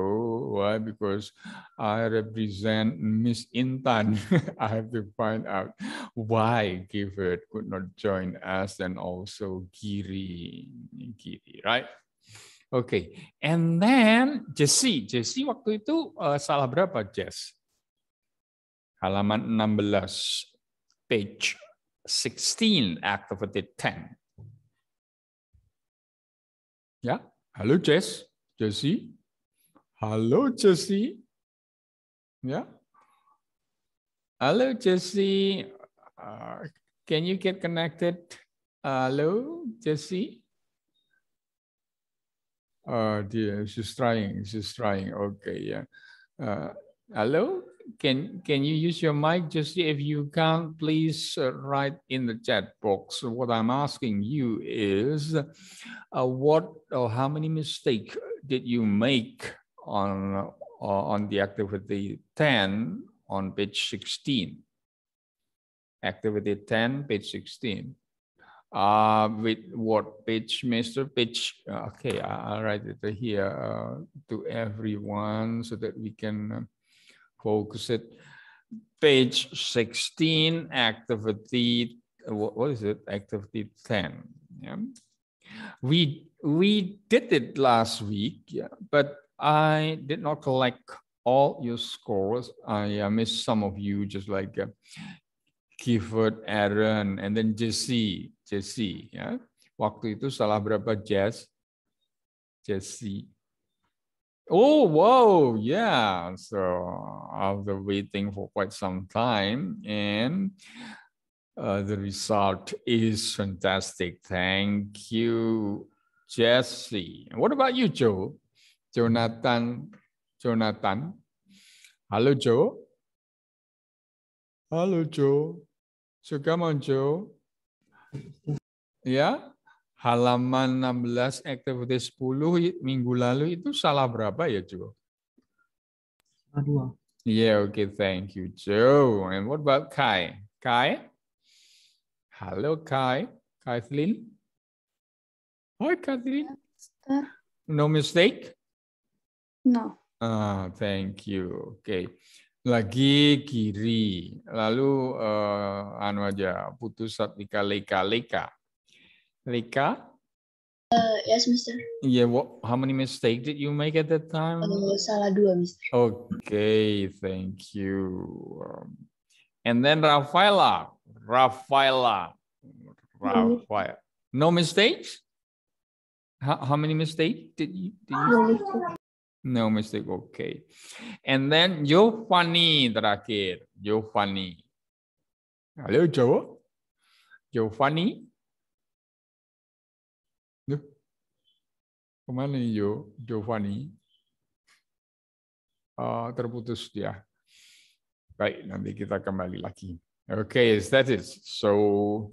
[SPEAKER 9] why? Because I represent Miss Intan. [laughs] I have to find out why Gifford could not join us and also Giri, Giri, right? Oke, okay. and then Jesse, Jesse waktu itu uh, salah berapa Jess? Halaman 16, page 16 activity 10. Yeah. Hello, Jess. Jesse. Hello, Jesse. Yeah. Hello, Jesse. Uh, can you get connected? Hello, Jesse. Oh dear, she's trying. She's trying. Okay, yeah. Uh, hello, can can you use your mic? Just if you can, not please uh, write in the chat box. What I'm asking you is, uh, what or how many mistake did you make on uh, on the activity 10 on page 16? Activity 10, page 16. Uh, with what page, Mr. Page? Uh, okay, I'll write it here uh, to everyone so that we can uh, Focus it. page 16, activity, what is it? Activity 10. Yeah. We, we did it last week, yeah, but I did not collect all your scores. I missed some of you, just like uh, Clifford, Aaron, and then Jesse. Jesse, Yeah. Waktu itu salah berapa Jess? Jesse. Oh, whoa, yeah. So I've been waiting for quite some time, and uh, the result is fantastic. Thank you, Jesse. What about you, Joe? Jonathan, Jonathan. Hello, Joe. Hello, Joe. So come on, Joe. Yeah. halaman 16 activity 10 minggu lalu itu salah berapa ya, Jo? Salah dua. Yeah, okay, thank you, Joe. And what about Kai? Kai? Halo, Kai. Kathleen? Hi, Kathleen. No mistake? No. Ah, thank you. Oke. Okay. Lagi kiri. Lalu uh, anu aja putus saat lika leka leka. Rika?
[SPEAKER 7] Uh, yes, Mister.
[SPEAKER 9] Yeah, what? How many mistakes did you make at that time? Uh,
[SPEAKER 7] salah dua, Mister.
[SPEAKER 9] Okay, thank you. Um, and then Rafaela, Rafaela, Rafaela. No mistakes. How, how many mistakes did you? Did you no, no mistake. Okay. And then Giovanni terakhir, Giovanni. Joe. Jawa. Giovanni. kemarin Yo Giovanni uh, terputus dia. Baik, nanti kita kembali lagi. Oke, okay, is that it? So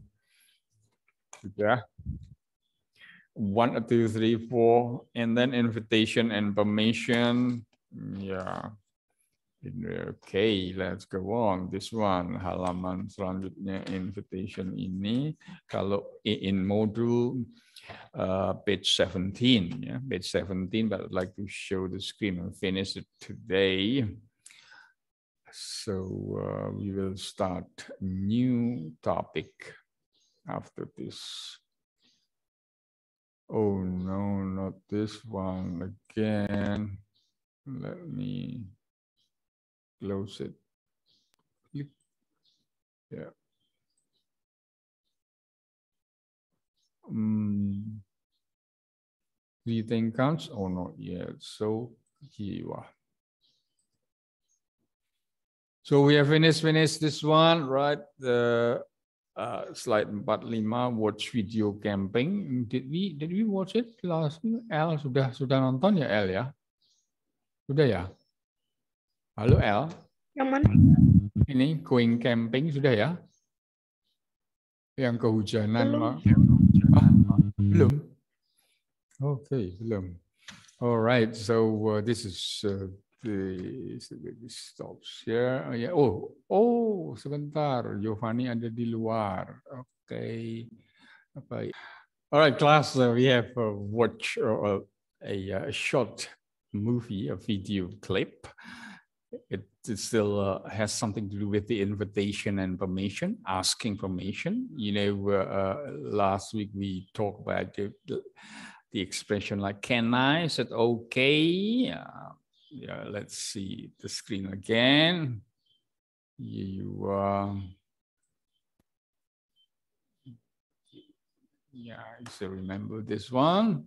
[SPEAKER 9] sudah one, two, three, four, and then invitation and permission. Yeah. Okay, let's go on. This one, halaman selanjutnya invitation ini. Kalau in module, uh, page 17. Yeah? Page 17, but I'd like to show the screen and finish it today. So uh, we will start new topic after this. Oh no, not this one again. Let me close it. Yeah. um, hmm. breathing counts or not yet. So here you are. So we have finished, finished this one, right? The uh, slide 45, watch video camping. Did we, did we watch it last? L sudah sudah nonton ya L ya? Sudah ya? Halo L. Yang mana? Ini going camping sudah ya? Yang kehujanan. Belum. belum. Okay, belum. All right. So uh, this is uh, the this stops here. Oh, yeah. Oh, oh, sebentar. Giovanni ada di luar. Okay. Okay. All right, class. Uh, we have uh, uh, a watch uh, a, a, a short movie, a video clip it, it still uh, has something to do with the invitation and permission, asking permission. You know, uh, uh, last week we talked about the, the, the, expression like, can I? I said, okay. Uh, yeah, let's see the screen again. you uh, Yeah, I still remember this one.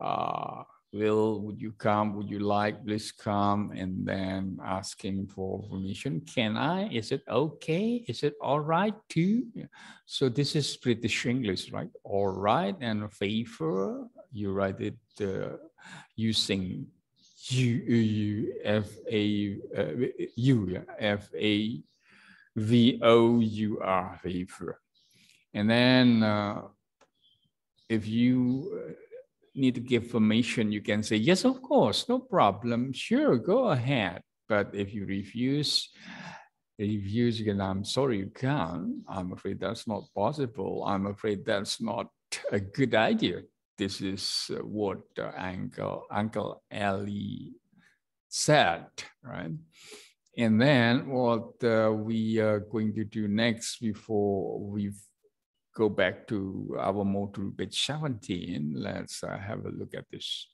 [SPEAKER 9] Uh, Will, would you come? Would you like? Please come. And then ask him for permission. Can I? Is it okay? Is it all right too? So this is British English, right? All right and favor. You write it uh, using u u f a uh, u f a v o u r favor. And then uh, if you need to give permission, you can say, yes, of course, no problem, sure, go ahead. But if you refuse, refuse, you again, I'm sorry, you can't. I'm afraid that's not possible. I'm afraid that's not a good idea. This is uh, what uh, Uncle Uncle Ali said, right? And then what uh, we are going to do next before we go back to our module page 17, let's uh, have a look at this.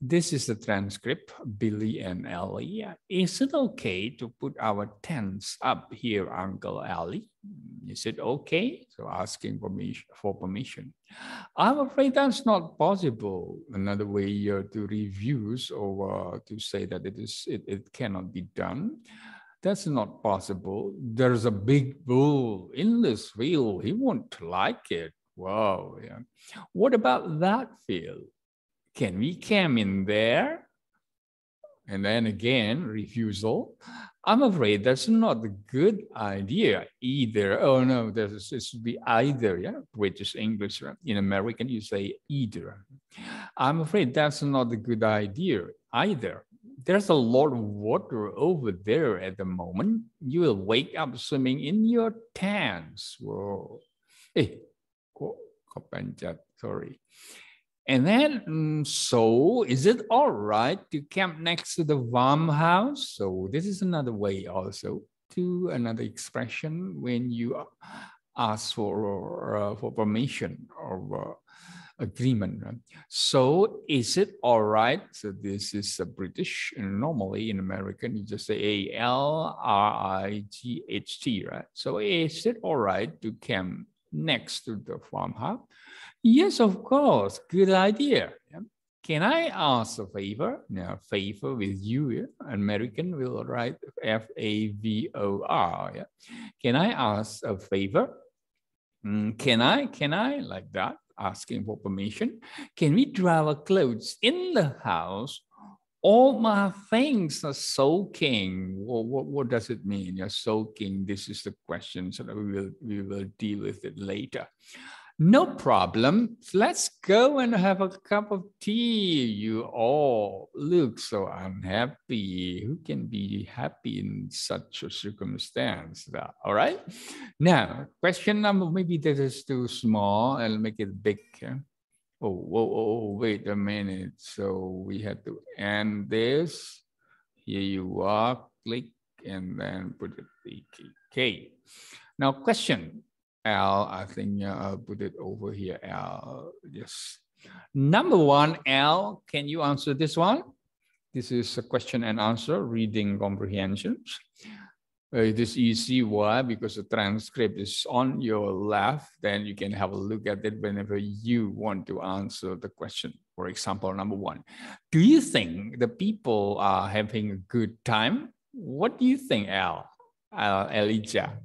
[SPEAKER 9] This is the transcript, Billy and Ellie. Is it okay to put our tents up here, Uncle Ellie? Is it okay? So asking for permission. I'm afraid that's not possible. Another way uh, to refuse or uh, to say that it is it, it cannot be done. That's not possible. There's a big bull in this field. He won't like it. Wow. Yeah. What about that field? Can we come in there? And then again, refusal. I'm afraid that's not a good idea either. Oh no, there's it should be either, yeah. British English in American, you say either. I'm afraid that's not a good idea either there's a lot of water over there at the moment. You will wake up swimming in your tents. Whoa. Hey, eh, sorry. And then, mm, so is it all right to camp next to the warm house? So this is another way also to another expression when you ask for, uh, for permission or agreement. Right? So is it all right? So this is a British, normally in American, you just say A L R I G H T, right? So is it all right to camp next to the farm hub? Yes, of course, good idea. Can I ask a favor? Now, favor with you, yeah? American will write F A V O R. Yeah? Can I ask a favor? Mm, can I? Can I? Like that asking for permission. Can we dry our clothes in the house? All my things are soaking. what, what does it mean? You're soaking. This is the question so that we will, we will deal with it later. No problem. Let's go and have a cup of tea. You all look so unhappy. Who can be happy in such a circumstance? All right. Now, question number maybe this is too small. I'll make it big. Oh, whoa, whoa! wait a minute. So we have to end this. Here you are. Click and then put it. Okay. Now, question L, I think uh, put it over here, L, uh, yes. Number one, L, can you answer this one? This is a question and answer, reading comprehensions. Uh, it is easy, why? Because the transcript is on your left, then you can have a look at it whenever you want to answer the question. For example, number one, do you think the people are having a good time? What do you think, Al, uh, Elijah?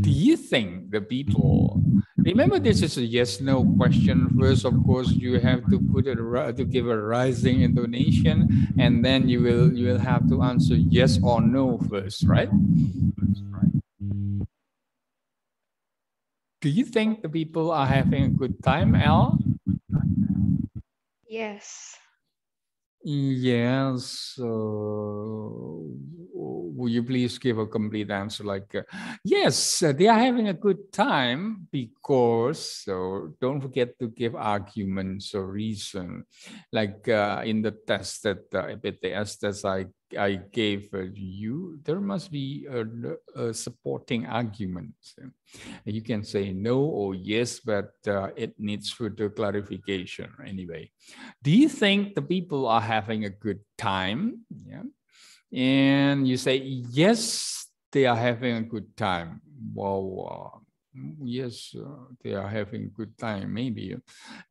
[SPEAKER 9] do you think the people remember this is a yes no question first of course you have to put it to give a rising intonation and then you will you will have to answer yes or no first right do you think the people are having a good time al
[SPEAKER 4] yes
[SPEAKER 9] Yes. Uh, will you please give a complete answer? Like, uh, yes, uh, they are having a good time because, so don't forget to give arguments or reason. Like uh, in the test that uh, the test that's like, I gave uh, you, there must be a, a supporting argument. You can say no or yes, but uh, it needs further clarification anyway. Do you think the people are having a good time? Yeah. And you say, yes, they are having a good time. Well, yes, uh, they are having good time. Maybe uh,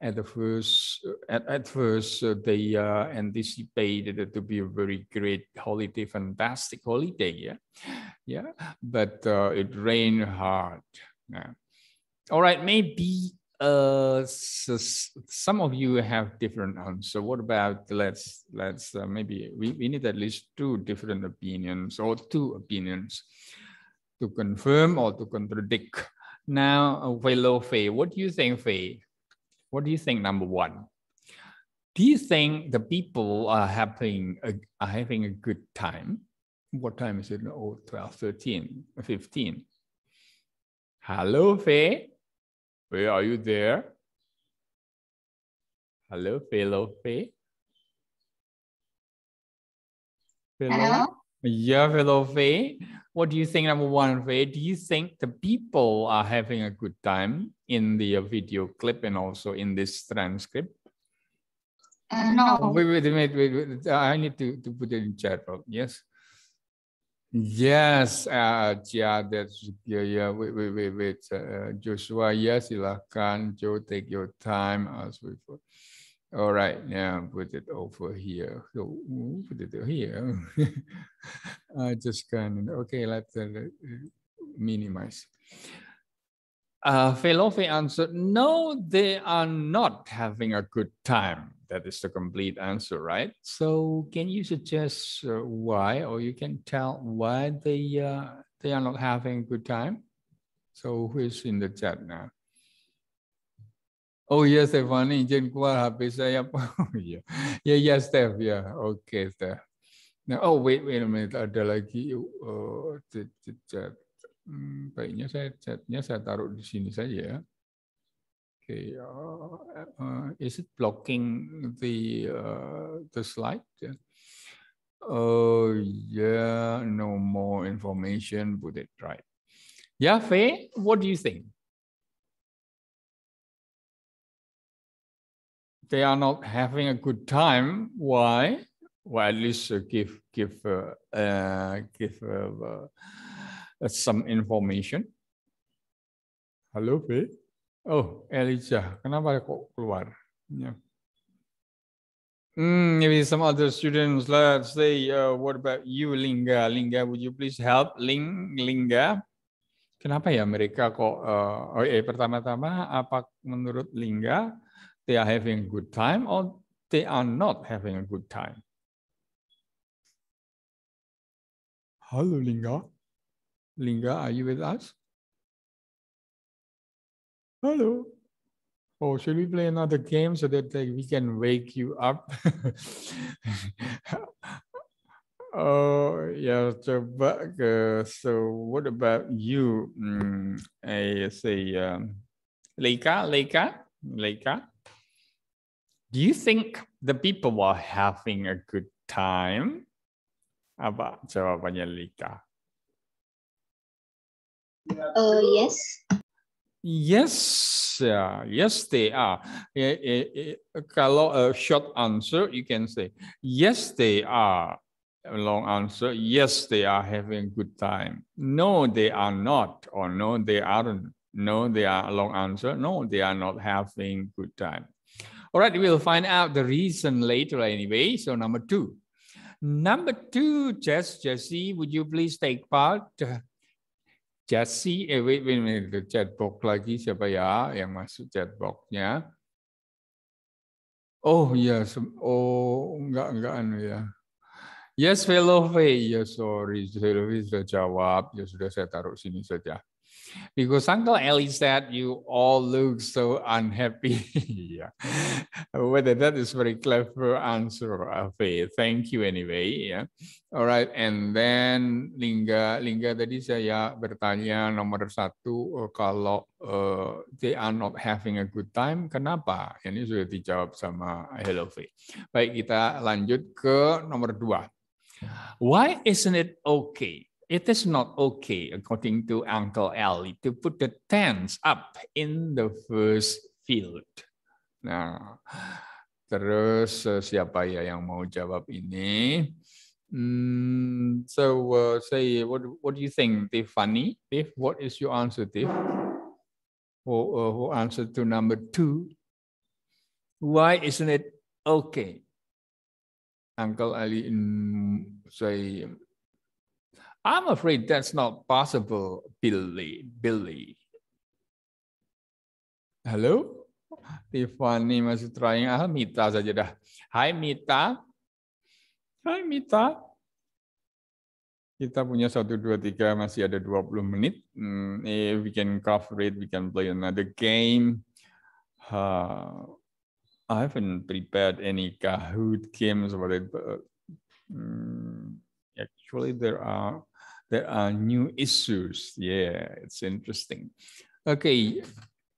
[SPEAKER 9] at the first, uh, at, at first, uh, they uh, anticipated it to be a very great holiday, fantastic holiday. Yeah, yeah. But uh, it rained hard. Yeah. All right, maybe some of you have different So What about let's let's maybe we, we need at least two different opinions or two opinions to confirm or to contradict now, Fei, What do you think, Fei? What do you think? Number one, do you think the people are having a, are having a good time? What time is it? Oh, 12, 13, 15. Hello, Fei. Where are you there? Hello, fellow Fei. Hello. Hello. Yeah, hello, What do you think, number one, Faye? Do you think the people are having a good time in the video clip and also in this transcript?
[SPEAKER 1] Uh, no. Wait,
[SPEAKER 9] wait, wait, wait, wait. Uh, I need to, to put it in chat. Yes. Yes, uh, yeah, that's yeah, yeah. Wait, wait, wait, wait. Uh, Joshua, yes, silakan. Joe, take your time as before. All right, now put it over here. So put it here. [laughs] I just can. okay, let's uh, minimize. Uh, Felofi answered, no, they are not having a good time. That is the complete answer, right? So can you suggest uh, why, or you can tell why they, uh, they are not having a good time? So who is in the chat now? Oh iya Stefani, izin keluar HP saya. [laughs] oh iya. Ya ya Steph ya. Oke okay, Steph. Nah, oh wait wait a minute ada lagi oh, chat, chat. Hmm, baiknya saya chatnya saya taruh di sini saja ya. Oke, okay. uh, eh, is it blocking the uh, the slide? Oh yeah, no more information. Put it right. Yeah, Faye, what do you think? they are not having a good time. Why? Well, at least uh, give give uh, uh give uh, some information. Halo B. Oh, Elijah, kenapa kok keluar? Yeah. Mm, maybe some other students, let's say, uh, what about you, Lingga? Lingga, would you please help Ling, Lingga? Kenapa ya mereka kok, uh, oh, eh, pertama-tama apa menurut Lingga, they are having a good time or they are not having a good time. Hello, Linga. Linga, are you with us? Hello. Oh, should we play another game so that like, we can wake you up? [laughs] oh, yeah. So, but, uh, so what about you? Mm, I say, um, Leika, Leika, Leika do you think the people were having a good time about jawabannya Lika?
[SPEAKER 7] Uh, yes.
[SPEAKER 9] Yes, uh, yes they are. It, it, it, kalau a short answer, you can say yes they are. A long answer, yes they are having a good time. No, they are not, or no, they aren't. No, they are a long answer. No, they are not having good time. All right, we'll find out the reason later anyway. So number two. Number two, Jess, Jesse, would you please take part? Jesse, eh, wait, wait, wait, chat chatbox lagi siapa ya yang masuk chatboxnya? Oh ya, yes. oh enggak enggak anu ya. Yes, Velove, ya yes, sorry, Velove sudah jawab, ya sudah saya taruh sini saja. Because Uncle Ellie said you all look so unhappy. [laughs] yeah. Whether that is very clever answer, Faye. Thank you anyway. Yeah. All right. And then Lingga, Lingga tadi saya bertanya nomor satu eh, kalau uh, they are not having a good time, kenapa? Ini sudah dijawab sama Hello Faye. Baik, kita lanjut ke nomor dua. Why isn't it okay it is not okay, according to Uncle Ali, to put the tents up in the first field. Nah, terus eh, siapa ya yang mau jawab ini? Hmm, so uh, say what what do you think, Tiffany? Tiff, what is your answer, Tiff? Who, uh, who answer to number two? Why isn't it okay? Uncle Ali in, mm, say I'm afraid that's not possible, Billy. Billy. Hello? Tiffany masih trying. Ah, Mita saja dah. Hai Mita. Hai Mita. Kita punya 1, 2, 3, masih ada 20 menit. Hmm, eh, we can cover it, we can play another game. Uh, I haven't prepared any Kahoot games it, but uh, hmm, actually there are there are new issues. Yeah, it's interesting. Okay,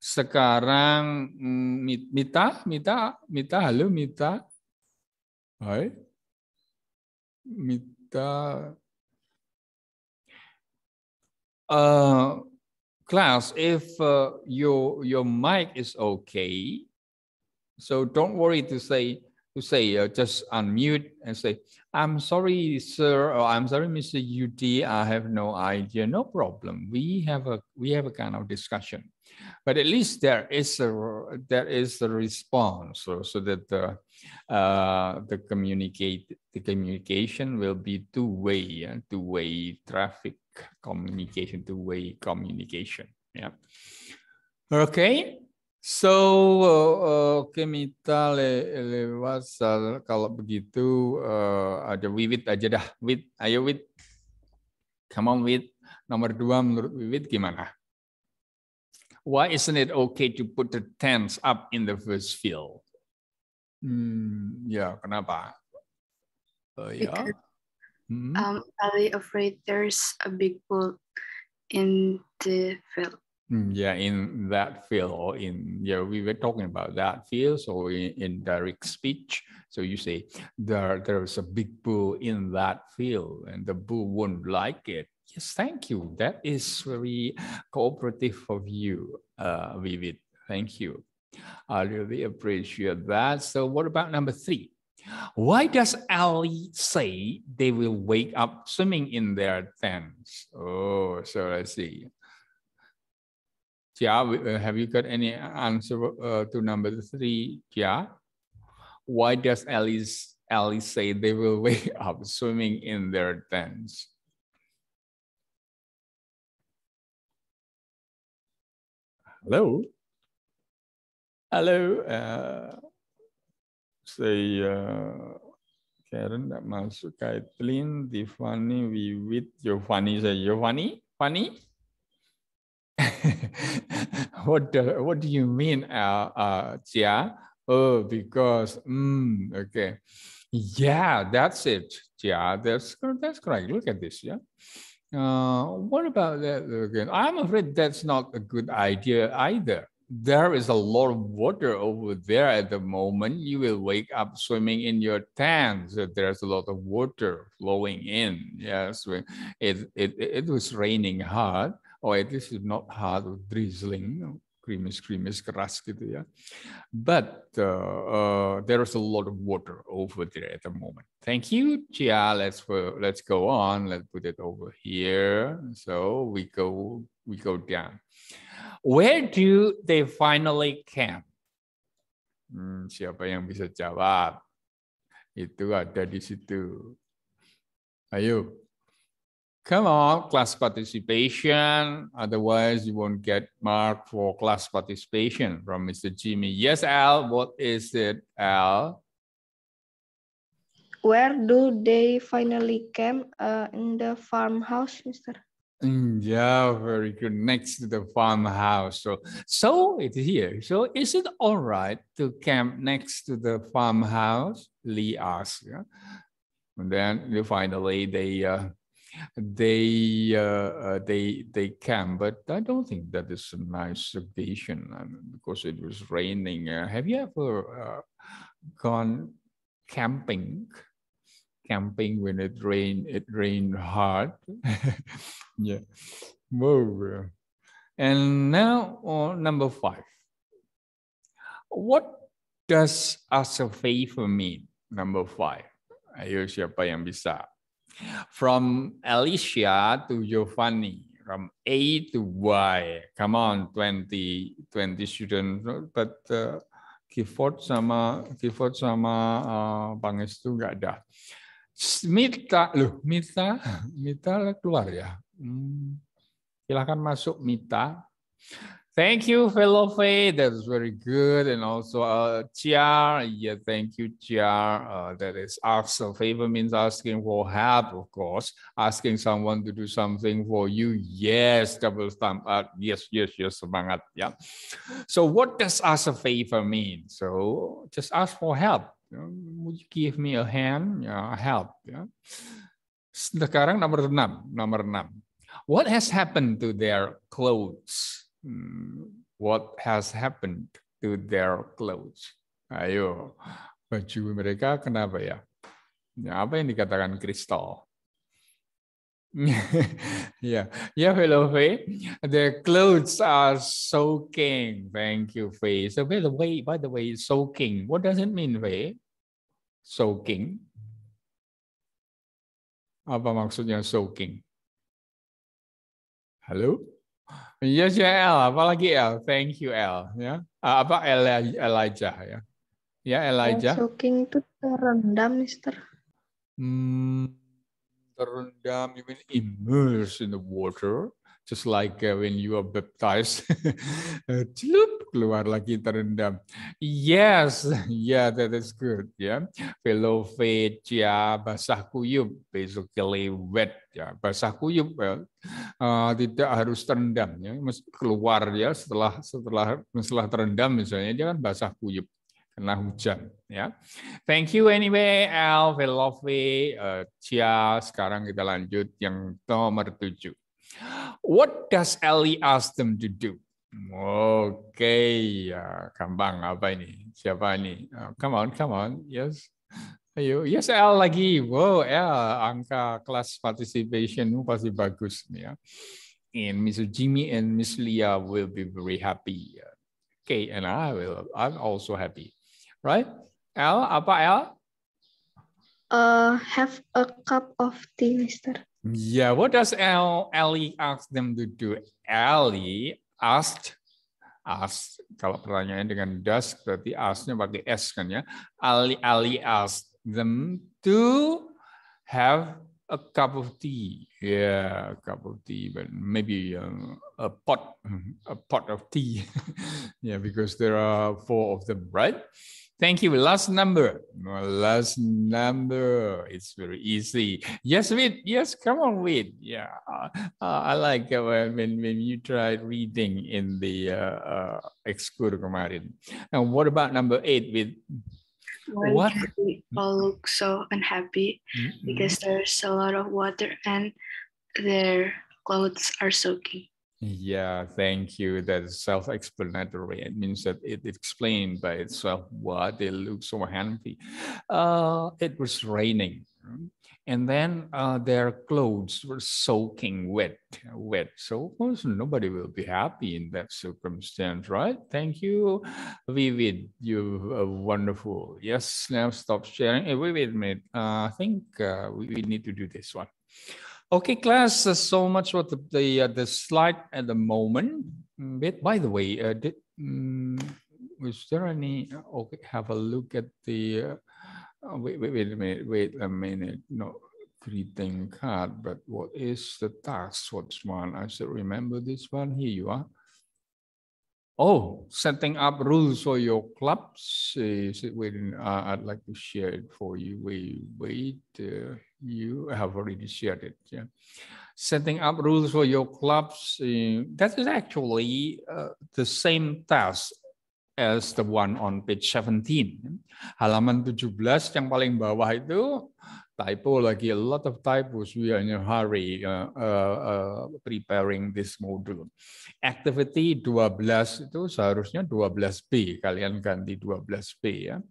[SPEAKER 9] sekarang mm, Mita, Mita, Mita, halo Mita. Hai. Mita. Uh, class, if uh, your your mic is okay, so don't worry to say to say uh, just unmute and say, I'm sorry, sir, or I'm sorry, Mr. UD, I have no idea. No problem. We have a we have a kind of discussion, but at least there is a there is a response, so, so that the uh, the communicate the communication will be two way, two way traffic communication, two way communication. Yeah. Okay. So, uh, oke okay, Mita le, kalau begitu uh, ada Wiwit aja dah. Wit, ayo Wit. Come on Wit. Nomor dua menurut Wiwit gimana? Why isn't it okay to put the tents up in the first field? Hmm, ya, kenapa? Uh, ya. Because, hmm. I'm
[SPEAKER 5] um, really afraid there's a big bull
[SPEAKER 7] in the field.
[SPEAKER 9] Mm, yeah in that field or in yeah we were talking about that field so in, in direct speech so you say there there's a big bull in that field and the bull won't like it yes thank you that is very cooperative of you uh, vivid thank you i really appreciate that so what about number three why does Ali say they will wake up swimming in their tents? Oh, so I see. Kya, uh, have you got any uh, answer uh, to number three, Yeah, Why does Alice Alice say they will [laughs] wake up swimming in their tents? Hello. Hello. Uh, say uh, Karen masuk Kaitlin, Tiffany, with Giovanni. Say Giovanni, Fanny. [laughs] what do, what do you mean, uh, uh, Jia? Oh, because mm, okay, yeah, that's it. Yeah, that's that's correct. Look at this. Yeah. Uh, what about that again? I'm afraid that's not a good idea either. There is a lot of water over there at the moment. You will wake up swimming in your tanks. There's a lot of water flowing in. Yes, it it it was raining hard. or oh, at least it's not hard or drizzling, creamy, creamy, keras gitu ya. But uh, uh, there is a lot of water over there at the moment. Thank you, Chia. Let's uh, let's go on. Let's put it over here. So we go we go down. Where do they finally camp? Hmm, siapa yang bisa jawab? Itu ada di situ. Ayo. Come on, class participation. Otherwise, you won't get mark for class participation from Mr. Jimmy. Yes, Al, what is it, Al?
[SPEAKER 4] Where do they finally came? Uh, in the farmhouse, Mr.
[SPEAKER 9] Yeah, very good. Next to the farmhouse. So, so it's here. So is it all right to camp next to the farmhouse? Lee asked. Yeah? And then finally they uh, they uh, uh, they they can but i don't think that is a nice vision I mean, because it was raining uh, have you ever uh, gone camping camping when it rained it rained hard [laughs] yeah Whoa. and now number five what does as a favor mean number five ayo siapa yang bisa From Alicia to Giovanni, from A to Y. Come on, 20, 20 students. But uh, Gifford sama Gifford sama uh, itu nggak ada. Mita, loh, Mita, [laughs] Mita keluar ya. Hmm. Silahkan masuk Mita. Thank you, fellow Faye. That was very good. And also, uh, Chia. Yeah, thank you, Chia. Uh, that is a Favor means asking for help, of course. Asking someone to do something for you. Yes, double thumb up. Uh, yes, yes, yes, semangat. Yeah. So, what does ask a favor mean? So, just ask for help. Would you give me a hand? Yeah, help. Yeah. Sekarang nomor enam. Nomor enam. What has happened to their clothes? Hmm, what has happened to their clothes. Ayo, baju mereka kenapa ya? ya apa yang dikatakan kristal? [laughs] Ya, ya hello, Faye. The clothes are soaking. Thank you, Faye. So, by the way, by the way, soaking. What does it mean, Faye? Soaking. Apa maksudnya soaking? Halo? Yes ya El, apalagi El. Thank you El. Ya, apa El Elijah ya? Ya Elijah. Yeah,
[SPEAKER 3] shocking itu terendam, Mister.
[SPEAKER 9] Hmm, terendam, you mean immersed in the water, just like uh, when you are baptized. [laughs] Celup, keluar lagi terendam. Yes, [laughs] yeah, that is good. Ya, yeah. ya basah kuyup, basically wet. Ya, basah kuyup well, ya. uh, tidak harus terendam. Ya, keluar ya setelah setelah setelah terendam misalnya dia kan basah kuyup kena hujan ya. Thank you anyway Al Velove uh, eh, Cia. Sekarang kita lanjut yang nomor tujuh. What does Ellie ask them to do? Oke, ya kambang Apa ini? Siapa ini? Oh, come on, come on. Yes. Ayo, yes L lagi. Wow, L angka kelas participationmu pasti bagus ya. And Mr. Jimmy and Miss Leah will be very happy. Okay, and I will. I'm also happy. Right? L apa L?
[SPEAKER 7] Uh, have a cup of tea, Mister.
[SPEAKER 9] Yeah, what does L Ellie ask them to do? Ellie asked, asked, kalau pertanyaan dengan does berarti asknya pakai s kan ya. Ali Ali asked them to have a cup of tea. Yeah, a cup of tea, but maybe um, a pot, [laughs] a pot of tea. [laughs] yeah, because there are four of them, right? Thank you. Last number. Last number. It's very easy. Yes, read. Yes, come on, read. Yeah, uh, uh, I like uh, when, when you try reading in the uh, uh, Excurgo Marin. And what about number eight with
[SPEAKER 3] why what? we all look so unhappy mm-hmm. because there's a lot of water and their clothes are soaking.
[SPEAKER 9] Yeah, thank you. That is self-explanatory. It means that it explained by itself why they look so happy. Uh, it was raining, and then uh, their clothes were soaking wet, wet. So of course, nobody will be happy in that circumstance, right? Thank you, Vivid. You are uh, wonderful. Yes, now stop sharing. Hey, wait, wait a minute. Uh, I think uh, we, we need to do this one. Okay, class. Uh, so much for the the, uh, the, slide at the moment. Mm, but by the way, uh, did um, mm, was there any? Uh, okay, have a look at the. Uh, uh, wait, wait, wait a minute. Wait a minute. No, three card. But what is the task? What's one? I should remember this one. Here you are. Oh, setting up rules for your clubs. Uh, wait, uh, I'd like to share it for you. Wait, wait. Uh, you have already shared it. Yeah. Setting up rules for your clubs, uh, that is actually uh, the same task as the one on page 17. Halaman 17 yang paling bawah itu typo lagi, a lot of typos. We are in a hurry uh, uh, uh, preparing this module. Activity 12 itu seharusnya 12B, kalian ganti 12B ya.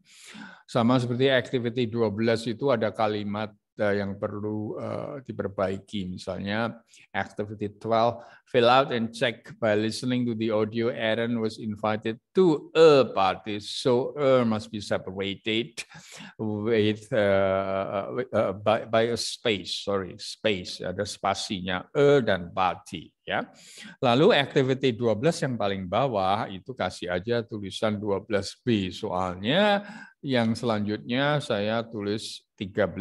[SPEAKER 9] Sama seperti activity 12 itu ada kalimat yang perlu uh, diperbaiki. Misalnya activity 12, fill out and check by listening to the audio Aaron was invited to a party, so a must be separated with uh, uh, by, by a space, sorry, space, ada spasinya, a dan party. Ya. Lalu activity 12 yang paling bawah itu kasih aja tulisan 12B, soalnya yang selanjutnya saya tulis 13,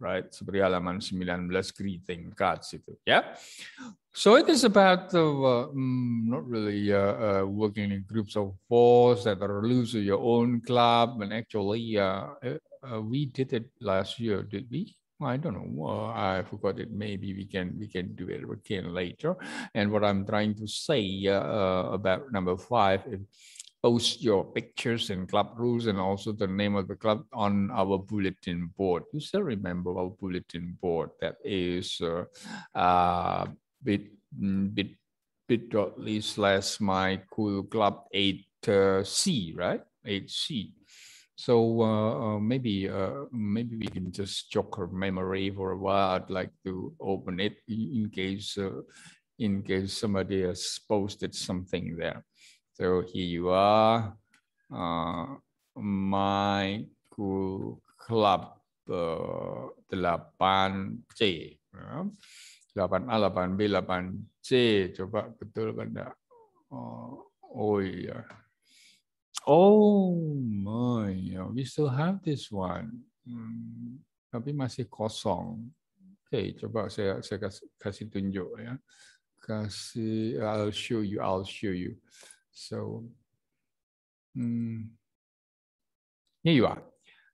[SPEAKER 9] right? Seperti halaman 19 greeting cards itu, ya. Yeah? So it is about the, uh, mm, not really uh, uh, working in groups of fours that are loose your own club. And actually, uh, uh, uh, we did it last year, did we? I don't know. I forgot it. Maybe we can we can do it again later. And what I'm trying to say about number five is post your pictures and club rules and also the name of the club on our bulletin board. You still remember our bulletin board that is uh, uh mm, bit, bit, bit.ly slash my cool club 8C, uh, right? 8C. So uh, uh, maybe uh, maybe we can just jog her memory for a while. I'd like to open it in case uh, in case somebody has posted something there. So here you are, uh, my cool Club uh, c ya. delapan a delapan b delapan c Coba betul kan enggak? Oh, oh iya. Oh my, ya, we still have this one. Hmm, tapi masih kosong. Oke, okay, coba saya saya kasih, kasih tunjuk ya. Kasih, I'll show you, I'll show you. So, um, here you are.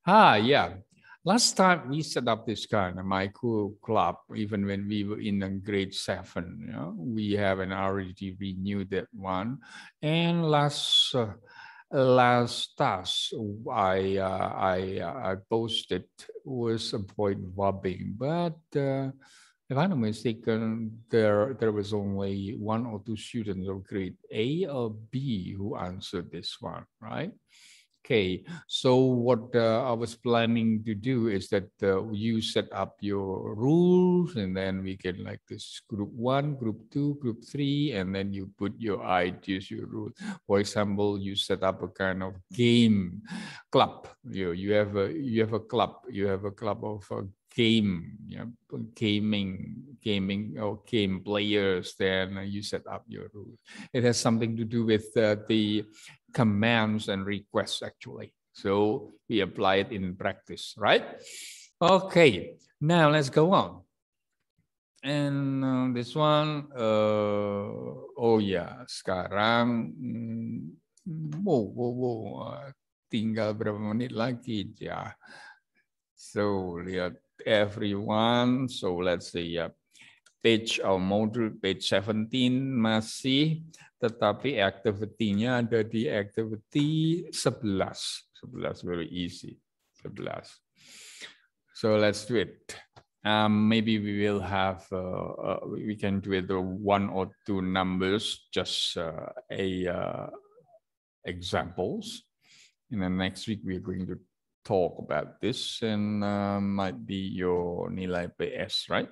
[SPEAKER 9] Ah, yeah. Last time we set up this kind of micro club, even when we were in the grade seven, you know, we have an already renewed that one. And last uh, last task I uh, I, uh, I posted was avoid rubbing, but uh, if I'm not mistaken, there there was only one or two students of grade A or B who answered this one, right? Okay, so what uh, I was planning to do is that uh, you set up your rules and then we get like this group one, group two, group three, and then you put your ideas, your rules. For example, you set up a kind of game club. You, you have a you have a club. You have a club of uh, game you know, gaming gaming or game players then you set up your rules it has something to do with uh, the commands and requests actually so we apply it in practice right okay now let's go on and uh, this one uh, oh yeah sekarang mm, wow wow wow uh, tinggal berapa menit lagi ya so lihat everyone. So let's see, uh, page or module page 17 masih, tetapi activity-nya ada di activity 11. 11 very easy. 11. So let's do it. Um, maybe we will have uh, uh, we can do it one or two numbers, just uh, a uh, examples. In the next week, we are going to talk about this, and uh, might be your nilai PS, right?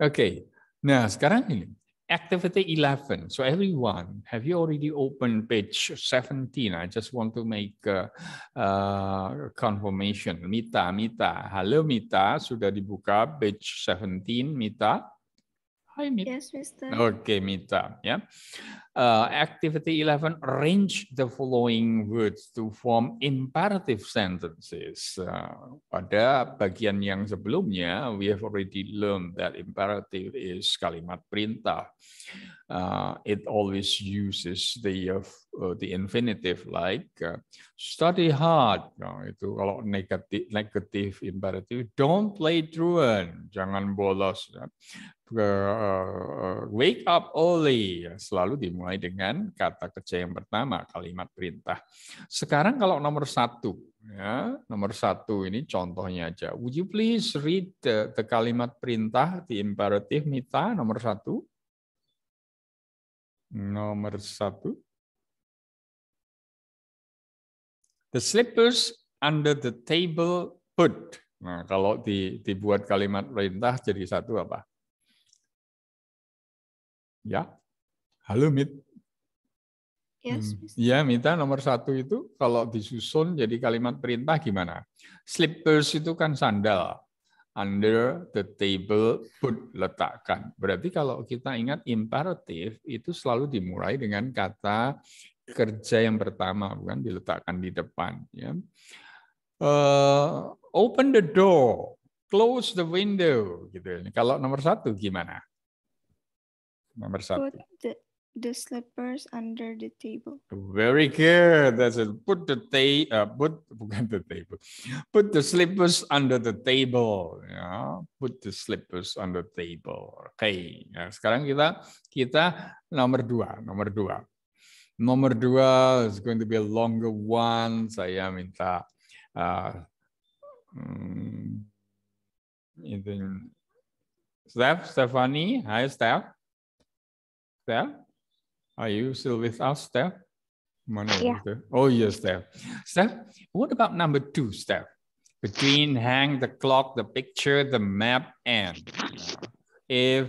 [SPEAKER 9] Okay. Nah, sekarang ini activity 11. So everyone, have you already opened page 17? I just want to make a, a confirmation. Mita, Mita. Halo Mita, sudah dibuka page 17, Mita?
[SPEAKER 7] Hi Mita. Yes, Mister. Okay,
[SPEAKER 9] Mita. Yeah uh, activity 11, arrange the following words to form imperative sentences. Uh, pada bagian yang sebelumnya, we have already learned that imperative is kalimat perintah. Uh, it always uses the uh, uh the infinitive like uh, study hard. Nah, itu kalau negatif negative imperative, don't play truant, jangan bolos. Ya. Uh, uh, wake up early selalu dimulai dimulai dengan kata kerja yang pertama, kalimat perintah. Sekarang kalau nomor satu, ya, nomor satu ini contohnya aja. Would you please read the, the kalimat perintah, di imperative, Mita, nomor satu? Nomor satu. The slippers under the table put. Nah, kalau di, dibuat kalimat perintah jadi satu apa? Ya, Halo, Mit. Yes, ya, Mita, nomor satu itu kalau disusun jadi kalimat perintah gimana? Slippers itu kan sandal. Under the table put, letakkan. Berarti kalau kita ingat imperatif itu selalu dimulai dengan kata kerja yang pertama, bukan diletakkan di depan. Ya. Uh, open the door, close the window. Gitu. Kalau nomor satu gimana? Nomor satu.
[SPEAKER 4] Put the the slippers under the table.
[SPEAKER 9] Very good. That's it. Put the ta- uh, put bukan [laughs] the table. Put the slippers under the table. Ya, put the slippers under the table. Oke. Okay. Ya, sekarang kita kita nomor dua, nomor dua. Nomor dua is going to be a longer one. Saya minta uh, hmm, itu Steph, Stephanie, hi Steph. Steph. Are you still with us, Steph? yeah. Oh, yes, Steph. Steph, what about number two, Steph? Between hang, the clock, the picture, the map, and if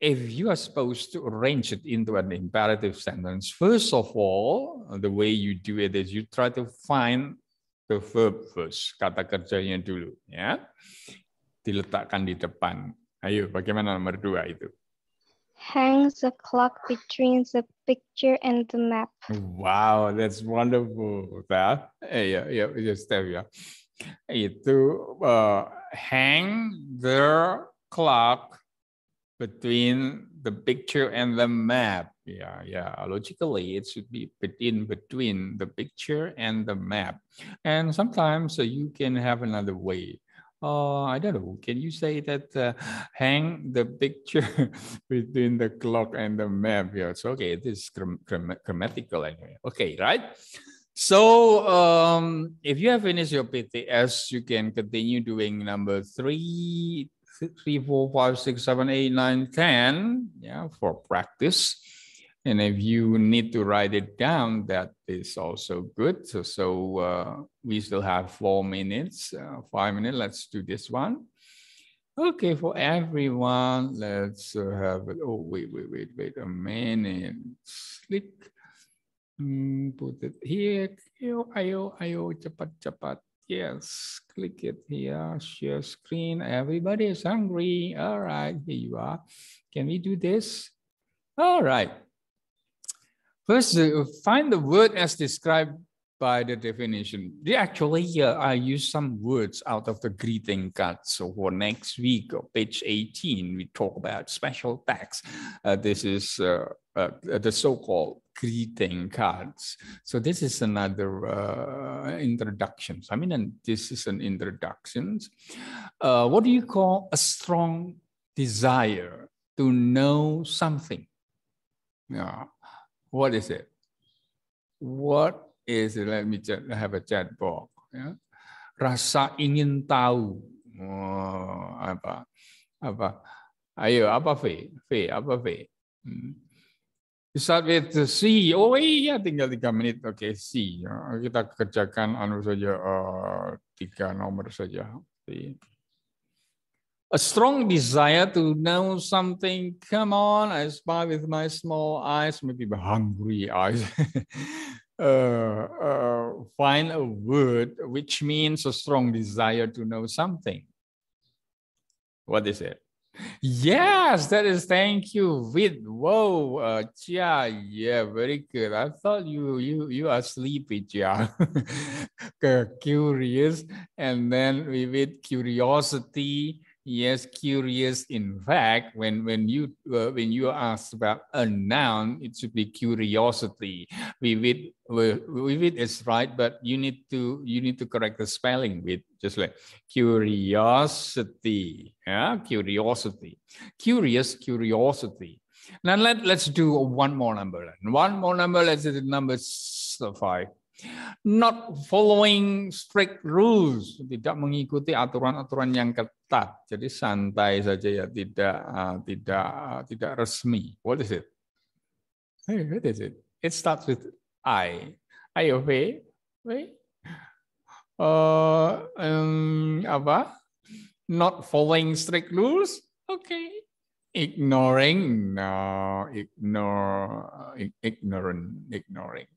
[SPEAKER 9] if you are supposed to arrange it into an imperative sentence, first of all, the way you do it is you try to find the verb first, kata kerjanya dulu, ya. Diletakkan di depan. Ayo, bagaimana nomor dua itu?
[SPEAKER 4] hangs a clock between the picture and the map.
[SPEAKER 9] Wow, that's wonderful. That yeah, yeah, just there ya. Itu uh, hang the clock between the picture and the map. Yeah, yeah. Logically, it should be in between the picture and the map. And sometimes uh, you can have another way uh, I don't know, can you say that uh, [laughs] hang the picture [laughs] between the clock and the map? Yes, okay, this is gram gram grammatical anyway. Okay, right? So um, if you have finished your PTS, you can continue doing number three, three, four, five, six, seven, eight, nine, ten. Yeah, for practice. And if you need to write it down, that is also good. So, so uh, we still have four minutes, uh, five minutes. Let's do this one. Okay, for everyone, let's uh, have it. Oh, wait, wait, wait, wait a minute. Click. Mm, put it here. Ayo, ayo, ayo, cepat, cepat. Yes, click it here, share screen. Everybody is hungry. All right, here you are. Can we do this? All right. First, uh, find the word as described by the definition. actually uh, I use some words out of the greeting card. So for next week, uh, page 18, we talk about special tax. Uh, this is uh, uh the so-called greeting cards. So this is another introduction. I mean, and this is an introduction. what do you call a strong desire to know something? Yeah. What is it? What is it? Let me have a chat box. Ya. Rasa ingin tahu. Oh, apa? Apa? Ayo, apa V? V, apa V? Hmm. You start with the C. Oh iya, tinggal tiga menit. Oke, okay, C. Kita kerjakan anu saja, uh, tiga nomor saja. Okay. a strong desire to know something. Come on, I spy with my small eyes, maybe hungry eyes. [laughs] uh, uh, find a word which means a strong desire to know something. What is it? Yes, that is thank you. With whoa, uh, Chia, yeah, very good. I thought you you you are sleepy, Chia. [laughs] Curious, and then with curiosity, Yes, curious. In fact, when when you uh, when you ask about a noun, it should be curiosity. With with is right, but you need to you need to correct the spelling with just like curiosity. Yeah, curiosity, curious, curiosity. Now let let's do one more number. One more number. Let's do number five. Not following strict rules, tidak mengikuti aturan-aturan yang ketat. Jadi santai saja ya, tidak uh, tidak uh, tidak resmi. What is it? Hey, what is it? It starts with I. I of Wait. Uh, eh, um, apa? Not following strict rules. Okay ignoring no ignore ignorant ignoring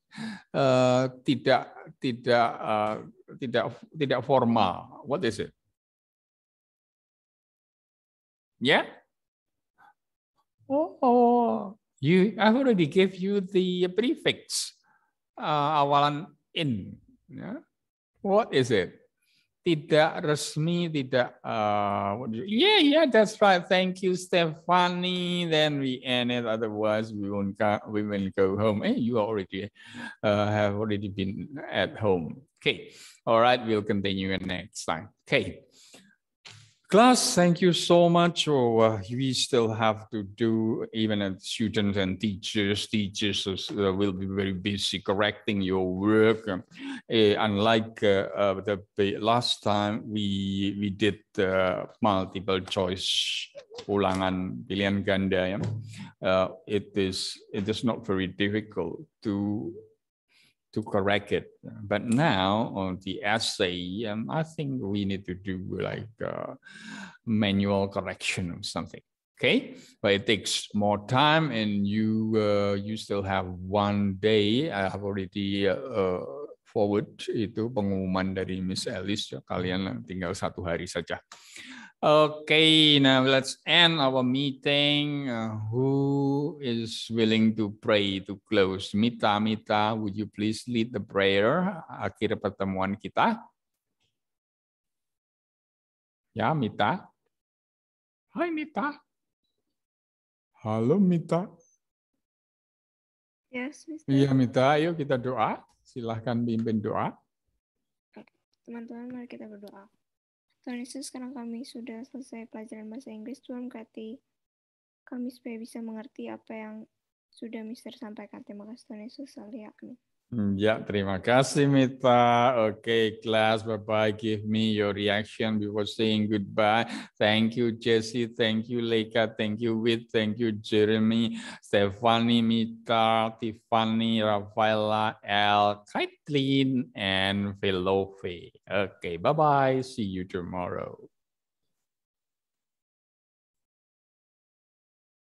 [SPEAKER 9] uh, tidak tidak uh, tidak tidak formal what is it yeah
[SPEAKER 1] oh,
[SPEAKER 9] you I've already gave you the prefix uh, awalan in yeah what is it tidak resmi, tidak uh, yeah yeah that's right. Thank you Stephanie. Then we end it. Otherwise we won't go, we will go home. Hey, eh, you already uh, have already been at home. Okay, all right. We'll continue next time. Okay. Class, thank you so much. Oh, uh, we still have to do, even as students and teachers, teachers uh, will be very busy correcting your work. Um, eh, uh, unlike uh, the, the, last time, we, we did uh, multiple choice ulangan pilihan ganda. Yeah? Uh, it, is, it is not very difficult to to correct it. But now on the essay, um, I think we need to do like uh, manual correction or something. Okay, but it takes more time, and you uh, you still have one day. I have already uh, forward itu pengumuman dari Miss Alice. kalian tinggal satu hari saja. Okay, now let's end our meeting. Uh, who is willing to pray to close? Mita, Mita, would you please lead the prayer akhir pertemuan kita? Ya, Mita.
[SPEAKER 1] Hai, Mita.
[SPEAKER 9] Halo, Mita.
[SPEAKER 4] Yes, Mr. Iya, Mita.
[SPEAKER 9] Ayo kita doa. Silahkan pimpin doa.
[SPEAKER 4] Teman-teman, mari kita berdoa. Tuhan Yesus, sekarang kami sudah selesai pelajaran bahasa Inggris. Tuhan berkati kami supaya bisa mengerti apa yang sudah Mister sampaikan. Terima kasih Tuhan Yesus. Amin.
[SPEAKER 9] Mm, yeah, terima kasih Mita. Okay, class, bye-bye. Give me your reaction before saying goodbye. Thank you, Jesse. Thank you, Leika. Thank you, Wit. Thank you, Jeremy, Stephanie, Mita, Tiffany, Rafaela, Al, Kaitlin, and Philofe. Okay, bye-bye. See you tomorrow.